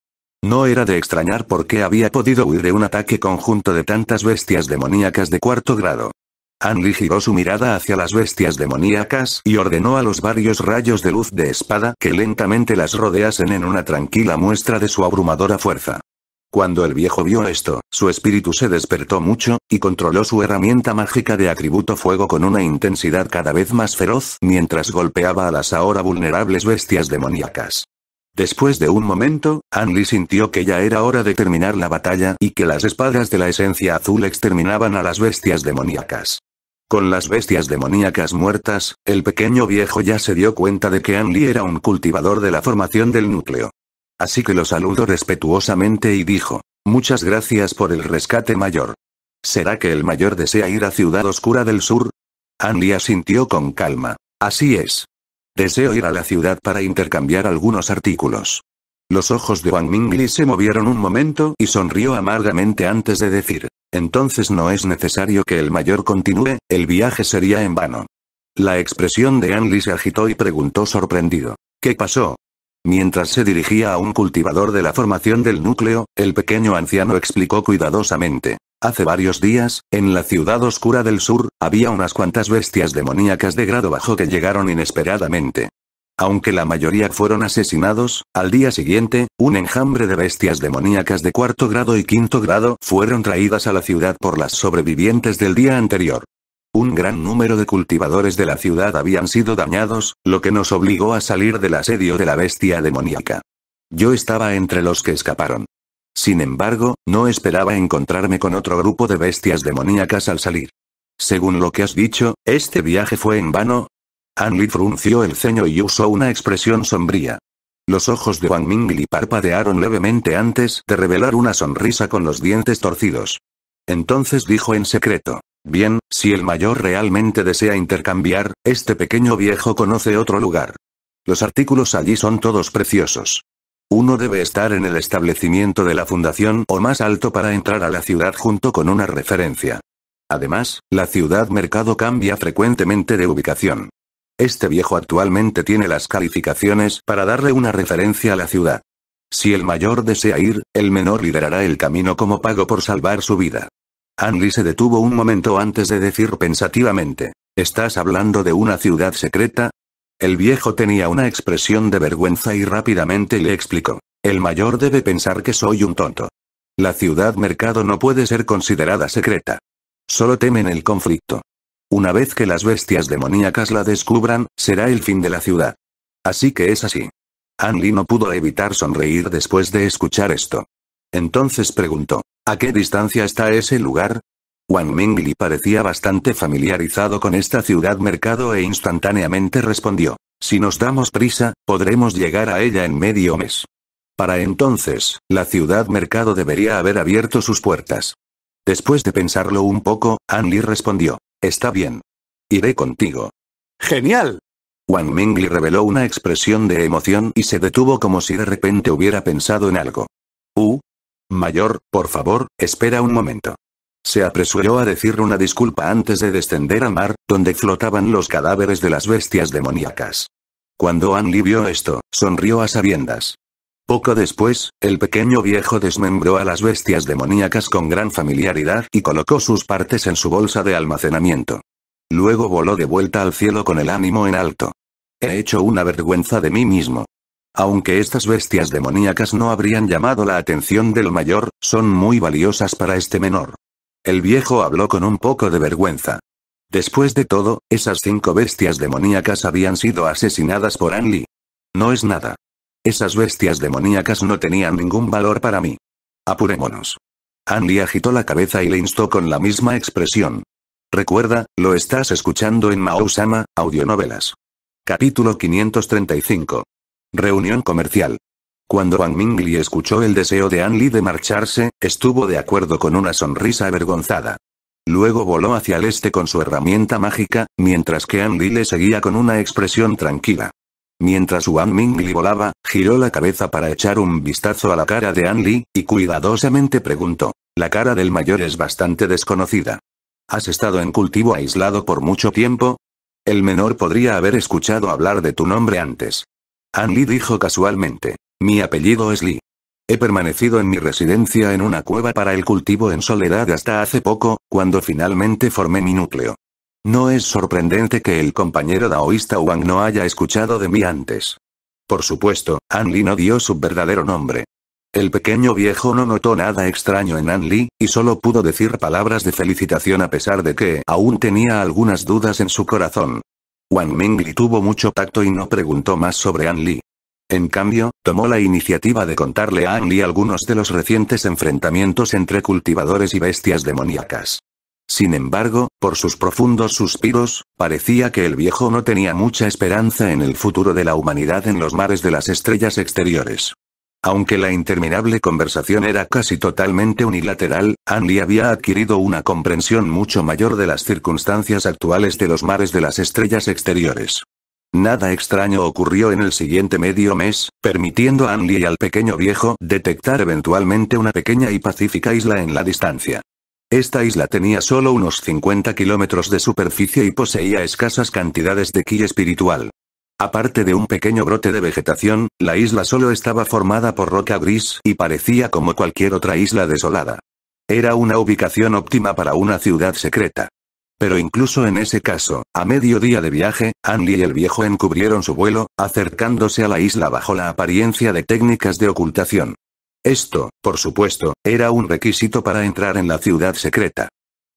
No era de extrañar por qué había podido huir de un ataque conjunto de tantas bestias demoníacas de cuarto grado. Anli giró su mirada hacia las bestias demoníacas y ordenó a los varios rayos de luz de espada que lentamente las rodeasen en una tranquila muestra de su abrumadora fuerza. Cuando el viejo vio esto, su espíritu se despertó mucho, y controló su herramienta mágica de atributo fuego con una intensidad cada vez más feroz mientras golpeaba a las ahora vulnerables bestias demoníacas. Después de un momento, Anli sintió que ya era hora de terminar la batalla y que las espadas de la esencia azul exterminaban a las bestias demoníacas. Con las bestias demoníacas muertas, el pequeño viejo ya se dio cuenta de que Anli era un cultivador de la formación del núcleo. Así que lo saludó respetuosamente y dijo, muchas gracias por el rescate mayor. ¿Será que el mayor desea ir a Ciudad Oscura del Sur? Andy asintió con calma. Así es. Deseo ir a la ciudad para intercambiar algunos artículos. Los ojos de Wang Mingli se movieron un momento y sonrió amargamente antes de decir, entonces no es necesario que el mayor continúe, el viaje sería en vano. La expresión de Anli se agitó y preguntó sorprendido, ¿qué pasó? Mientras se dirigía a un cultivador de la formación del núcleo, el pequeño anciano explicó cuidadosamente. Hace varios días, en la ciudad oscura del sur, había unas cuantas bestias demoníacas de grado bajo que llegaron inesperadamente. Aunque la mayoría fueron asesinados, al día siguiente, un enjambre de bestias demoníacas de cuarto grado y quinto grado fueron traídas a la ciudad por las sobrevivientes del día anterior. Un gran número de cultivadores de la ciudad habían sido dañados, lo que nos obligó a salir del asedio de la bestia demoníaca. Yo estaba entre los que escaparon. Sin embargo, no esperaba encontrarme con otro grupo de bestias demoníacas al salir. Según lo que has dicho, ¿este viaje fue en vano? Anli frunció el ceño y usó una expresión sombría. Los ojos de Wang Mingli parpadearon levemente antes de revelar una sonrisa con los dientes torcidos. Entonces dijo en secreto. Bien, si el mayor realmente desea intercambiar, este pequeño viejo conoce otro lugar. Los artículos allí son todos preciosos. Uno debe estar en el establecimiento de la fundación o más alto para entrar a la ciudad junto con una referencia. Además, la ciudad mercado cambia frecuentemente de ubicación. Este viejo actualmente tiene las calificaciones para darle una referencia a la ciudad. Si el mayor desea ir, el menor liderará el camino como pago por salvar su vida. Anli se detuvo un momento antes de decir pensativamente. ¿Estás hablando de una ciudad secreta? El viejo tenía una expresión de vergüenza y rápidamente le explicó. El mayor debe pensar que soy un tonto. La ciudad mercado no puede ser considerada secreta. Solo temen el conflicto. Una vez que las bestias demoníacas la descubran, será el fin de la ciudad. Así que es así. Anli no pudo evitar sonreír después de escuchar esto. Entonces preguntó, ¿A qué distancia está ese lugar? Wang Mingli parecía bastante familiarizado con esta ciudad-mercado e instantáneamente respondió. Si nos damos prisa, podremos llegar a ella en medio mes. Para entonces, la ciudad-mercado debería haber abierto sus puertas. Después de pensarlo un poco, Anli Li respondió. Está bien. Iré contigo. ¡Genial! Wang Mingli reveló una expresión de emoción y se detuvo como si de repente hubiera pensado en algo. Uh, Mayor, por favor, espera un momento. Se apresuró a decir una disculpa antes de descender a mar, donde flotaban los cadáveres de las bestias demoníacas. Cuando Anli vio esto, sonrió a sabiendas. Poco después, el pequeño viejo desmembró a las bestias demoníacas con gran familiaridad y colocó sus partes en su bolsa de almacenamiento. Luego voló de vuelta al cielo con el ánimo en alto. He hecho una vergüenza de mí mismo. Aunque estas bestias demoníacas no habrían llamado la atención del mayor, son muy valiosas para este menor. El viejo habló con un poco de vergüenza. Después de todo, esas cinco bestias demoníacas habían sido asesinadas por Anli. No es nada. Esas bestias demoníacas no tenían ningún valor para mí. Apurémonos. Anli agitó la cabeza y le instó con la misma expresión. Recuerda, lo estás escuchando en Sama, audionovelas. Capítulo 535. Reunión comercial. Cuando Wang Mingli escuchó el deseo de An de marcharse, estuvo de acuerdo con una sonrisa avergonzada. Luego voló hacia el este con su herramienta mágica, mientras que Anli le seguía con una expresión tranquila. Mientras Wang Mingli volaba, giró la cabeza para echar un vistazo a la cara de An y cuidadosamente preguntó. La cara del mayor es bastante desconocida. ¿Has estado en cultivo aislado por mucho tiempo? El menor podría haber escuchado hablar de tu nombre antes. An Lee dijo casualmente. Mi apellido es Lee. He permanecido en mi residencia en una cueva para el cultivo en soledad hasta hace poco, cuando finalmente formé mi núcleo. No es sorprendente que el compañero daoísta Wang no haya escuchado de mí antes. Por supuesto, An Lee no dio su verdadero nombre. El pequeño viejo no notó nada extraño en An Lee, y solo pudo decir palabras de felicitación a pesar de que aún tenía algunas dudas en su corazón. Wang Mengli tuvo mucho tacto y no preguntó más sobre An Li. En cambio, tomó la iniciativa de contarle a An Li algunos de los recientes enfrentamientos entre cultivadores y bestias demoníacas. Sin embargo, por sus profundos suspiros, parecía que el viejo no tenía mucha esperanza en el futuro de la humanidad en los mares de las estrellas exteriores. Aunque la interminable conversación era casi totalmente unilateral, Andy había adquirido una comprensión mucho mayor de las circunstancias actuales de los mares de las estrellas exteriores. Nada extraño ocurrió en el siguiente medio mes, permitiendo a Anli y al pequeño viejo detectar eventualmente una pequeña y pacífica isla en la distancia. Esta isla tenía solo unos 50 kilómetros de superficie y poseía escasas cantidades de ki espiritual. Aparte de un pequeño brote de vegetación, la isla solo estaba formada por roca gris y parecía como cualquier otra isla desolada. Era una ubicación óptima para una ciudad secreta. Pero incluso en ese caso, a mediodía de viaje, Andy y el viejo encubrieron su vuelo, acercándose a la isla bajo la apariencia de técnicas de ocultación. Esto, por supuesto, era un requisito para entrar en la ciudad secreta.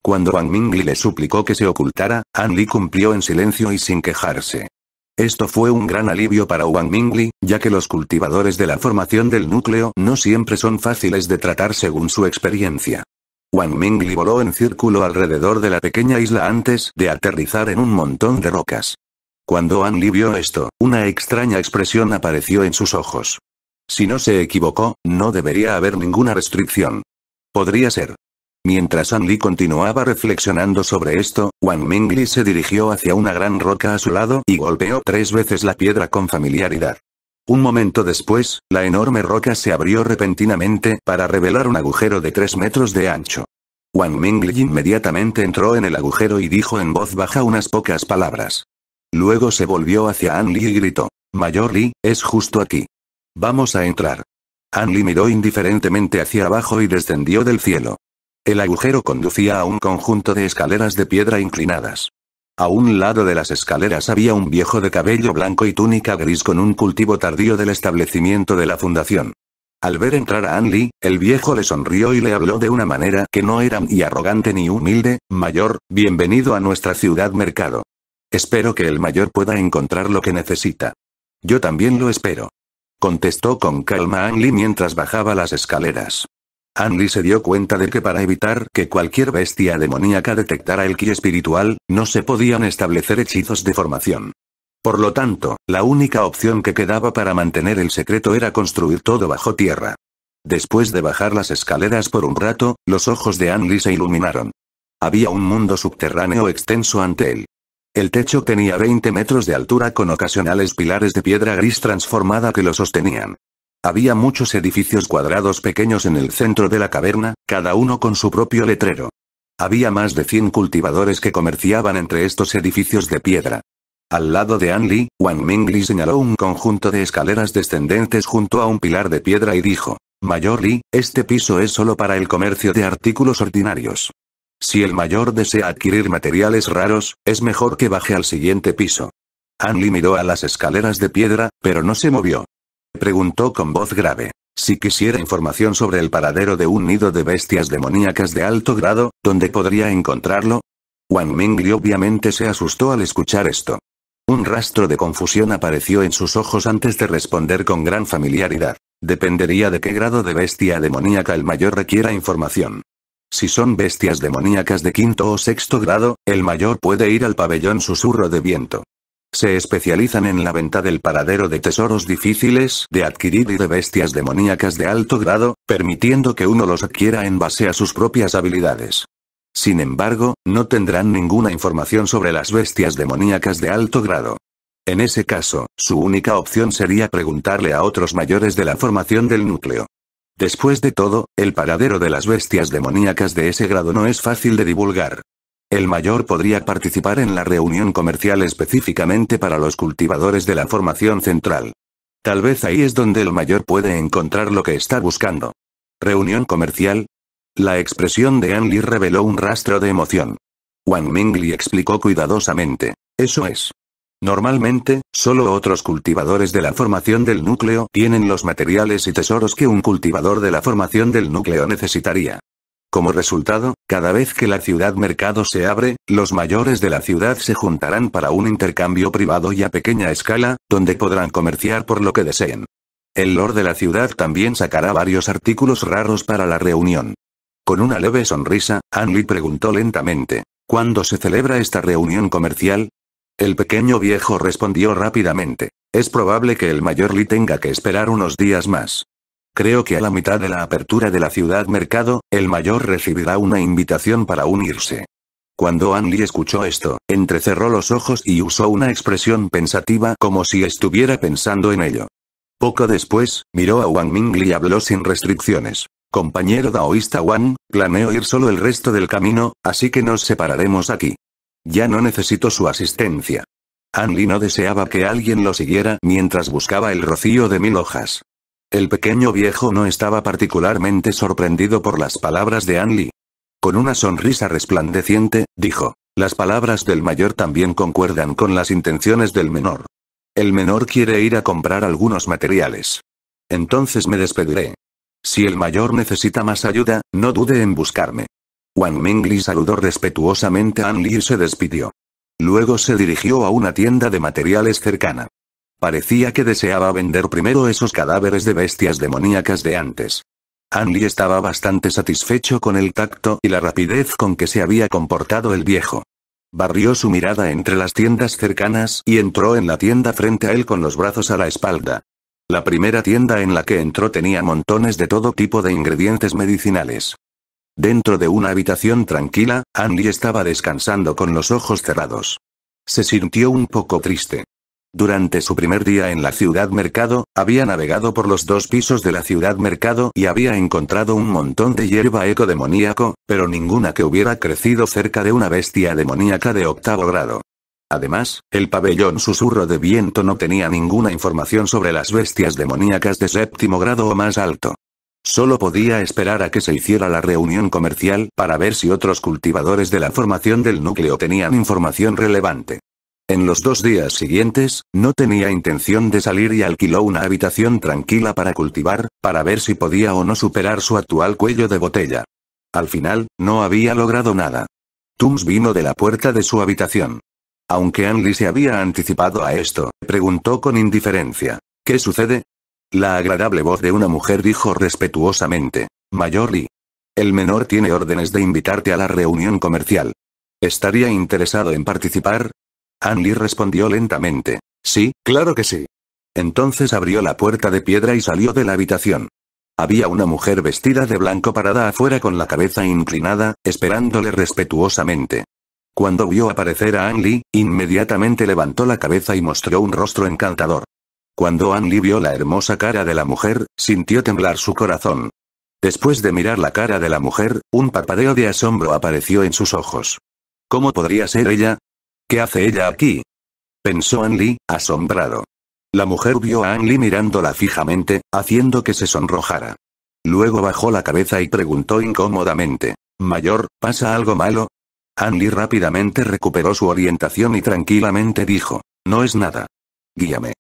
Cuando Wang Mingli le suplicó que se ocultara, Andy cumplió en silencio y sin quejarse. Esto fue un gran alivio para Wang Mingli, ya que los cultivadores de la formación del núcleo no siempre son fáciles de tratar según su experiencia. Wang Mingli voló en círculo alrededor de la pequeña isla antes de aterrizar en un montón de rocas. Cuando An Li vio esto, una extraña expresión apareció en sus ojos. Si no se equivocó, no debería haber ninguna restricción. Podría ser, Mientras An Li continuaba reflexionando sobre esto, Wang Mingli se dirigió hacia una gran roca a su lado y golpeó tres veces la piedra con familiaridad. Un momento después, la enorme roca se abrió repentinamente para revelar un agujero de tres metros de ancho. Wang Mingli inmediatamente entró en el agujero y dijo en voz baja unas pocas palabras. Luego se volvió hacia An Li y gritó, Mayor Li, es justo aquí. Vamos a entrar. An Li miró indiferentemente hacia abajo y descendió del cielo. El agujero conducía a un conjunto de escaleras de piedra inclinadas. A un lado de las escaleras había un viejo de cabello blanco y túnica gris con un cultivo tardío del establecimiento de la fundación. Al ver entrar a Anli, el viejo le sonrió y le habló de una manera que no era ni arrogante ni humilde, Mayor, bienvenido a nuestra ciudad mercado. Espero que el mayor pueda encontrar lo que necesita. Yo también lo espero. Contestó con calma Anli mientras bajaba las escaleras. Andy se dio cuenta de que para evitar que cualquier bestia demoníaca detectara el ki espiritual, no se podían establecer hechizos de formación. Por lo tanto, la única opción que quedaba para mantener el secreto era construir todo bajo tierra. Después de bajar las escaleras por un rato, los ojos de Andy se iluminaron. Había un mundo subterráneo extenso ante él. El techo tenía 20 metros de altura con ocasionales pilares de piedra gris transformada que lo sostenían. Había muchos edificios cuadrados pequeños en el centro de la caverna, cada uno con su propio letrero. Había más de 100 cultivadores que comerciaban entre estos edificios de piedra. Al lado de Anli, Wang Mingli señaló un conjunto de escaleras descendentes junto a un pilar de piedra y dijo, Mayor Li, este piso es solo para el comercio de artículos ordinarios. Si el mayor desea adquirir materiales raros, es mejor que baje al siguiente piso. Li miró a las escaleras de piedra, pero no se movió preguntó con voz grave. Si quisiera información sobre el paradero de un nido de bestias demoníacas de alto grado, ¿dónde podría encontrarlo? Wang Mingli obviamente se asustó al escuchar esto. Un rastro de confusión apareció en sus ojos antes de responder con gran familiaridad. Dependería de qué grado de bestia demoníaca el mayor requiera información. Si son bestias demoníacas de quinto o sexto grado, el mayor puede ir al pabellón susurro de viento. Se especializan en la venta del paradero de tesoros difíciles de adquirir y de bestias demoníacas de alto grado, permitiendo que uno los adquiera en base a sus propias habilidades. Sin embargo, no tendrán ninguna información sobre las bestias demoníacas de alto grado. En ese caso, su única opción sería preguntarle a otros mayores de la formación del núcleo. Después de todo, el paradero de las bestias demoníacas de ese grado no es fácil de divulgar. El mayor podría participar en la reunión comercial específicamente para los cultivadores de la formación central. Tal vez ahí es donde el mayor puede encontrar lo que está buscando. ¿Reunión comercial? La expresión de Anli reveló un rastro de emoción. Wang Mingli explicó cuidadosamente. Eso es. Normalmente, solo otros cultivadores de la formación del núcleo tienen los materiales y tesoros que un cultivador de la formación del núcleo necesitaría. Como resultado, cada vez que la ciudad mercado se abre, los mayores de la ciudad se juntarán para un intercambio privado y a pequeña escala, donde podrán comerciar por lo que deseen. El lord de la ciudad también sacará varios artículos raros para la reunión. Con una leve sonrisa, Anli preguntó lentamente, ¿cuándo se celebra esta reunión comercial? El pequeño viejo respondió rápidamente, es probable que el mayor Lee tenga que esperar unos días más. Creo que a la mitad de la apertura de la ciudad mercado, el mayor recibirá una invitación para unirse. Cuando Anli escuchó esto, entrecerró los ojos y usó una expresión pensativa como si estuviera pensando en ello. Poco después, miró a Wang Ming y habló sin restricciones. Compañero daoísta Wang, planeo ir solo el resto del camino, así que nos separaremos aquí. Ya no necesito su asistencia. Anli no deseaba que alguien lo siguiera mientras buscaba el rocío de mil hojas. El pequeño viejo no estaba particularmente sorprendido por las palabras de An Con una sonrisa resplandeciente, dijo, las palabras del mayor también concuerdan con las intenciones del menor. El menor quiere ir a comprar algunos materiales. Entonces me despediré. Si el mayor necesita más ayuda, no dude en buscarme. Wang Mingli saludó respetuosamente a An y se despidió. Luego se dirigió a una tienda de materiales cercana. Parecía que deseaba vender primero esos cadáveres de bestias demoníacas de antes. Andy estaba bastante satisfecho con el tacto y la rapidez con que se había comportado el viejo. Barrió su mirada entre las tiendas cercanas y entró en la tienda frente a él con los brazos a la espalda. La primera tienda en la que entró tenía montones de todo tipo de ingredientes medicinales. Dentro de una habitación tranquila, Andy estaba descansando con los ojos cerrados. Se sintió un poco triste. Durante su primer día en la ciudad mercado, había navegado por los dos pisos de la ciudad mercado y había encontrado un montón de hierba ecodemoníaco, pero ninguna que hubiera crecido cerca de una bestia demoníaca de octavo grado. Además, el pabellón susurro de viento no tenía ninguna información sobre las bestias demoníacas de séptimo grado o más alto. Solo podía esperar a que se hiciera la reunión comercial para ver si otros cultivadores de la formación del núcleo tenían información relevante. En los dos días siguientes, no tenía intención de salir y alquiló una habitación tranquila para cultivar, para ver si podía o no superar su actual cuello de botella. Al final, no había logrado nada. Tums vino de la puerta de su habitación. Aunque Anli se había anticipado a esto, preguntó con indiferencia. ¿Qué sucede? La agradable voz de una mujer dijo respetuosamente. Mayor Lee. El menor tiene órdenes de invitarte a la reunión comercial. ¿Estaría interesado en participar? Ann respondió lentamente. Sí, claro que sí. Entonces abrió la puerta de piedra y salió de la habitación. Había una mujer vestida de blanco parada afuera con la cabeza inclinada, esperándole respetuosamente. Cuando vio aparecer a Ann inmediatamente levantó la cabeza y mostró un rostro encantador. Cuando Ann vio la hermosa cara de la mujer, sintió temblar su corazón. Después de mirar la cara de la mujer, un parpadeo de asombro apareció en sus ojos. ¿Cómo podría ser ella? ¿Qué hace ella aquí? Pensó An asombrado. La mujer vio a An mirándola fijamente, haciendo que se sonrojara. Luego bajó la cabeza y preguntó incómodamente. Mayor, ¿pasa algo malo? An rápidamente recuperó su orientación y tranquilamente dijo. No es nada. Guíame.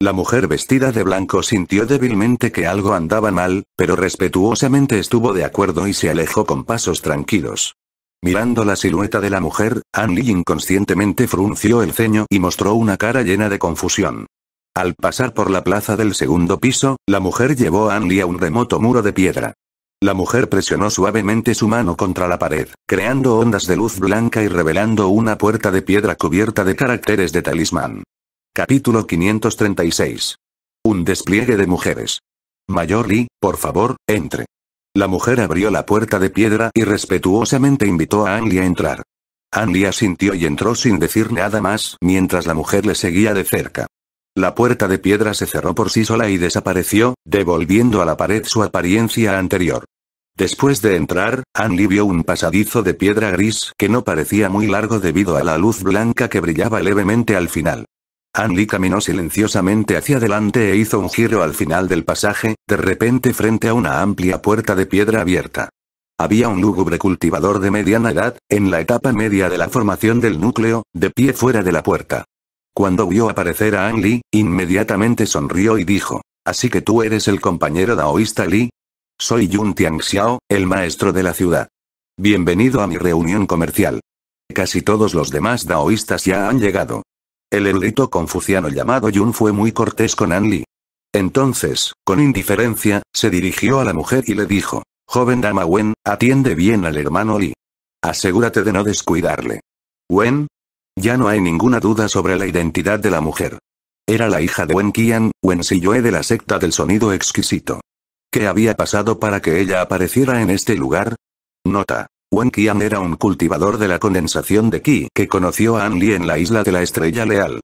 La mujer vestida de blanco sintió débilmente que algo andaba mal, pero respetuosamente estuvo de acuerdo y se alejó con pasos tranquilos. Mirando la silueta de la mujer, An inconscientemente frunció el ceño y mostró una cara llena de confusión. Al pasar por la plaza del segundo piso, la mujer llevó a An Lee a un remoto muro de piedra. La mujer presionó suavemente su mano contra la pared, creando ondas de luz blanca y revelando una puerta de piedra cubierta de caracteres de talismán. Capítulo 536. Un despliegue de mujeres. Mayor Lee, por favor, entre. La mujer abrió la puerta de piedra y respetuosamente invitó a Andy a entrar. Andy asintió y entró sin decir nada más, mientras la mujer le seguía de cerca. La puerta de piedra se cerró por sí sola y desapareció, devolviendo a la pared su apariencia anterior. Después de entrar, Andy vio un pasadizo de piedra gris que no parecía muy largo debido a la luz blanca que brillaba levemente al final. Anli Li caminó silenciosamente hacia adelante e hizo un giro al final del pasaje, de repente frente a una amplia puerta de piedra abierta. Había un lúgubre cultivador de mediana edad, en la etapa media de la formación del núcleo, de pie fuera de la puerta. Cuando vio aparecer a Anli, Li, inmediatamente sonrió y dijo, Así que tú eres el compañero daoísta Li? Soy Yun Tianxiao, el maestro de la ciudad. Bienvenido a mi reunión comercial. Casi todos los demás daoístas ya han llegado. El erudito confuciano llamado Yun fue muy cortés con An Li. Entonces, con indiferencia, se dirigió a la mujer y le dijo, Joven dama Wen, atiende bien al hermano Li. Asegúrate de no descuidarle. Wen. Ya no hay ninguna duda sobre la identidad de la mujer. Era la hija de Wen Qian, Wen Siyue de la secta del sonido exquisito. ¿Qué había pasado para que ella apareciera en este lugar? Nota. Wen Qian era un cultivador de la condensación de Qi que conoció a An Li en la isla de la Estrella Leal.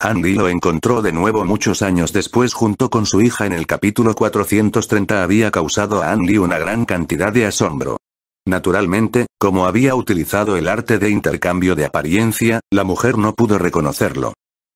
An Li lo encontró de nuevo muchos años después junto con su hija en el capítulo 430 había causado a An Li una gran cantidad de asombro. Naturalmente, como había utilizado el arte de intercambio de apariencia, la mujer no pudo reconocerlo.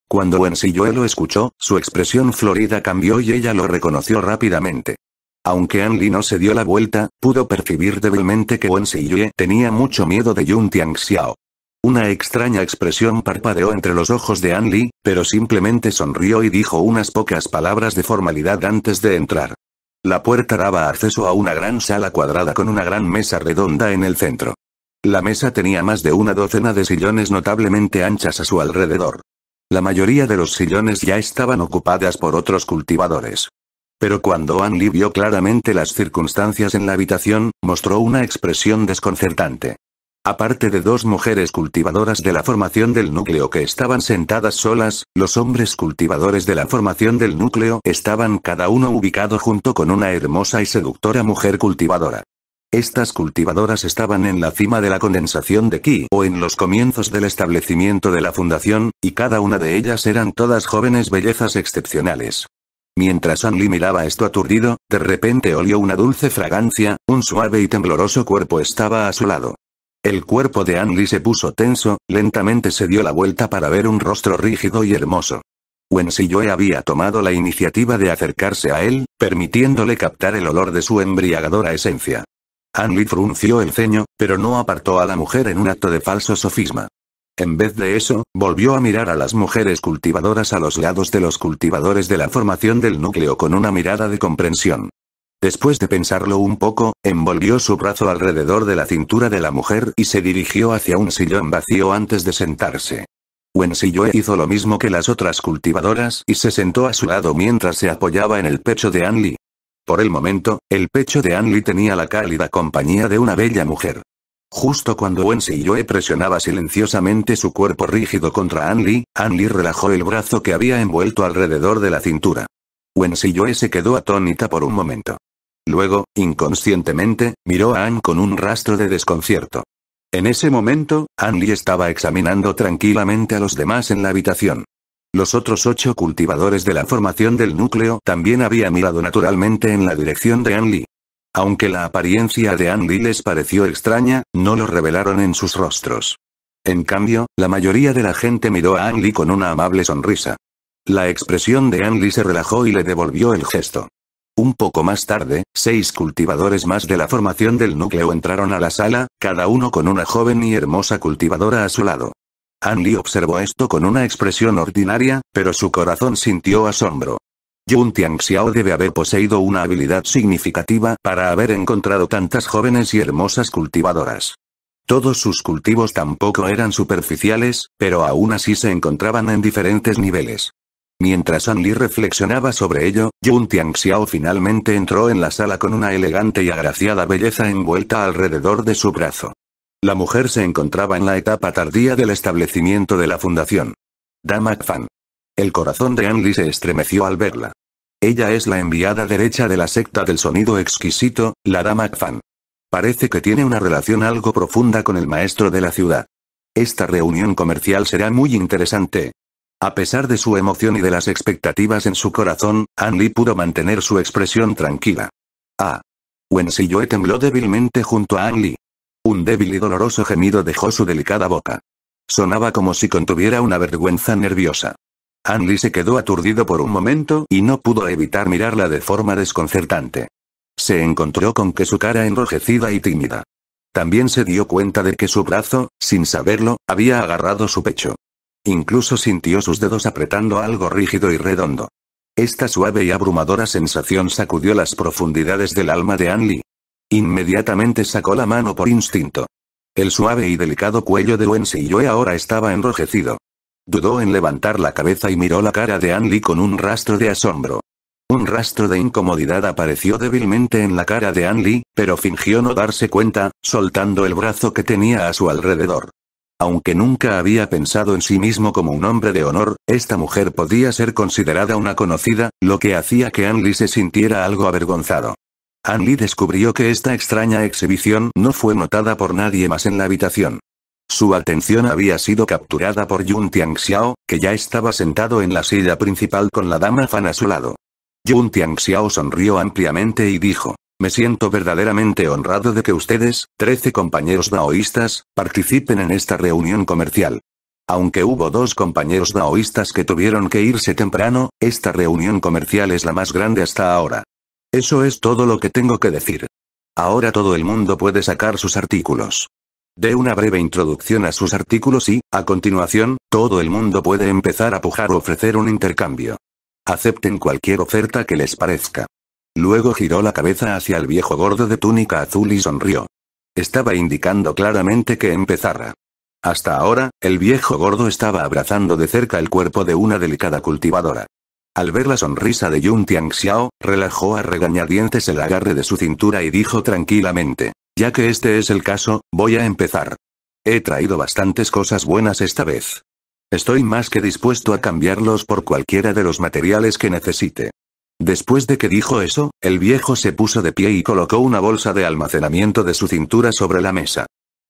Cuando Wen Yue lo escuchó, su expresión florida cambió y ella lo reconoció rápidamente. Aunque Anli no se dio la vuelta, pudo percibir débilmente que Wen Yue tenía mucho miedo de Yun Xiao. Una extraña expresión parpadeó entre los ojos de An Li, pero simplemente sonrió y dijo unas pocas palabras de formalidad antes de entrar. La puerta daba acceso a una gran sala cuadrada con una gran mesa redonda en el centro. La mesa tenía más de una docena de sillones notablemente anchas a su alrededor. La mayoría de los sillones ya estaban ocupadas por otros cultivadores. Pero cuando Li vio claramente las circunstancias en la habitación, mostró una expresión desconcertante. Aparte de dos mujeres cultivadoras de la formación del núcleo que estaban sentadas solas, los hombres cultivadores de la formación del núcleo estaban cada uno ubicado junto con una hermosa y seductora mujer cultivadora. Estas cultivadoras estaban en la cima de la condensación de Ki o en los comienzos del establecimiento de la fundación, y cada una de ellas eran todas jóvenes bellezas excepcionales. Mientras Anli miraba esto aturdido, de repente olió una dulce fragancia, un suave y tembloroso cuerpo estaba a su lado. El cuerpo de Anli se puso tenso, lentamente se dio la vuelta para ver un rostro rígido y hermoso. Wen Siyue había tomado la iniciativa de acercarse a él, permitiéndole captar el olor de su embriagadora esencia. Anli frunció el ceño, pero no apartó a la mujer en un acto de falso sofisma. En vez de eso, volvió a mirar a las mujeres cultivadoras a los lados de los cultivadores de la formación del núcleo con una mirada de comprensión. Después de pensarlo un poco, envolvió su brazo alrededor de la cintura de la mujer y se dirigió hacia un sillón vacío antes de sentarse. Sillue hizo lo mismo que las otras cultivadoras y se sentó a su lado mientras se apoyaba en el pecho de Anli. Por el momento, el pecho de Anli tenía la cálida compañía de una bella mujer. Justo cuando Wen Yue presionaba silenciosamente su cuerpo rígido contra An Li, relajó el brazo que había envuelto alrededor de la cintura. Si Yue se quedó atónita por un momento. Luego, inconscientemente, miró a An con un rastro de desconcierto. En ese momento, An estaba examinando tranquilamente a los demás en la habitación. Los otros ocho cultivadores de la formación del núcleo también había mirado naturalmente en la dirección de An Li. Aunque la apariencia de Andy les pareció extraña, no lo revelaron en sus rostros. En cambio, la mayoría de la gente miró a Andy con una amable sonrisa. La expresión de Andy se relajó y le devolvió el gesto. Un poco más tarde, seis cultivadores más de la formación del núcleo entraron a la sala, cada uno con una joven y hermosa cultivadora a su lado. Andy observó esto con una expresión ordinaria, pero su corazón sintió asombro. Yun Tianxiao debe haber poseído una habilidad significativa para haber encontrado tantas jóvenes y hermosas cultivadoras. Todos sus cultivos tampoco eran superficiales, pero aún así se encontraban en diferentes niveles. Mientras Li reflexionaba sobre ello, Yun Tianxiao finalmente entró en la sala con una elegante y agraciada belleza envuelta alrededor de su brazo. La mujer se encontraba en la etapa tardía del establecimiento de la fundación. Dama Fan. El corazón de Anli se estremeció al verla. Ella es la enviada derecha de la secta del sonido exquisito, la dama Fan. Parece que tiene una relación algo profunda con el maestro de la ciudad. Esta reunión comercial será muy interesante. A pesar de su emoción y de las expectativas en su corazón, Anli pudo mantener su expresión tranquila. Ah. Yue tembló débilmente junto a Anli. Un débil y doloroso gemido dejó su delicada boca. Sonaba como si contuviera una vergüenza nerviosa. Anli se quedó aturdido por un momento y no pudo evitar mirarla de forma desconcertante. Se encontró con que su cara enrojecida y tímida. También se dio cuenta de que su brazo, sin saberlo, había agarrado su pecho. Incluso sintió sus dedos apretando algo rígido y redondo. Esta suave y abrumadora sensación sacudió las profundidades del alma de Anli. Inmediatamente sacó la mano por instinto. El suave y delicado cuello de Wen Yue ahora estaba enrojecido. Dudó en levantar la cabeza y miró la cara de Anli con un rastro de asombro. Un rastro de incomodidad apareció débilmente en la cara de Anli, pero fingió no darse cuenta, soltando el brazo que tenía a su alrededor. Aunque nunca había pensado en sí mismo como un hombre de honor, esta mujer podía ser considerada una conocida, lo que hacía que Anli se sintiera algo avergonzado. Anli descubrió que esta extraña exhibición no fue notada por nadie más en la habitación. Su atención había sido capturada por Yun Tianxiao, que ya estaba sentado en la silla principal con la dama Fan a su lado. Yun Tianxiao sonrió ampliamente y dijo, me siento verdaderamente honrado de que ustedes, trece compañeros daoístas, participen en esta reunión comercial. Aunque hubo dos compañeros daoístas que tuvieron que irse temprano, esta reunión comercial es la más grande hasta ahora. Eso es todo lo que tengo que decir. Ahora todo el mundo puede sacar sus artículos. De una breve introducción a sus artículos y, a continuación, todo el mundo puede empezar a pujar o ofrecer un intercambio. Acepten cualquier oferta que les parezca. Luego giró la cabeza hacia el viejo gordo de túnica azul y sonrió. Estaba indicando claramente que empezara. Hasta ahora, el viejo gordo estaba abrazando de cerca el cuerpo de una delicada cultivadora. Al ver la sonrisa de Yun Tianxiao, relajó a regañadientes el agarre de su cintura y dijo tranquilamente. Ya que este es el caso, voy a empezar. He traído bastantes cosas buenas esta vez. Estoy más que dispuesto a cambiarlos por cualquiera de los materiales que necesite. Después de que dijo eso, el viejo se puso de pie y colocó una bolsa de almacenamiento de su cintura sobre la mesa.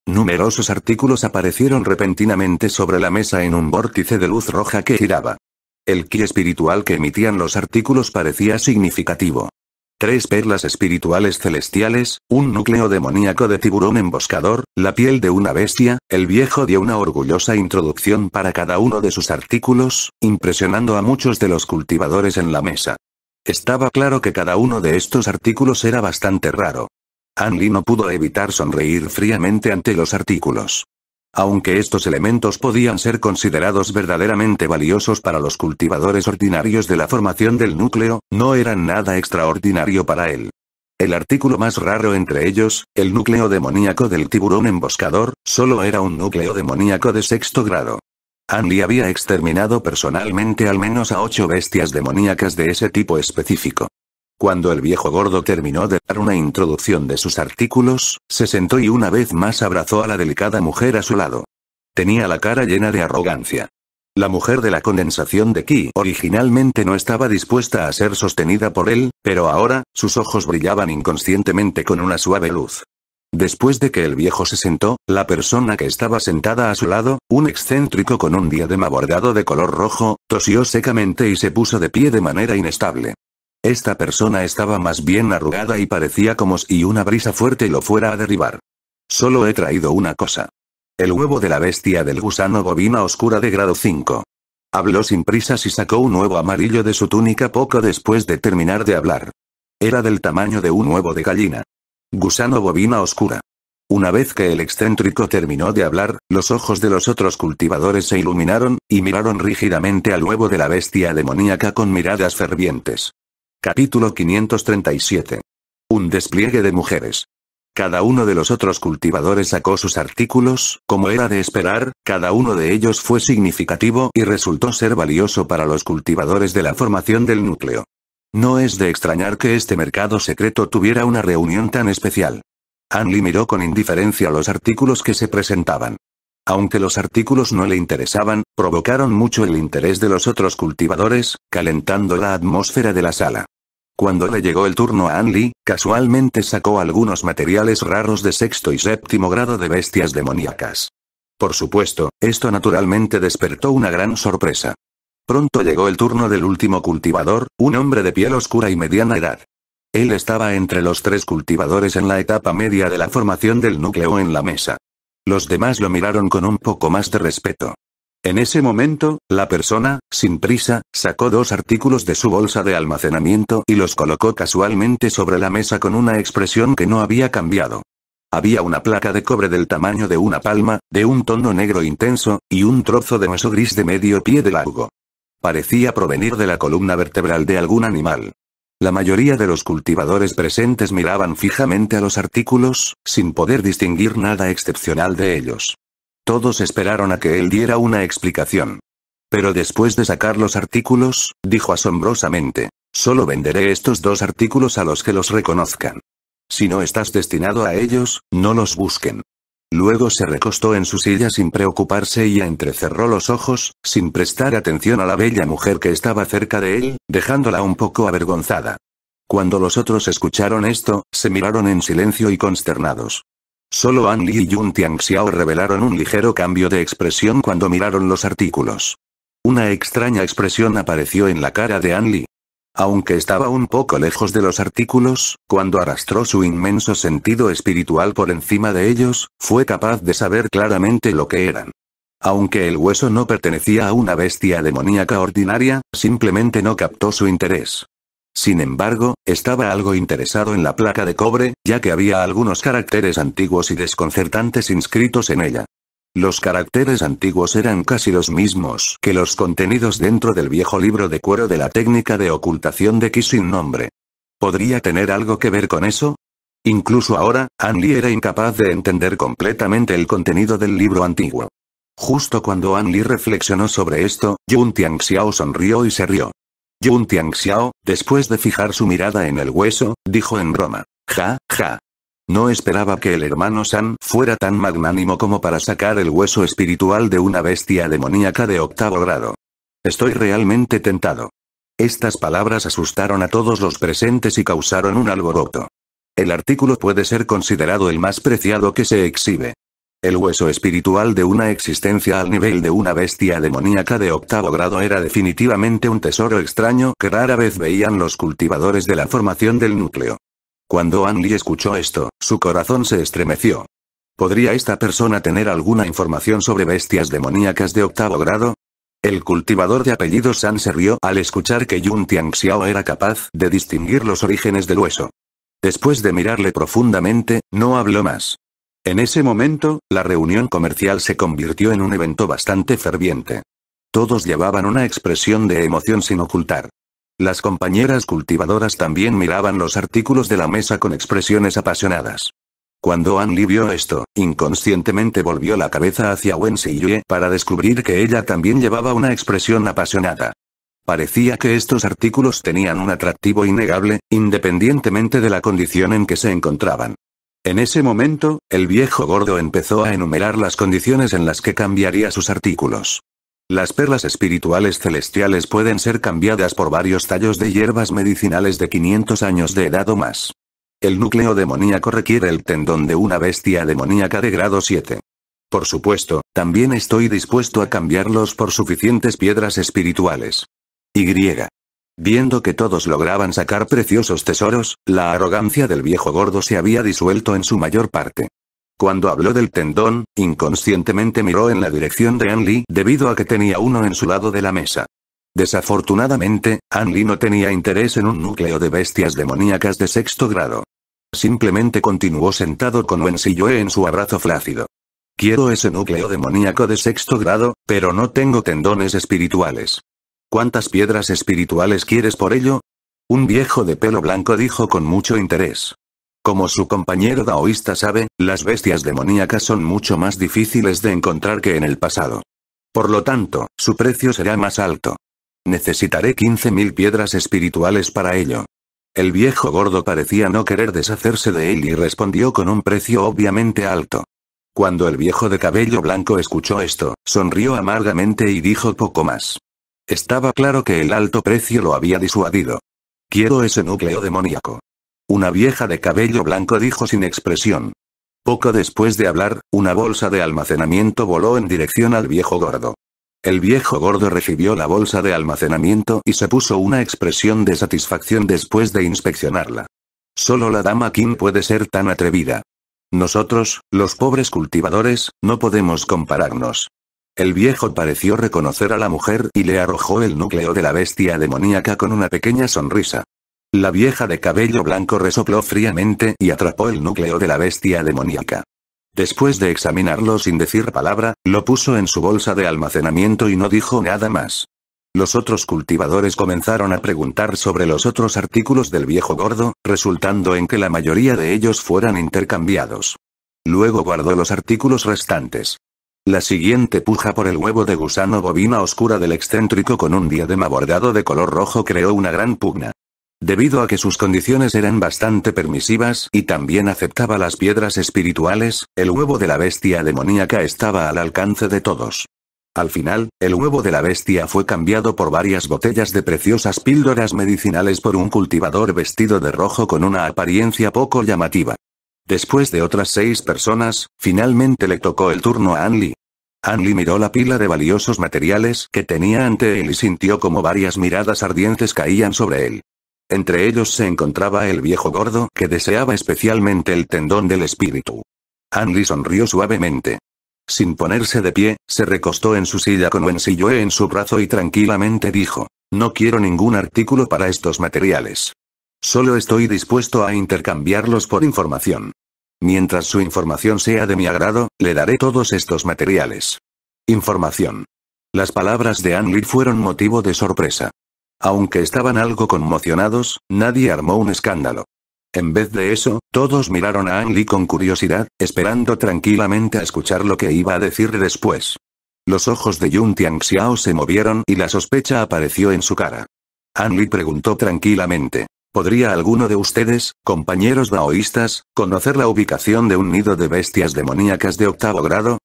Numerosos artículos aparecieron repentinamente sobre la mesa en un vórtice de luz roja que giraba. El ki espiritual que emitían los artículos parecía significativo. Tres perlas espirituales celestiales, un núcleo demoníaco de tiburón emboscador, la piel de una bestia, el viejo dio una orgullosa introducción para cada uno de sus artículos, impresionando a muchos de los cultivadores en la mesa. Estaba claro que cada uno de estos artículos era bastante raro. Anli no pudo evitar sonreír fríamente ante los artículos. Aunque estos elementos podían ser considerados verdaderamente valiosos para los cultivadores ordinarios de la formación del núcleo, no eran nada extraordinario para él. El artículo más raro entre ellos, el núcleo demoníaco del tiburón emboscador, solo era un núcleo demoníaco de sexto grado. Andy había exterminado personalmente al menos a ocho bestias demoníacas de ese tipo específico. Cuando el viejo gordo terminó de dar una introducción de sus artículos, se sentó y una vez más abrazó a la delicada mujer a su lado. Tenía la cara llena de arrogancia. La mujer de la condensación de Ki originalmente no estaba dispuesta a ser sostenida por él, pero ahora, sus ojos brillaban inconscientemente con una suave luz. Después de que el viejo se sentó, la persona que estaba sentada a su lado, un excéntrico con un diadema bordado de color rojo, tosió secamente y se puso de pie de manera inestable. Esta persona estaba más bien arrugada y parecía como si una brisa fuerte lo fuera a derribar. Solo he traído una cosa. El huevo de la bestia del gusano bovina oscura de grado 5. Habló sin prisas y sacó un huevo amarillo de su túnica poco después de terminar de hablar. Era del tamaño de un huevo de gallina. Gusano bovina oscura. Una vez que el excéntrico terminó de hablar, los ojos de los otros cultivadores se iluminaron, y miraron rígidamente al huevo de la bestia demoníaca con miradas fervientes. Capítulo 537. Un despliegue de mujeres. Cada uno de los otros cultivadores sacó sus artículos, como era de esperar, cada uno de ellos fue significativo y resultó ser valioso para los cultivadores de la formación del núcleo. No es de extrañar que este mercado secreto tuviera una reunión tan especial. Anli miró con indiferencia los artículos que se presentaban. Aunque los artículos no le interesaban, provocaron mucho el interés de los otros cultivadores, calentando la atmósfera de la sala. Cuando le llegó el turno a Anli, casualmente sacó algunos materiales raros de sexto y séptimo grado de bestias demoníacas. Por supuesto, esto naturalmente despertó una gran sorpresa. Pronto llegó el turno del último cultivador, un hombre de piel oscura y mediana edad. Él estaba entre los tres cultivadores en la etapa media de la formación del núcleo en la mesa. Los demás lo miraron con un poco más de respeto. En ese momento, la persona, sin prisa, sacó dos artículos de su bolsa de almacenamiento y los colocó casualmente sobre la mesa con una expresión que no había cambiado. Había una placa de cobre del tamaño de una palma, de un tono negro intenso, y un trozo de hueso gris de medio pie de largo. Parecía provenir de la columna vertebral de algún animal. La mayoría de los cultivadores presentes miraban fijamente a los artículos, sin poder distinguir nada excepcional de ellos. Todos esperaron a que él diera una explicación. Pero después de sacar los artículos, dijo asombrosamente, solo venderé estos dos artículos a los que los reconozcan. Si no estás destinado a ellos, no los busquen. Luego se recostó en su silla sin preocuparse y entrecerró los ojos, sin prestar atención a la bella mujer que estaba cerca de él, dejándola un poco avergonzada. Cuando los otros escucharon esto, se miraron en silencio y consternados. Solo An y Yun Tianxiao revelaron un ligero cambio de expresión cuando miraron los artículos. Una extraña expresión apareció en la cara de An aunque estaba un poco lejos de los artículos, cuando arrastró su inmenso sentido espiritual por encima de ellos, fue capaz de saber claramente lo que eran. Aunque el hueso no pertenecía a una bestia demoníaca ordinaria, simplemente no captó su interés. Sin embargo, estaba algo interesado en la placa de cobre, ya que había algunos caracteres antiguos y desconcertantes inscritos en ella. Los caracteres antiguos eran casi los mismos que los contenidos dentro del viejo libro de cuero de la técnica de ocultación de Qi sin nombre. ¿Podría tener algo que ver con eso? Incluso ahora, An Li era incapaz de entender completamente el contenido del libro antiguo. Justo cuando An Li reflexionó sobre esto, Yun Tianxiao sonrió y se rió. Yun Tianxiao, después de fijar su mirada en el hueso, dijo en broma. Ja, ja, no esperaba que el hermano San fuera tan magnánimo como para sacar el hueso espiritual de una bestia demoníaca de octavo grado. Estoy realmente tentado. Estas palabras asustaron a todos los presentes y causaron un alboroto. El artículo puede ser considerado el más preciado que se exhibe. El hueso espiritual de una existencia al nivel de una bestia demoníaca de octavo grado era definitivamente un tesoro extraño que rara vez veían los cultivadores de la formación del núcleo. Cuando Li escuchó esto, su corazón se estremeció. ¿Podría esta persona tener alguna información sobre bestias demoníacas de octavo grado? El cultivador de apellido San se rió al escuchar que Yun Tianxiao era capaz de distinguir los orígenes del hueso. Después de mirarle profundamente, no habló más. En ese momento, la reunión comercial se convirtió en un evento bastante ferviente. Todos llevaban una expresión de emoción sin ocultar. Las compañeras cultivadoras también miraban los artículos de la mesa con expresiones apasionadas. Cuando Anli vio esto, inconscientemente volvió la cabeza hacia Wen Yue para descubrir que ella también llevaba una expresión apasionada. Parecía que estos artículos tenían un atractivo innegable, independientemente de la condición en que se encontraban. En ese momento, el viejo gordo empezó a enumerar las condiciones en las que cambiaría sus artículos. Las perlas espirituales celestiales pueden ser cambiadas por varios tallos de hierbas medicinales de 500 años de edad o más. El núcleo demoníaco requiere el tendón de una bestia demoníaca de grado 7. Por supuesto, también estoy dispuesto a cambiarlos por suficientes piedras espirituales. Y. Viendo que todos lograban sacar preciosos tesoros, la arrogancia del viejo gordo se había disuelto en su mayor parte. Cuando habló del tendón, inconscientemente miró en la dirección de Anli debido a que tenía uno en su lado de la mesa. Desafortunadamente, Anli no tenía interés en un núcleo de bestias demoníacas de sexto grado. Simplemente continuó sentado con Wen-Shi-Yue en su abrazo flácido. Quiero ese núcleo demoníaco de sexto grado, pero no tengo tendones espirituales. ¿Cuántas piedras espirituales quieres por ello? Un viejo de pelo blanco dijo con mucho interés. Como su compañero daoísta sabe, las bestias demoníacas son mucho más difíciles de encontrar que en el pasado. Por lo tanto, su precio será más alto. Necesitaré 15.000 piedras espirituales para ello. El viejo gordo parecía no querer deshacerse de él y respondió con un precio obviamente alto. Cuando el viejo de cabello blanco escuchó esto, sonrió amargamente y dijo poco más. Estaba claro que el alto precio lo había disuadido. Quiero ese núcleo demoníaco. Una vieja de cabello blanco dijo sin expresión. Poco después de hablar, una bolsa de almacenamiento voló en dirección al viejo gordo. El viejo gordo recibió la bolsa de almacenamiento y se puso una expresión de satisfacción después de inspeccionarla. Solo la dama Kim puede ser tan atrevida. Nosotros, los pobres cultivadores, no podemos compararnos. El viejo pareció reconocer a la mujer y le arrojó el núcleo de la bestia demoníaca con una pequeña sonrisa. La vieja de cabello blanco resopló fríamente y atrapó el núcleo de la bestia demoníaca. Después de examinarlo sin decir palabra, lo puso en su bolsa de almacenamiento y no dijo nada más. Los otros cultivadores comenzaron a preguntar sobre los otros artículos del viejo gordo, resultando en que la mayoría de ellos fueran intercambiados. Luego guardó los artículos restantes. La siguiente puja por el huevo de gusano bobina oscura del excéntrico con un diadema bordado de color rojo creó una gran pugna. Debido a que sus condiciones eran bastante permisivas y también aceptaba las piedras espirituales, el huevo de la bestia demoníaca estaba al alcance de todos. Al final, el huevo de la bestia fue cambiado por varias botellas de preciosas píldoras medicinales por un cultivador vestido de rojo con una apariencia poco llamativa. Después de otras seis personas, finalmente le tocó el turno a Anli. Anli miró la pila de valiosos materiales que tenía ante él y sintió como varias miradas ardientes caían sobre él. Entre ellos se encontraba el viejo gordo que deseaba especialmente el tendón del espíritu. Andy sonrió suavemente. Sin ponerse de pie, se recostó en su silla con Wensilloe en su brazo y tranquilamente dijo, no quiero ningún artículo para estos materiales. Solo estoy dispuesto a intercambiarlos por información. Mientras su información sea de mi agrado, le daré todos estos materiales. Información. Las palabras de Anli fueron motivo de sorpresa. Aunque estaban algo conmocionados, nadie armó un escándalo. En vez de eso, todos miraron a Anli con curiosidad, esperando tranquilamente a escuchar lo que iba a decir después. Los ojos de Yun Tianxiao se movieron y la sospecha apareció en su cara. Anli preguntó tranquilamente. ¿Podría alguno de ustedes, compañeros daoístas, conocer la ubicación de un nido de bestias demoníacas de octavo grado?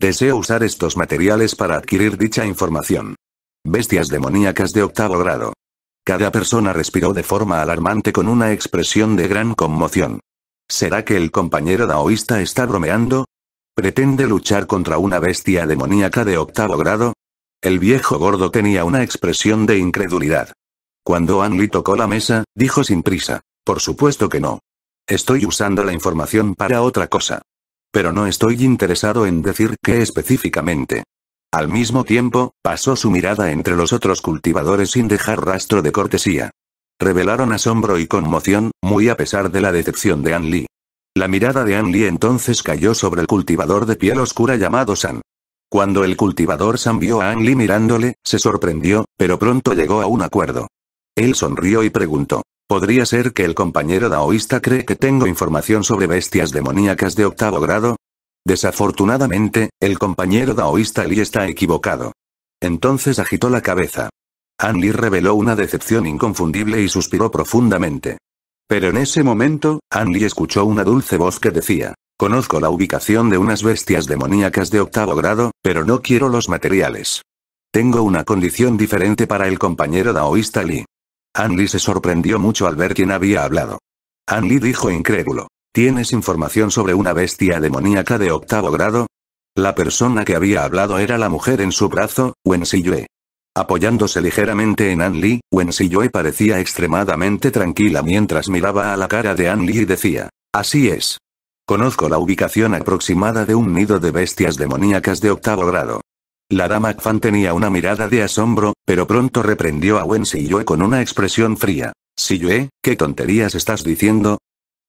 Deseo usar estos materiales para adquirir dicha información. Bestias demoníacas de octavo grado. Cada persona respiró de forma alarmante con una expresión de gran conmoción. ¿Será que el compañero daoísta está bromeando? ¿Pretende luchar contra una bestia demoníaca de octavo grado? El viejo gordo tenía una expresión de incredulidad. Cuando Anli tocó la mesa, dijo sin prisa. Por supuesto que no. Estoy usando la información para otra cosa. Pero no estoy interesado en decir qué específicamente. Al mismo tiempo, pasó su mirada entre los otros cultivadores sin dejar rastro de cortesía. Revelaron asombro y conmoción, muy a pesar de la decepción de An li La mirada de An li entonces cayó sobre el cultivador de piel oscura llamado San. Cuando el cultivador San vio a An li mirándole, se sorprendió, pero pronto llegó a un acuerdo. Él sonrió y preguntó. ¿Podría ser que el compañero daoísta cree que tengo información sobre bestias demoníacas de octavo grado? Desafortunadamente, el compañero daoísta Li está equivocado. Entonces agitó la cabeza. An reveló una decepción inconfundible y suspiró profundamente. Pero en ese momento, An escuchó una dulce voz que decía, Conozco la ubicación de unas bestias demoníacas de octavo grado, pero no quiero los materiales. Tengo una condición diferente para el compañero daoísta Li An se sorprendió mucho al ver quién había hablado. An dijo incrédulo. ¿Tienes información sobre una bestia demoníaca de octavo grado? La persona que había hablado era la mujer en su brazo, Wen Siyue. Apoyándose ligeramente en Anli, Li, Wen Siyue parecía extremadamente tranquila mientras miraba a la cara de An Li y decía, así es. Conozco la ubicación aproximada de un nido de bestias demoníacas de octavo grado. La dama Fan tenía una mirada de asombro, pero pronto reprendió a Wen Siyue con una expresión fría. Siyue, ¿qué tonterías estás diciendo?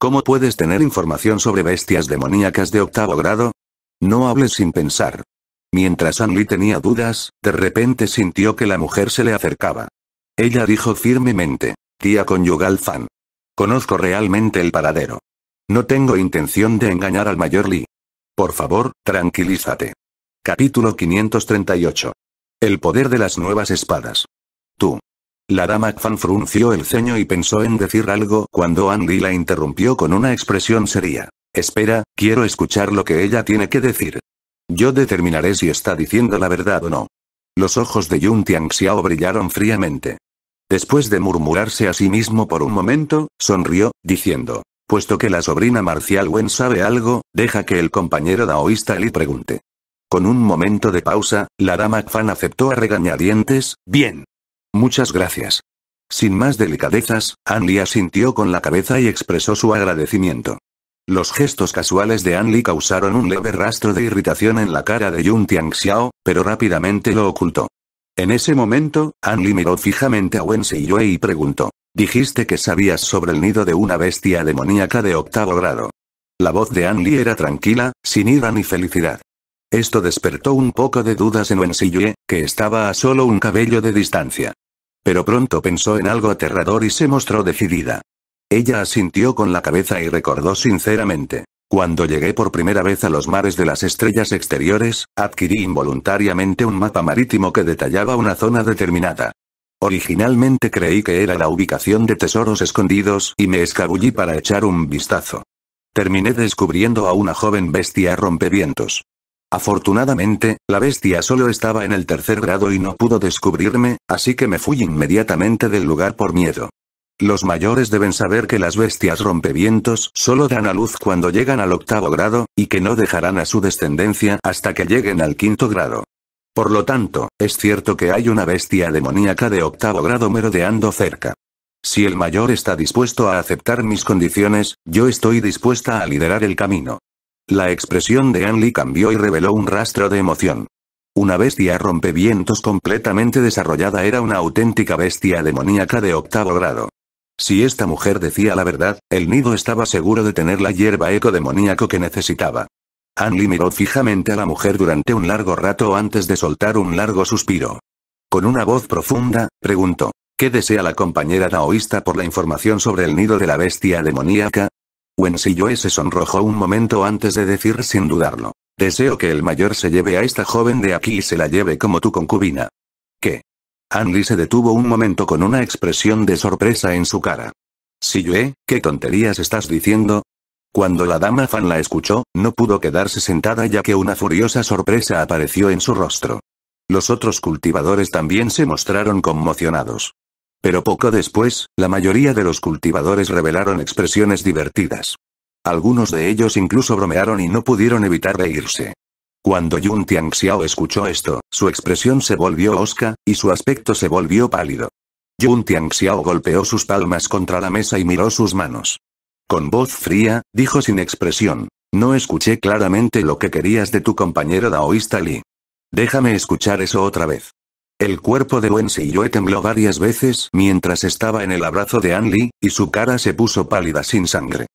¿Cómo puedes tener información sobre bestias demoníacas de octavo grado? No hables sin pensar. Mientras Anli tenía dudas, de repente sintió que la mujer se le acercaba. Ella dijo firmemente, tía conyugal fan. Conozco realmente el paradero. No tengo intención de engañar al mayor Lee. Por favor, tranquilízate. Capítulo 538. El poder de las nuevas espadas. Tú. La dama Fan frunció el ceño y pensó en decir algo cuando Andy la interrumpió con una expresión seria. Espera, quiero escuchar lo que ella tiene que decir. Yo determinaré si está diciendo la verdad o no. Los ojos de Yun Tianxiao brillaron fríamente. Después de murmurarse a sí mismo por un momento, sonrió, diciendo, Puesto que la sobrina marcial Wen sabe algo, deja que el compañero daoísta le pregunte. Con un momento de pausa, la dama Fan aceptó a regañadientes, bien. Muchas gracias. Sin más delicadezas, Anli asintió con la cabeza y expresó su agradecimiento. Los gestos casuales de Anli causaron un leve rastro de irritación en la cara de Yun Tianxiao, pero rápidamente lo ocultó. En ese momento, Anli miró fijamente a Wen Yue y preguntó. Dijiste que sabías sobre el nido de una bestia demoníaca de octavo grado. La voz de Anli era tranquila, sin ira ni felicidad. Esto despertó un poco de dudas en Wen Yue, que estaba a solo un cabello de distancia. Pero pronto pensó en algo aterrador y se mostró decidida. Ella asintió con la cabeza y recordó sinceramente. Cuando llegué por primera vez a los mares de las estrellas exteriores, adquirí involuntariamente un mapa marítimo que detallaba una zona determinada. Originalmente creí que era la ubicación de tesoros escondidos y me escabullí para echar un vistazo. Terminé descubriendo a una joven bestia rompevientos. Afortunadamente, la bestia solo estaba en el tercer grado y no pudo descubrirme, así que me fui inmediatamente del lugar por miedo. Los mayores deben saber que las bestias rompevientos solo dan a luz cuando llegan al octavo grado, y que no dejarán a su descendencia hasta que lleguen al quinto grado. Por lo tanto, es cierto que hay una bestia demoníaca de octavo grado merodeando cerca. Si el mayor está dispuesto a aceptar mis condiciones, yo estoy dispuesta a liderar el camino. La expresión de Anli cambió y reveló un rastro de emoción. Una bestia rompevientos completamente desarrollada era una auténtica bestia demoníaca de octavo grado. Si esta mujer decía la verdad, el nido estaba seguro de tener la hierba eco-demoníaco que necesitaba. Anli miró fijamente a la mujer durante un largo rato antes de soltar un largo suspiro. Con una voz profunda, preguntó, ¿qué desea la compañera taoísta por la información sobre el nido de la bestia demoníaca? Yue se sonrojó un momento antes de decir sin dudarlo. Deseo que el mayor se lleve a esta joven de aquí y se la lleve como tu concubina. ¿Qué? Andy se detuvo un momento con una expresión de sorpresa en su cara. Yue, ¿eh? ¿qué tonterías estás diciendo? Cuando la dama Fan la escuchó, no pudo quedarse sentada ya que una furiosa sorpresa apareció en su rostro. Los otros cultivadores también se mostraron conmocionados. Pero poco después, la mayoría de los cultivadores revelaron expresiones divertidas. Algunos de ellos incluso bromearon y no pudieron evitar reírse. Cuando Yun Tianxiao escuchó esto, su expresión se volvió osca, y su aspecto se volvió pálido. Yun Tianxiao golpeó sus palmas contra la mesa y miró sus manos. Con voz fría, dijo sin expresión. No escuché claramente lo que querías de tu compañero daoísta Li. Déjame escuchar eso otra vez. El cuerpo de Wen Siyue tembló varias veces mientras estaba en el abrazo de An Li, y su cara se puso pálida sin sangre.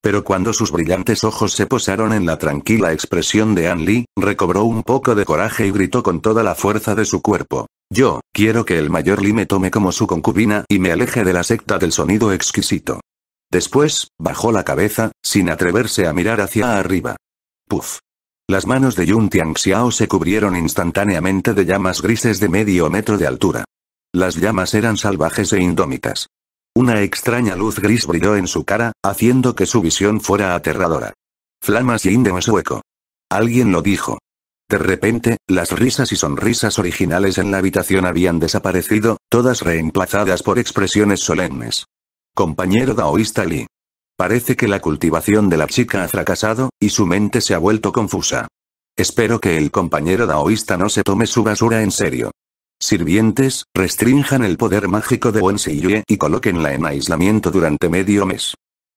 Pero cuando sus brillantes ojos se posaron en la tranquila expresión de An Li, recobró un poco de coraje y gritó con toda la fuerza de su cuerpo. Yo, quiero que el mayor Li me tome como su concubina y me aleje de la secta del sonido exquisito. Después, bajó la cabeza, sin atreverse a mirar hacia arriba. Puf. Las manos de Yun Xiao se cubrieron instantáneamente de llamas grises de medio metro de altura. Las llamas eran salvajes e indómitas. Una extraña luz gris brilló en su cara, haciendo que su visión fuera aterradora. Flamas y índemos hueco. Alguien lo dijo. De repente, las risas y sonrisas originales en la habitación habían desaparecido, todas reemplazadas por expresiones solemnes. Compañero Taoísta Li. Parece que la cultivación de la chica ha fracasado, y su mente se ha vuelto confusa. Espero que el compañero daoísta no se tome su basura en serio. Sirvientes, restrinjan el poder mágico de Wen Wenxiye y colóquenla en aislamiento durante medio mes.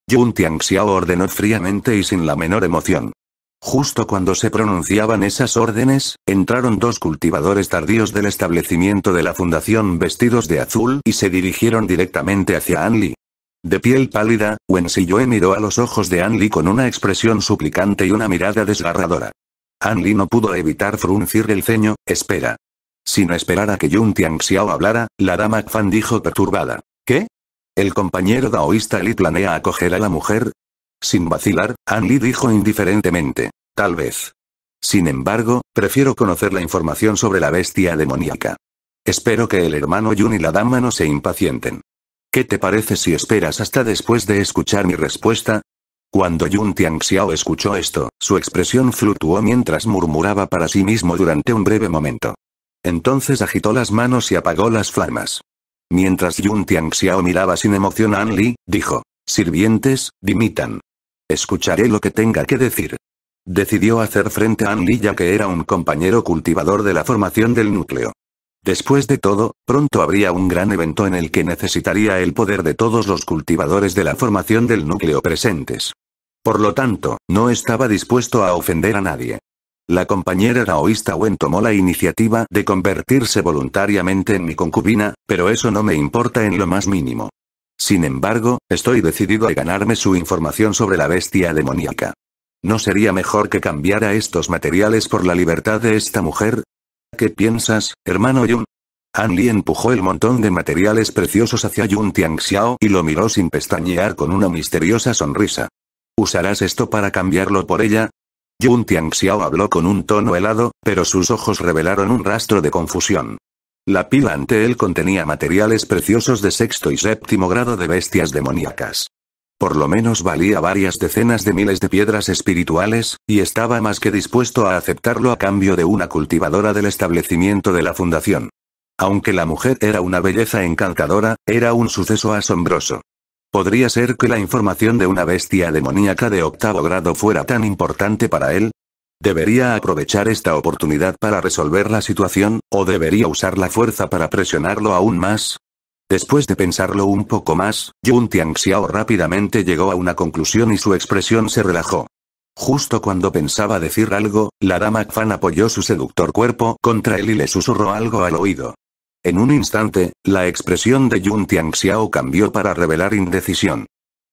Yun Tianxiao ordenó fríamente y sin la menor emoción. Justo cuando se pronunciaban esas órdenes, entraron dos cultivadores tardíos del establecimiento de la fundación vestidos de azul y se dirigieron directamente hacia Anli, de piel pálida, Wen Siyue eh, miró a los ojos de An Li con una expresión suplicante y una mirada desgarradora. An Li no pudo evitar fruncir el ceño, espera. Sin esperar a que Yun Tianxiao hablara, la dama Fan dijo perturbada. ¿Qué? ¿El compañero daoísta Li planea acoger a la mujer? Sin vacilar, An Li dijo indiferentemente. Tal vez. Sin embargo, prefiero conocer la información sobre la bestia demoníaca. Espero que el hermano Yun y la dama no se impacienten. ¿Qué te parece si esperas hasta después de escuchar mi respuesta? Cuando Yun Tianxiao escuchó esto, su expresión flutuó mientras murmuraba para sí mismo durante un breve momento. Entonces agitó las manos y apagó las flamas. Mientras Yun Tianxiao miraba sin emoción a An Li, dijo, Sirvientes, dimitan. Escucharé lo que tenga que decir. Decidió hacer frente a An Li ya que era un compañero cultivador de la formación del núcleo. Después de todo, pronto habría un gran evento en el que necesitaría el poder de todos los cultivadores de la formación del núcleo presentes. Por lo tanto, no estaba dispuesto a ofender a nadie. La compañera taoísta Wen tomó la iniciativa de convertirse voluntariamente en mi concubina, pero eso no me importa en lo más mínimo. Sin embargo, estoy decidido a ganarme su información sobre la bestia demoníaca. ¿No sería mejor que cambiara estos materiales por la libertad de esta mujer? ¿Qué piensas, hermano Yun? An Li empujó el montón de materiales preciosos hacia Yun Tianxiao y lo miró sin pestañear con una misteriosa sonrisa. ¿Usarás esto para cambiarlo por ella? Yun Tianxiao habló con un tono helado, pero sus ojos revelaron un rastro de confusión. La pila ante él contenía materiales preciosos de sexto y séptimo grado de bestias demoníacas. Por lo menos valía varias decenas de miles de piedras espirituales, y estaba más que dispuesto a aceptarlo a cambio de una cultivadora del establecimiento de la fundación. Aunque la mujer era una belleza encantadora, era un suceso asombroso. ¿Podría ser que la información de una bestia demoníaca de octavo grado fuera tan importante para él? ¿Debería aprovechar esta oportunidad para resolver la situación, o debería usar la fuerza para presionarlo aún más? Después de pensarlo un poco más, Yun Tianxiao rápidamente llegó a una conclusión y su expresión se relajó. Justo cuando pensaba decir algo, la dama Fan apoyó su seductor cuerpo contra él y le susurró algo al oído. En un instante, la expresión de Yun Tianxiao cambió para revelar indecisión.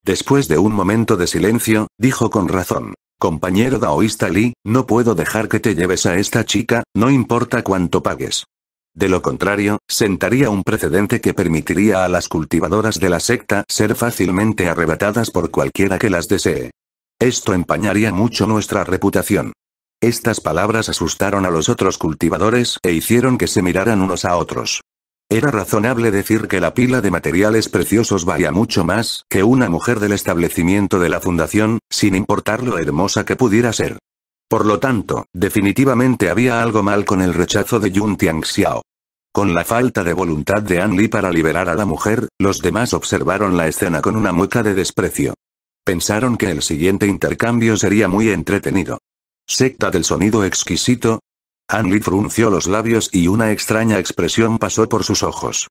Después de un momento de silencio, dijo con razón. Compañero daoísta Li, no puedo dejar que te lleves a esta chica, no importa cuánto pagues. De lo contrario, sentaría un precedente que permitiría a las cultivadoras de la secta ser fácilmente arrebatadas por cualquiera que las desee. Esto empañaría mucho nuestra reputación. Estas palabras asustaron a los otros cultivadores e hicieron que se miraran unos a otros. Era razonable decir que la pila de materiales preciosos valía mucho más que una mujer del establecimiento de la fundación, sin importar lo hermosa que pudiera ser. Por lo tanto, definitivamente había algo mal con el rechazo de Yun Tianxiao. Con la falta de voluntad de An Li para liberar a la mujer, los demás observaron la escena con una mueca de desprecio. Pensaron que el siguiente intercambio sería muy entretenido. Secta del sonido exquisito. An Li frunció los labios y una extraña expresión pasó por sus ojos.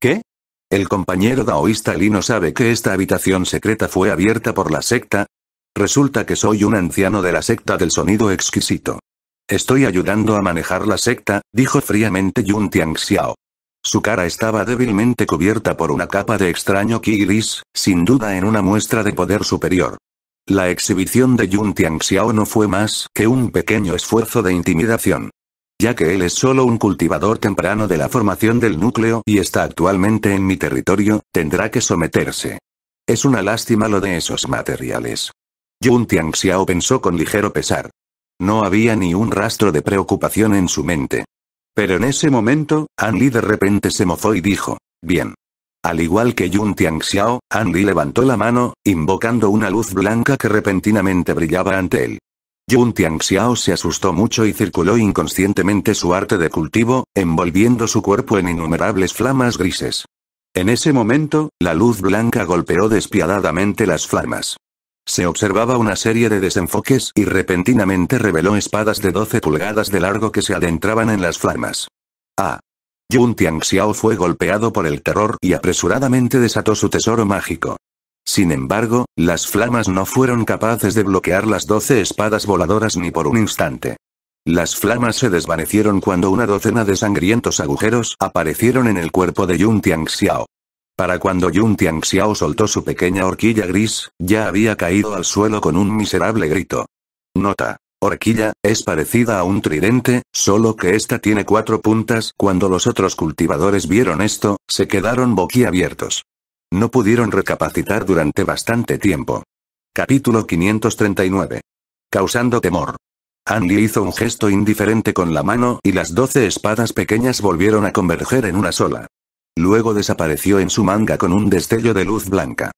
¿Qué? El compañero daoísta Li no sabe que esta habitación secreta fue abierta por la secta, Resulta que soy un anciano de la secta del sonido exquisito. Estoy ayudando a manejar la secta, dijo fríamente Yun Xiao. Su cara estaba débilmente cubierta por una capa de extraño ki gris, sin duda en una muestra de poder superior. La exhibición de Yun Xiao no fue más que un pequeño esfuerzo de intimidación. Ya que él es solo un cultivador temprano de la formación del núcleo y está actualmente en mi territorio, tendrá que someterse. Es una lástima lo de esos materiales. Yun Tianxiao pensó con ligero pesar. No había ni un rastro de preocupación en su mente. Pero en ese momento, Andy de repente se mozó y dijo, bien. Al igual que Yun Tianxiao, An Li levantó la mano, invocando una luz blanca que repentinamente brillaba ante él. Yun Tianxiao se asustó mucho y circuló inconscientemente su arte de cultivo, envolviendo su cuerpo en innumerables flamas grises. En ese momento, la luz blanca golpeó despiadadamente las flamas. Se observaba una serie de desenfoques y repentinamente reveló espadas de 12 pulgadas de largo que se adentraban en las flamas. Ah. Yun Tianxiao fue golpeado por el terror y apresuradamente desató su tesoro mágico. Sin embargo, las flamas no fueron capaces de bloquear las 12 espadas voladoras ni por un instante. Las flamas se desvanecieron cuando una docena de sangrientos agujeros aparecieron en el cuerpo de Yun Tianxiao. Para cuando Yun Tianxiao soltó su pequeña horquilla gris, ya había caído al suelo con un miserable grito. Nota. Horquilla, es parecida a un tridente, solo que esta tiene cuatro puntas. Cuando los otros cultivadores vieron esto, se quedaron boquiabiertos. No pudieron recapacitar durante bastante tiempo. Capítulo 539. Causando temor. Andy hizo un gesto indiferente con la mano y las doce espadas pequeñas volvieron a converger en una sola. Luego desapareció en su manga con un destello de luz blanca.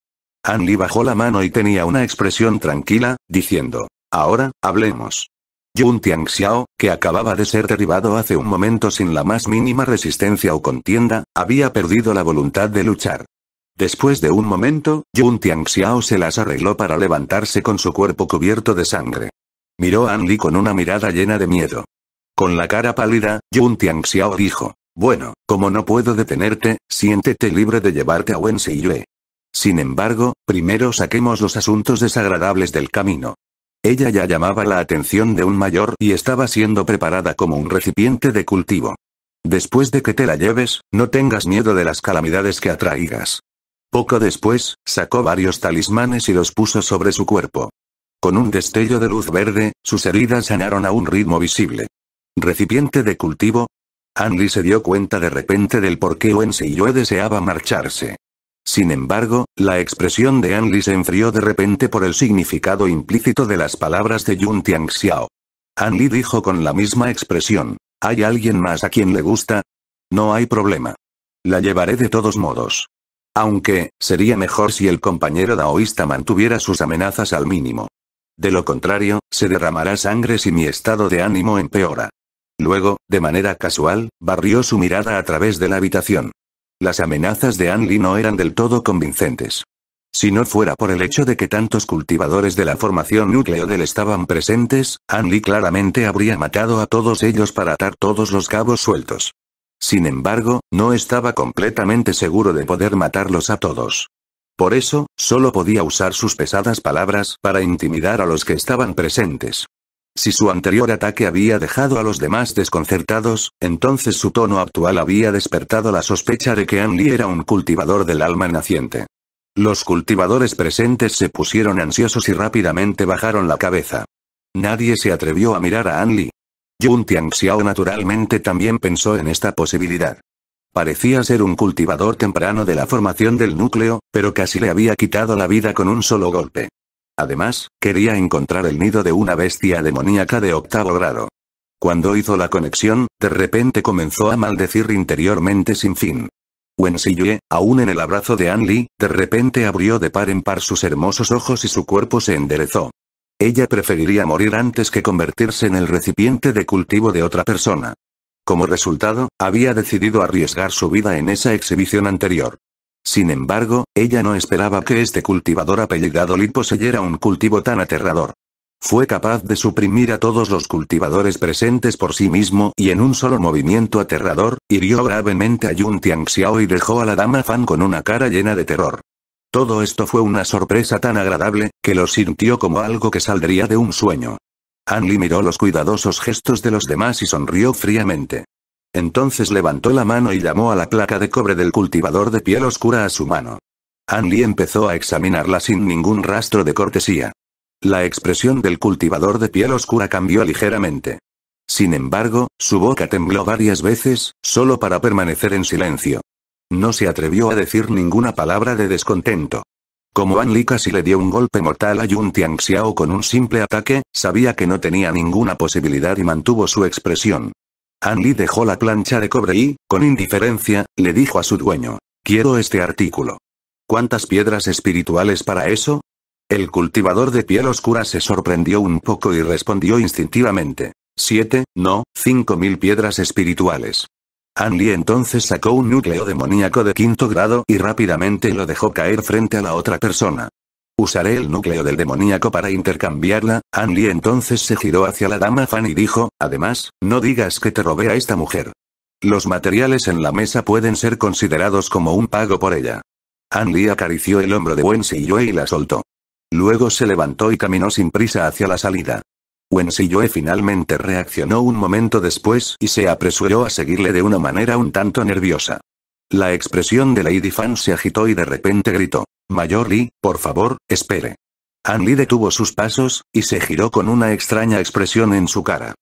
An Li bajó la mano y tenía una expresión tranquila, diciendo, ahora, hablemos. Yun Xiao, que acababa de ser derribado hace un momento sin la más mínima resistencia o contienda, había perdido la voluntad de luchar. Después de un momento, Yun Xiao se las arregló para levantarse con su cuerpo cubierto de sangre. Miró a An Li con una mirada llena de miedo. Con la cara pálida, Yun Xiao dijo, bueno, como no puedo detenerte, siéntete libre de llevarte a Yue. Sin embargo, primero saquemos los asuntos desagradables del camino. Ella ya llamaba la atención de un mayor y estaba siendo preparada como un recipiente de cultivo. Después de que te la lleves, no tengas miedo de las calamidades que atraigas. Poco después, sacó varios talismanes y los puso sobre su cuerpo. Con un destello de luz verde, sus heridas sanaron a un ritmo visible. Recipiente de cultivo, Andy se dio cuenta de repente del por qué Wen deseaba marcharse. Sin embargo, la expresión de Andy se enfrió de repente por el significado implícito de las palabras de Yun Tianxiao. Andy dijo con la misma expresión, ¿hay alguien más a quien le gusta? No hay problema. La llevaré de todos modos. Aunque, sería mejor si el compañero daoísta mantuviera sus amenazas al mínimo. De lo contrario, se derramará sangre si mi estado de ánimo empeora. Luego, de manera casual, barrió su mirada a través de la habitación. Las amenazas de Anli no eran del todo convincentes. Si no fuera por el hecho de que tantos cultivadores de la formación núcleo del estaban presentes, Anli claramente habría matado a todos ellos para atar todos los cabos sueltos. Sin embargo, no estaba completamente seguro de poder matarlos a todos. Por eso, solo podía usar sus pesadas palabras para intimidar a los que estaban presentes. Si su anterior ataque había dejado a los demás desconcertados, entonces su tono actual había despertado la sospecha de que Anli era un cultivador del alma naciente. Los cultivadores presentes se pusieron ansiosos y rápidamente bajaron la cabeza. Nadie se atrevió a mirar a Anli. Yun Tianxiao naturalmente también pensó en esta posibilidad. Parecía ser un cultivador temprano de la formación del núcleo, pero casi le había quitado la vida con un solo golpe. Además, quería encontrar el nido de una bestia demoníaca de octavo grado. Cuando hizo la conexión, de repente comenzó a maldecir interiormente sin fin. Wen Xiyue, aún en el abrazo de An de repente abrió de par en par sus hermosos ojos y su cuerpo se enderezó. Ella preferiría morir antes que convertirse en el recipiente de cultivo de otra persona. Como resultado, había decidido arriesgar su vida en esa exhibición anterior. Sin embargo, ella no esperaba que este cultivador apellidado Li poseyera un cultivo tan aterrador. Fue capaz de suprimir a todos los cultivadores presentes por sí mismo y en un solo movimiento aterrador, hirió gravemente a Yun Tianxiao y dejó a la dama Fan con una cara llena de terror. Todo esto fue una sorpresa tan agradable, que lo sintió como algo que saldría de un sueño. Li miró los cuidadosos gestos de los demás y sonrió fríamente. Entonces levantó la mano y llamó a la placa de cobre del cultivador de piel oscura a su mano. An empezó a examinarla sin ningún rastro de cortesía. La expresión del cultivador de piel oscura cambió ligeramente. Sin embargo, su boca tembló varias veces, solo para permanecer en silencio. No se atrevió a decir ninguna palabra de descontento. Como An Li casi le dio un golpe mortal a Yun Tianxiao con un simple ataque, sabía que no tenía ninguna posibilidad y mantuvo su expresión. Anli dejó la plancha de cobre y, con indiferencia, le dijo a su dueño. Quiero este artículo. ¿Cuántas piedras espirituales para eso? El cultivador de piel oscura se sorprendió un poco y respondió instintivamente. Siete, no, cinco mil piedras espirituales. Anli entonces sacó un núcleo demoníaco de quinto grado y rápidamente lo dejó caer frente a la otra persona. Usaré el núcleo del demoníaco para intercambiarla. Anli entonces se giró hacia la dama Fan y dijo, además, no digas que te robé a esta mujer. Los materiales en la mesa pueden ser considerados como un pago por ella. Anli acarició el hombro de Wen Yue y la soltó. Luego se levantó y caminó sin prisa hacia la salida. Wen Yue finalmente reaccionó un momento después y se apresuró a seguirle de una manera un tanto nerviosa. La expresión de Lady Fan se agitó y de repente gritó. Mayor Lee, por favor, espere. Anli Lee detuvo sus pasos, y se giró con una extraña expresión en su cara.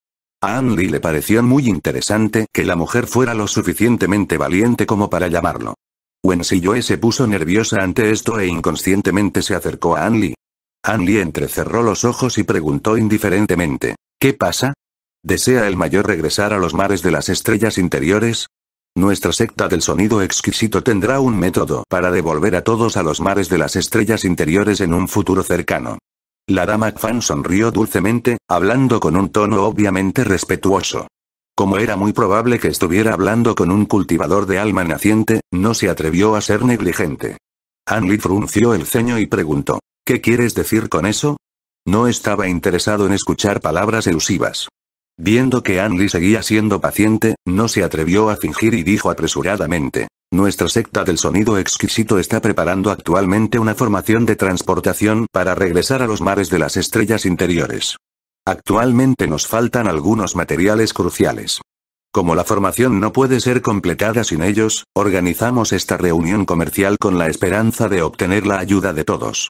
A Anli Lee le pareció muy interesante que la mujer fuera lo suficientemente valiente como para llamarlo. Wen Yue se puso nerviosa ante esto e inconscientemente se acercó a Anli. Lee. Lee entrecerró los ojos y preguntó indiferentemente, ¿qué pasa? ¿Desea el mayor regresar a los mares de las estrellas interiores? Nuestra secta del sonido exquisito tendrá un método para devolver a todos a los mares de las estrellas interiores en un futuro cercano. La dama Fan sonrió dulcemente, hablando con un tono obviamente respetuoso. Como era muy probable que estuviera hablando con un cultivador de alma naciente, no se atrevió a ser negligente. Anli frunció el ceño y preguntó, ¿qué quieres decir con eso? No estaba interesado en escuchar palabras elusivas. Viendo que Andy seguía siendo paciente, no se atrevió a fingir y dijo apresuradamente. Nuestra secta del sonido exquisito está preparando actualmente una formación de transportación para regresar a los mares de las estrellas interiores. Actualmente nos faltan algunos materiales cruciales. Como la formación no puede ser completada sin ellos, organizamos esta reunión comercial con la esperanza de obtener la ayuda de todos.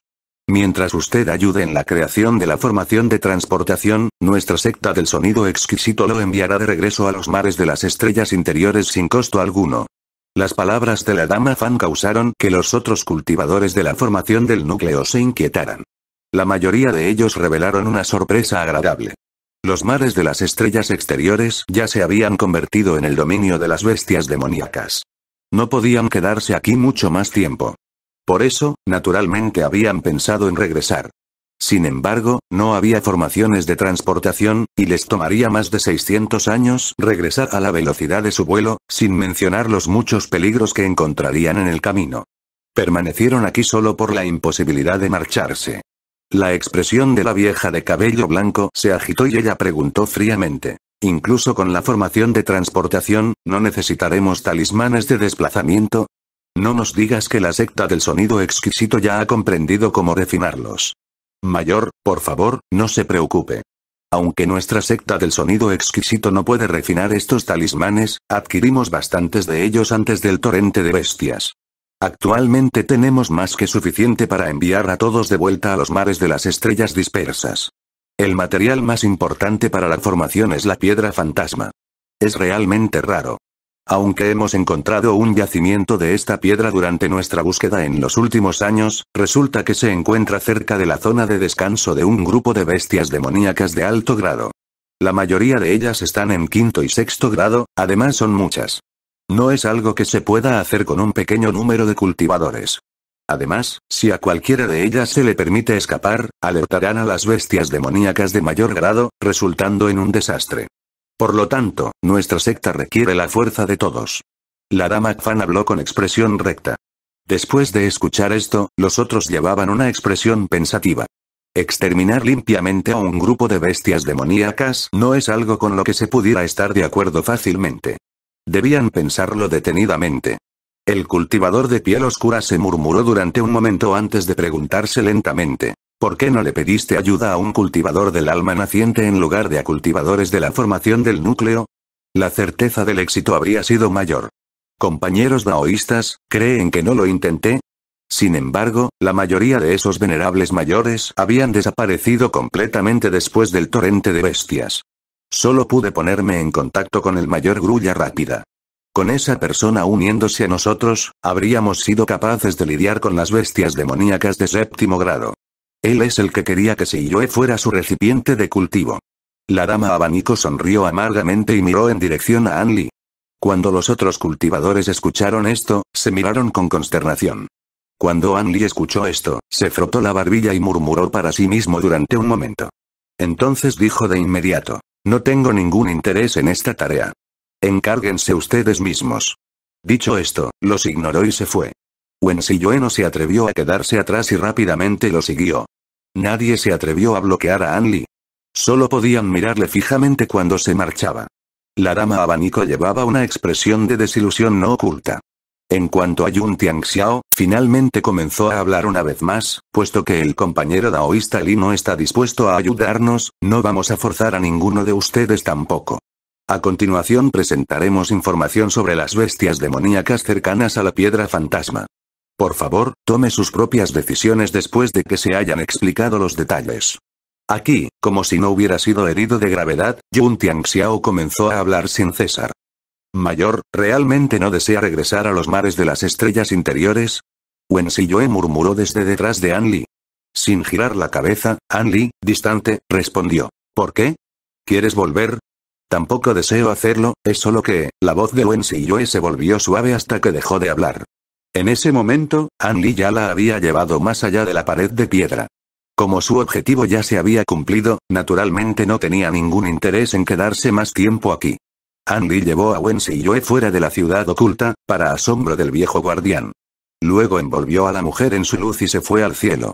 Mientras usted ayude en la creación de la formación de transportación, nuestra secta del sonido exquisito lo enviará de regreso a los mares de las estrellas interiores sin costo alguno. Las palabras de la dama Fan causaron que los otros cultivadores de la formación del núcleo se inquietaran. La mayoría de ellos revelaron una sorpresa agradable. Los mares de las estrellas exteriores ya se habían convertido en el dominio de las bestias demoníacas. No podían quedarse aquí mucho más tiempo. Por eso, naturalmente habían pensado en regresar. Sin embargo, no había formaciones de transportación, y les tomaría más de 600 años regresar a la velocidad de su vuelo, sin mencionar los muchos peligros que encontrarían en el camino. Permanecieron aquí solo por la imposibilidad de marcharse. La expresión de la vieja de cabello blanco se agitó y ella preguntó fríamente. Incluso con la formación de transportación, ¿no necesitaremos talismanes de desplazamiento? No nos digas que la secta del sonido exquisito ya ha comprendido cómo refinarlos. Mayor, por favor, no se preocupe. Aunque nuestra secta del sonido exquisito no puede refinar estos talismanes, adquirimos bastantes de ellos antes del torrente de bestias. Actualmente tenemos más que suficiente para enviar a todos de vuelta a los mares de las estrellas dispersas. El material más importante para la formación es la piedra fantasma. Es realmente raro. Aunque hemos encontrado un yacimiento de esta piedra durante nuestra búsqueda en los últimos años, resulta que se encuentra cerca de la zona de descanso de un grupo de bestias demoníacas de alto grado. La mayoría de ellas están en quinto y sexto grado, además son muchas. No es algo que se pueda hacer con un pequeño número de cultivadores. Además, si a cualquiera de ellas se le permite escapar, alertarán a las bestias demoníacas de mayor grado, resultando en un desastre. Por lo tanto, nuestra secta requiere la fuerza de todos. La dama fan habló con expresión recta. Después de escuchar esto, los otros llevaban una expresión pensativa. Exterminar limpiamente a un grupo de bestias demoníacas no es algo con lo que se pudiera estar de acuerdo fácilmente. Debían pensarlo detenidamente. El cultivador de piel oscura se murmuró durante un momento antes de preguntarse lentamente. ¿Por qué no le pediste ayuda a un cultivador del alma naciente en lugar de a cultivadores de la formación del núcleo? La certeza del éxito habría sido mayor. Compañeros daoístas, ¿creen que no lo intenté? Sin embargo, la mayoría de esos venerables mayores habían desaparecido completamente después del torrente de bestias. Solo pude ponerme en contacto con el mayor grulla rápida. Con esa persona uniéndose a nosotros, habríamos sido capaces de lidiar con las bestias demoníacas de séptimo grado. Él es el que quería que Siyue fuera su recipiente de cultivo. La dama abanico sonrió amargamente y miró en dirección a Anli. Cuando los otros cultivadores escucharon esto, se miraron con consternación. Cuando Anli escuchó esto, se frotó la barbilla y murmuró para sí mismo durante un momento. Entonces dijo de inmediato, no tengo ningún interés en esta tarea. Encárguense ustedes mismos. Dicho esto, los ignoró y se fue. Wen Yue no se atrevió a quedarse atrás y rápidamente lo siguió. Nadie se atrevió a bloquear a Anli. Solo podían mirarle fijamente cuando se marchaba. La dama abanico llevaba una expresión de desilusión no oculta. En cuanto a Yun Tianxiao, finalmente comenzó a hablar una vez más, puesto que el compañero daoísta Li no está dispuesto a ayudarnos, no vamos a forzar a ninguno de ustedes tampoco. A continuación presentaremos información sobre las bestias demoníacas cercanas a la piedra fantasma. Por favor, tome sus propias decisiones después de que se hayan explicado los detalles. Aquí, como si no hubiera sido herido de gravedad, Yun Tianxiao comenzó a hablar sin cesar. Mayor, ¿realmente no desea regresar a los mares de las estrellas interiores? Wen Siyue murmuró desde detrás de An Li. Sin girar la cabeza, An Li, distante, respondió. ¿Por qué? ¿Quieres volver? Tampoco deseo hacerlo, es solo que, la voz de Wen Siyue se volvió suave hasta que dejó de hablar. En ese momento, An ya la había llevado más allá de la pared de piedra. Como su objetivo ya se había cumplido, naturalmente no tenía ningún interés en quedarse más tiempo aquí. Andy llevó a Wen y Yue fuera de la ciudad oculta, para asombro del viejo guardián. Luego envolvió a la mujer en su luz y se fue al cielo.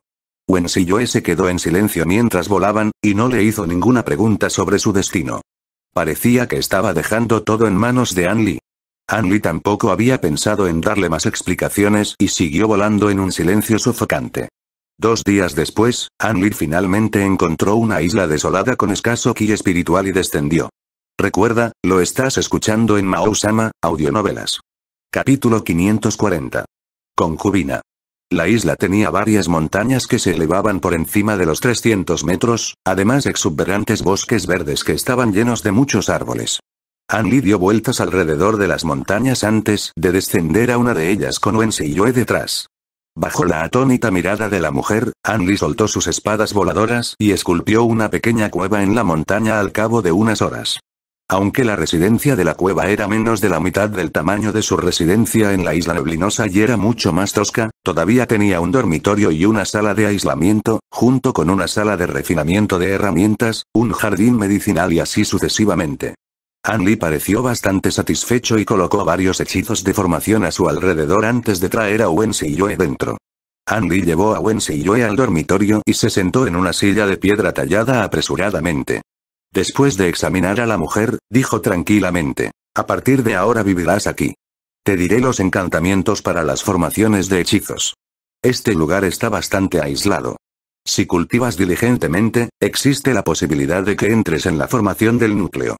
Wen y Yue se quedó en silencio mientras volaban, y no le hizo ninguna pregunta sobre su destino. Parecía que estaba dejando todo en manos de Andy. Anli tampoco había pensado en darle más explicaciones y siguió volando en un silencio sofocante. Dos días después, Anli finalmente encontró una isla desolada con escaso ki espiritual y descendió. Recuerda, lo estás escuchando en Mao-sama, Audionovelas. Capítulo 540. Concubina. La isla tenía varias montañas que se elevaban por encima de los 300 metros, además exuberantes bosques verdes que estaban llenos de muchos árboles. Anli dio vueltas alrededor de las montañas antes de descender a una de ellas con Wensi y Yue detrás. Bajo la atónita mirada de la mujer, Anli soltó sus espadas voladoras y esculpió una pequeña cueva en la montaña al cabo de unas horas. Aunque la residencia de la cueva era menos de la mitad del tamaño de su residencia en la isla neblinosa y era mucho más tosca, todavía tenía un dormitorio y una sala de aislamiento, junto con una sala de refinamiento de herramientas, un jardín medicinal y así sucesivamente. Andy pareció bastante satisfecho y colocó varios hechizos de formación a su alrededor antes de traer a Wen Shih-Yue dentro. Andy llevó a Wen Shih-Yue al dormitorio y se sentó en una silla de piedra tallada apresuradamente. Después de examinar a la mujer, dijo tranquilamente, a partir de ahora vivirás aquí. Te diré los encantamientos para las formaciones de hechizos. Este lugar está bastante aislado. Si cultivas diligentemente, existe la posibilidad de que entres en la formación del núcleo.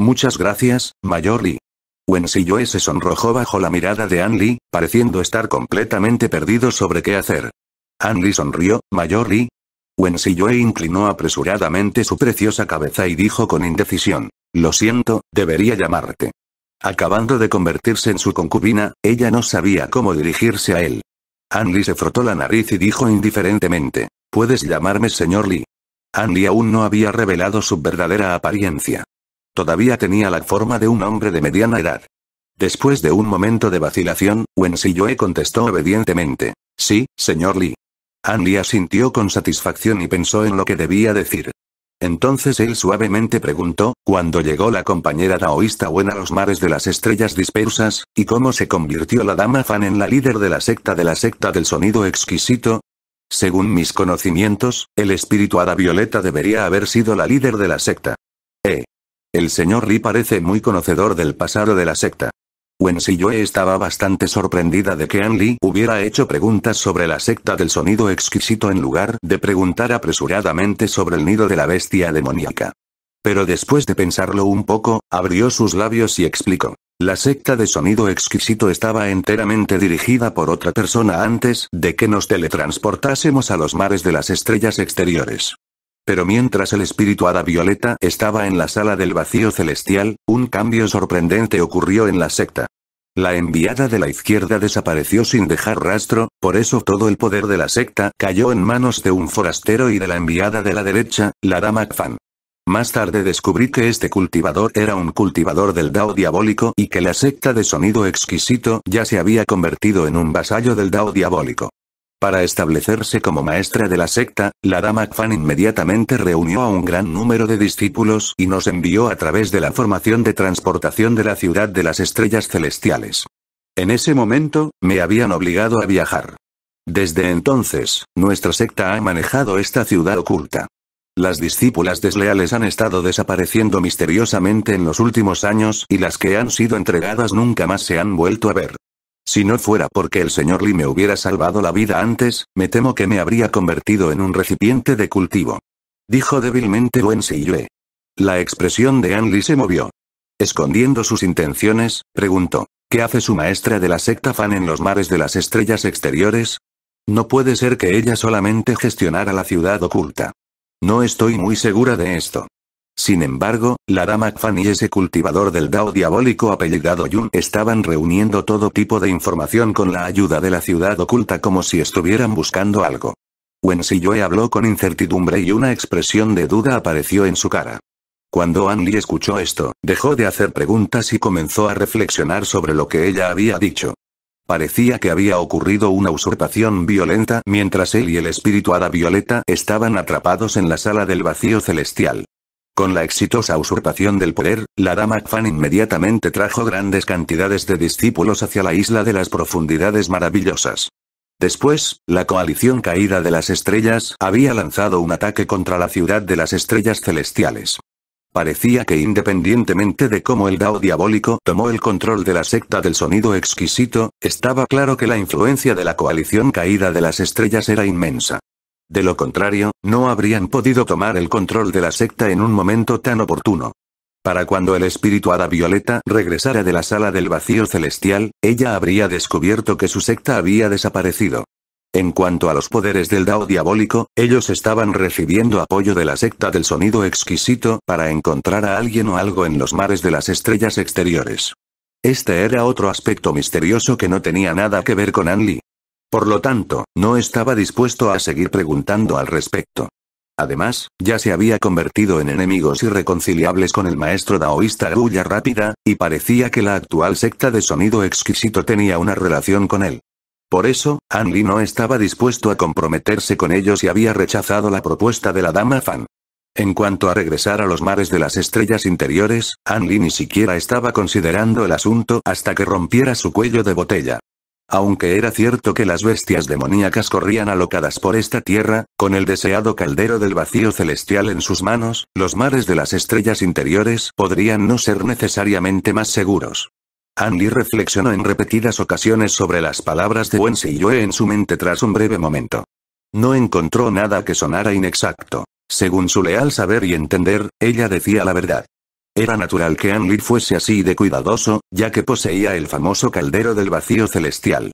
Muchas gracias, Mayor Lee. Shih-Yue se sonrojó bajo la mirada de an pareciendo estar completamente perdido sobre qué hacer. Anli sonrió, Mayor Lee. Shih-Yue inclinó apresuradamente su preciosa cabeza y dijo con indecisión, Lo siento, debería llamarte. Acabando de convertirse en su concubina, ella no sabía cómo dirigirse a él. Anli se frotó la nariz y dijo indiferentemente, Puedes llamarme señor Lee. Anli aún no había revelado su verdadera apariencia. Todavía tenía la forma de un hombre de mediana edad. Después de un momento de vacilación, Wen Yue contestó obedientemente. Sí, señor Li. An Li asintió con satisfacción y pensó en lo que debía decir. Entonces él suavemente preguntó, ¿cuándo llegó la compañera taoísta buena a los mares de las estrellas dispersas, y cómo se convirtió la dama Fan en la líder de la secta de la secta del sonido exquisito? Según mis conocimientos, el espíritu hada violeta debería haber sido la líder de la secta. El señor Lee parece muy conocedor del pasado de la secta. Wen si estaba bastante sorprendida de que An Lee hubiera hecho preguntas sobre la secta del sonido exquisito en lugar de preguntar apresuradamente sobre el nido de la bestia demoníaca. Pero después de pensarlo un poco, abrió sus labios y explicó. La secta de sonido exquisito estaba enteramente dirigida por otra persona antes de que nos teletransportásemos a los mares de las estrellas exteriores. Pero mientras el espíritu Ada violeta estaba en la sala del vacío celestial, un cambio sorprendente ocurrió en la secta. La enviada de la izquierda desapareció sin dejar rastro, por eso todo el poder de la secta cayó en manos de un forastero y de la enviada de la derecha, la dama Fan. Más tarde descubrí que este cultivador era un cultivador del Dao diabólico y que la secta de sonido exquisito ya se había convertido en un vasallo del Dao diabólico. Para establecerse como maestra de la secta, la dama Fan inmediatamente reunió a un gran número de discípulos y nos envió a través de la formación de transportación de la ciudad de las estrellas celestiales. En ese momento, me habían obligado a viajar. Desde entonces, nuestra secta ha manejado esta ciudad oculta. Las discípulas desleales han estado desapareciendo misteriosamente en los últimos años y las que han sido entregadas nunca más se han vuelto a ver. Si no fuera porque el señor Lee me hubiera salvado la vida antes, me temo que me habría convertido en un recipiente de cultivo. Dijo débilmente Wen Siyue. La expresión de An Lee se movió. Escondiendo sus intenciones, preguntó. ¿Qué hace su maestra de la secta Fan en los mares de las estrellas exteriores? No puede ser que ella solamente gestionara la ciudad oculta. No estoy muy segura de esto. Sin embargo, la dama Fan y ese cultivador del Dao diabólico apellidado Yun estaban reuniendo todo tipo de información con la ayuda de la ciudad oculta como si estuvieran buscando algo. Wen Yue habló con incertidumbre y una expresión de duda apareció en su cara. Cuando An Li escuchó esto, dejó de hacer preguntas y comenzó a reflexionar sobre lo que ella había dicho. Parecía que había ocurrido una usurpación violenta mientras él y el espíritu hada violeta estaban atrapados en la sala del vacío celestial. Con la exitosa usurpación del poder, la dama Fan inmediatamente trajo grandes cantidades de discípulos hacia la isla de las profundidades maravillosas. Después, la coalición caída de las estrellas había lanzado un ataque contra la ciudad de las estrellas celestiales. Parecía que independientemente de cómo el Dao diabólico tomó el control de la secta del sonido exquisito, estaba claro que la influencia de la coalición caída de las estrellas era inmensa. De lo contrario, no habrían podido tomar el control de la secta en un momento tan oportuno. Para cuando el espíritu Hada Violeta regresara de la sala del vacío celestial, ella habría descubierto que su secta había desaparecido. En cuanto a los poderes del Dao diabólico, ellos estaban recibiendo apoyo de la secta del sonido exquisito para encontrar a alguien o algo en los mares de las estrellas exteriores. Este era otro aspecto misterioso que no tenía nada que ver con Anli, por lo tanto, no estaba dispuesto a seguir preguntando al respecto. Además, ya se había convertido en enemigos irreconciliables con el maestro daoísta Arulla Rápida, y parecía que la actual secta de sonido exquisito tenía una relación con él. Por eso, An no estaba dispuesto a comprometerse con ellos y había rechazado la propuesta de la dama Fan. En cuanto a regresar a los mares de las estrellas interiores, An ni siquiera estaba considerando el asunto hasta que rompiera su cuello de botella. Aunque era cierto que las bestias demoníacas corrían alocadas por esta tierra, con el deseado caldero del vacío celestial en sus manos, los mares de las estrellas interiores podrían no ser necesariamente más seguros. Andy reflexionó en repetidas ocasiones sobre las palabras de Wen Siyue en su mente tras un breve momento. No encontró nada que sonara inexacto. Según su leal saber y entender, ella decía la verdad. Era natural que Anli fuese así de cuidadoso, ya que poseía el famoso caldero del vacío celestial.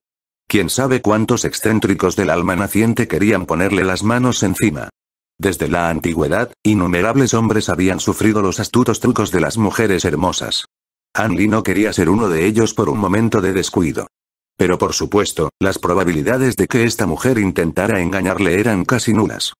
Quién sabe cuántos excéntricos del alma naciente querían ponerle las manos encima. Desde la antigüedad, innumerables hombres habían sufrido los astutos trucos de las mujeres hermosas. Anli no quería ser uno de ellos por un momento de descuido. Pero por supuesto, las probabilidades de que esta mujer intentara engañarle eran casi nulas.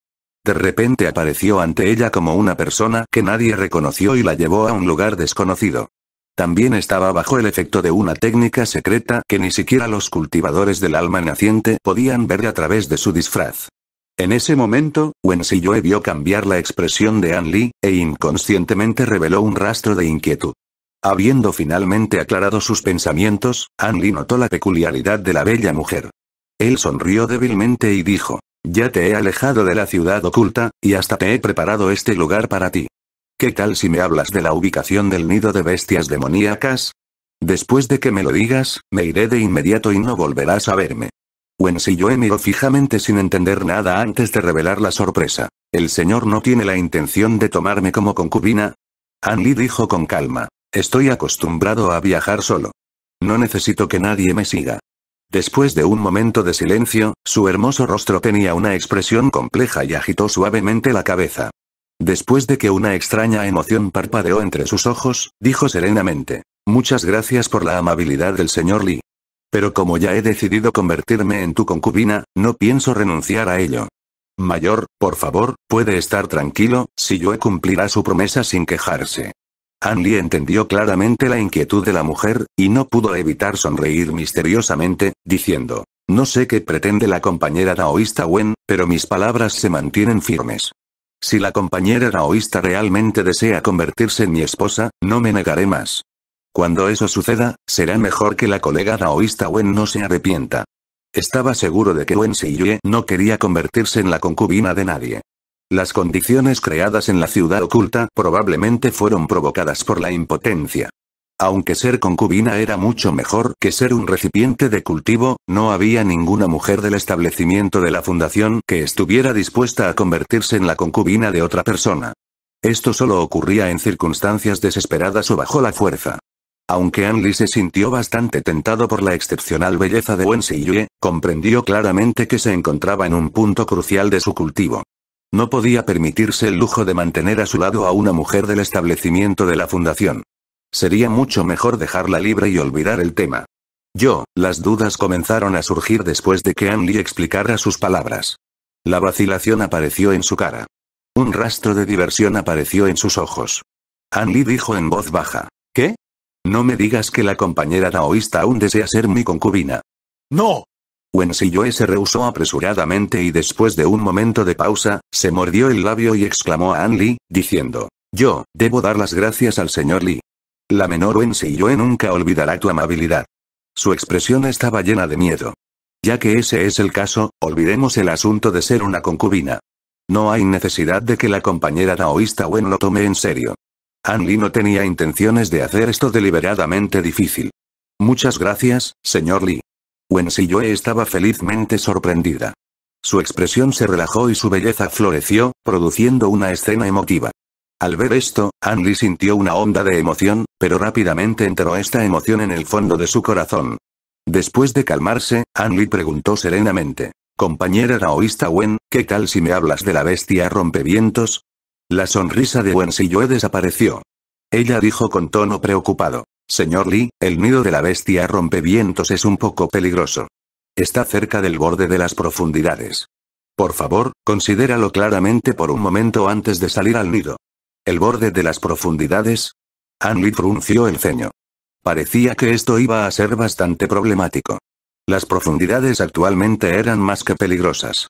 De repente apareció ante ella como una persona que nadie reconoció y la llevó a un lugar desconocido. También estaba bajo el efecto de una técnica secreta que ni siquiera los cultivadores del alma naciente podían ver a través de su disfraz. En ese momento, Wen Siyue vio cambiar la expresión de An Li, e inconscientemente reveló un rastro de inquietud. Habiendo finalmente aclarado sus pensamientos, An Li notó la peculiaridad de la bella mujer. Él sonrió débilmente y dijo, ya te he alejado de la ciudad oculta, y hasta te he preparado este lugar para ti. ¿Qué tal si me hablas de la ubicación del nido de bestias demoníacas? Después de que me lo digas, me iré de inmediato y no volverás a verme. he miró fijamente sin entender nada antes de revelar la sorpresa. El señor no tiene la intención de tomarme como concubina. Anli dijo con calma. Estoy acostumbrado a viajar solo. No necesito que nadie me siga. Después de un momento de silencio, su hermoso rostro tenía una expresión compleja y agitó suavemente la cabeza. Después de que una extraña emoción parpadeó entre sus ojos, dijo serenamente, Muchas gracias por la amabilidad del señor Lee. Pero como ya he decidido convertirme en tu concubina, no pienso renunciar a ello. Mayor, por favor, puede estar tranquilo, si yo cumplirá su promesa sin quejarse. Li entendió claramente la inquietud de la mujer, y no pudo evitar sonreír misteriosamente, diciendo, no sé qué pretende la compañera daoísta Wen, pero mis palabras se mantienen firmes. Si la compañera daoísta realmente desea convertirse en mi esposa, no me negaré más. Cuando eso suceda, será mejor que la colega daoísta Wen no se arrepienta. Estaba seguro de que Wen Siyue no quería convertirse en la concubina de nadie. Las condiciones creadas en la ciudad oculta probablemente fueron provocadas por la impotencia. Aunque ser concubina era mucho mejor que ser un recipiente de cultivo, no había ninguna mujer del establecimiento de la fundación que estuviera dispuesta a convertirse en la concubina de otra persona. Esto solo ocurría en circunstancias desesperadas o bajo la fuerza. Aunque Anli se sintió bastante tentado por la excepcional belleza de Wen comprendió claramente que se encontraba en un punto crucial de su cultivo. No podía permitirse el lujo de mantener a su lado a una mujer del establecimiento de la fundación. Sería mucho mejor dejarla libre y olvidar el tema. Yo, las dudas comenzaron a surgir después de que Anli explicara sus palabras. La vacilación apareció en su cara. Un rastro de diversión apareció en sus ojos. Anli dijo en voz baja. ¿Qué? No me digas que la compañera taoísta aún desea ser mi concubina. No, Wen Yue se rehusó apresuradamente y después de un momento de pausa, se mordió el labio y exclamó a An Li, diciendo, Yo, debo dar las gracias al señor Li. La menor Yue nunca olvidará tu amabilidad. Su expresión estaba llena de miedo. Ya que ese es el caso, olvidemos el asunto de ser una concubina. No hay necesidad de que la compañera taoísta Wen lo tome en serio. An Li no tenía intenciones de hacer esto deliberadamente difícil. Muchas gracias, señor Li. Yue estaba felizmente sorprendida. Su expresión se relajó y su belleza floreció, produciendo una escena emotiva. Al ver esto, Anli sintió una onda de emoción, pero rápidamente entró esta emoción en el fondo de su corazón. Después de calmarse, Anli preguntó serenamente. Compañera taoísta Wen, ¿qué tal si me hablas de la bestia rompevientos? La sonrisa de Wen Yue desapareció. Ella dijo con tono preocupado. Señor Lee, el nido de la bestia rompevientos es un poco peligroso. Está cerca del borde de las profundidades. Por favor, considéralo claramente por un momento antes de salir al nido. ¿El borde de las profundidades? Lee frunció el ceño. Parecía que esto iba a ser bastante problemático. Las profundidades actualmente eran más que peligrosas.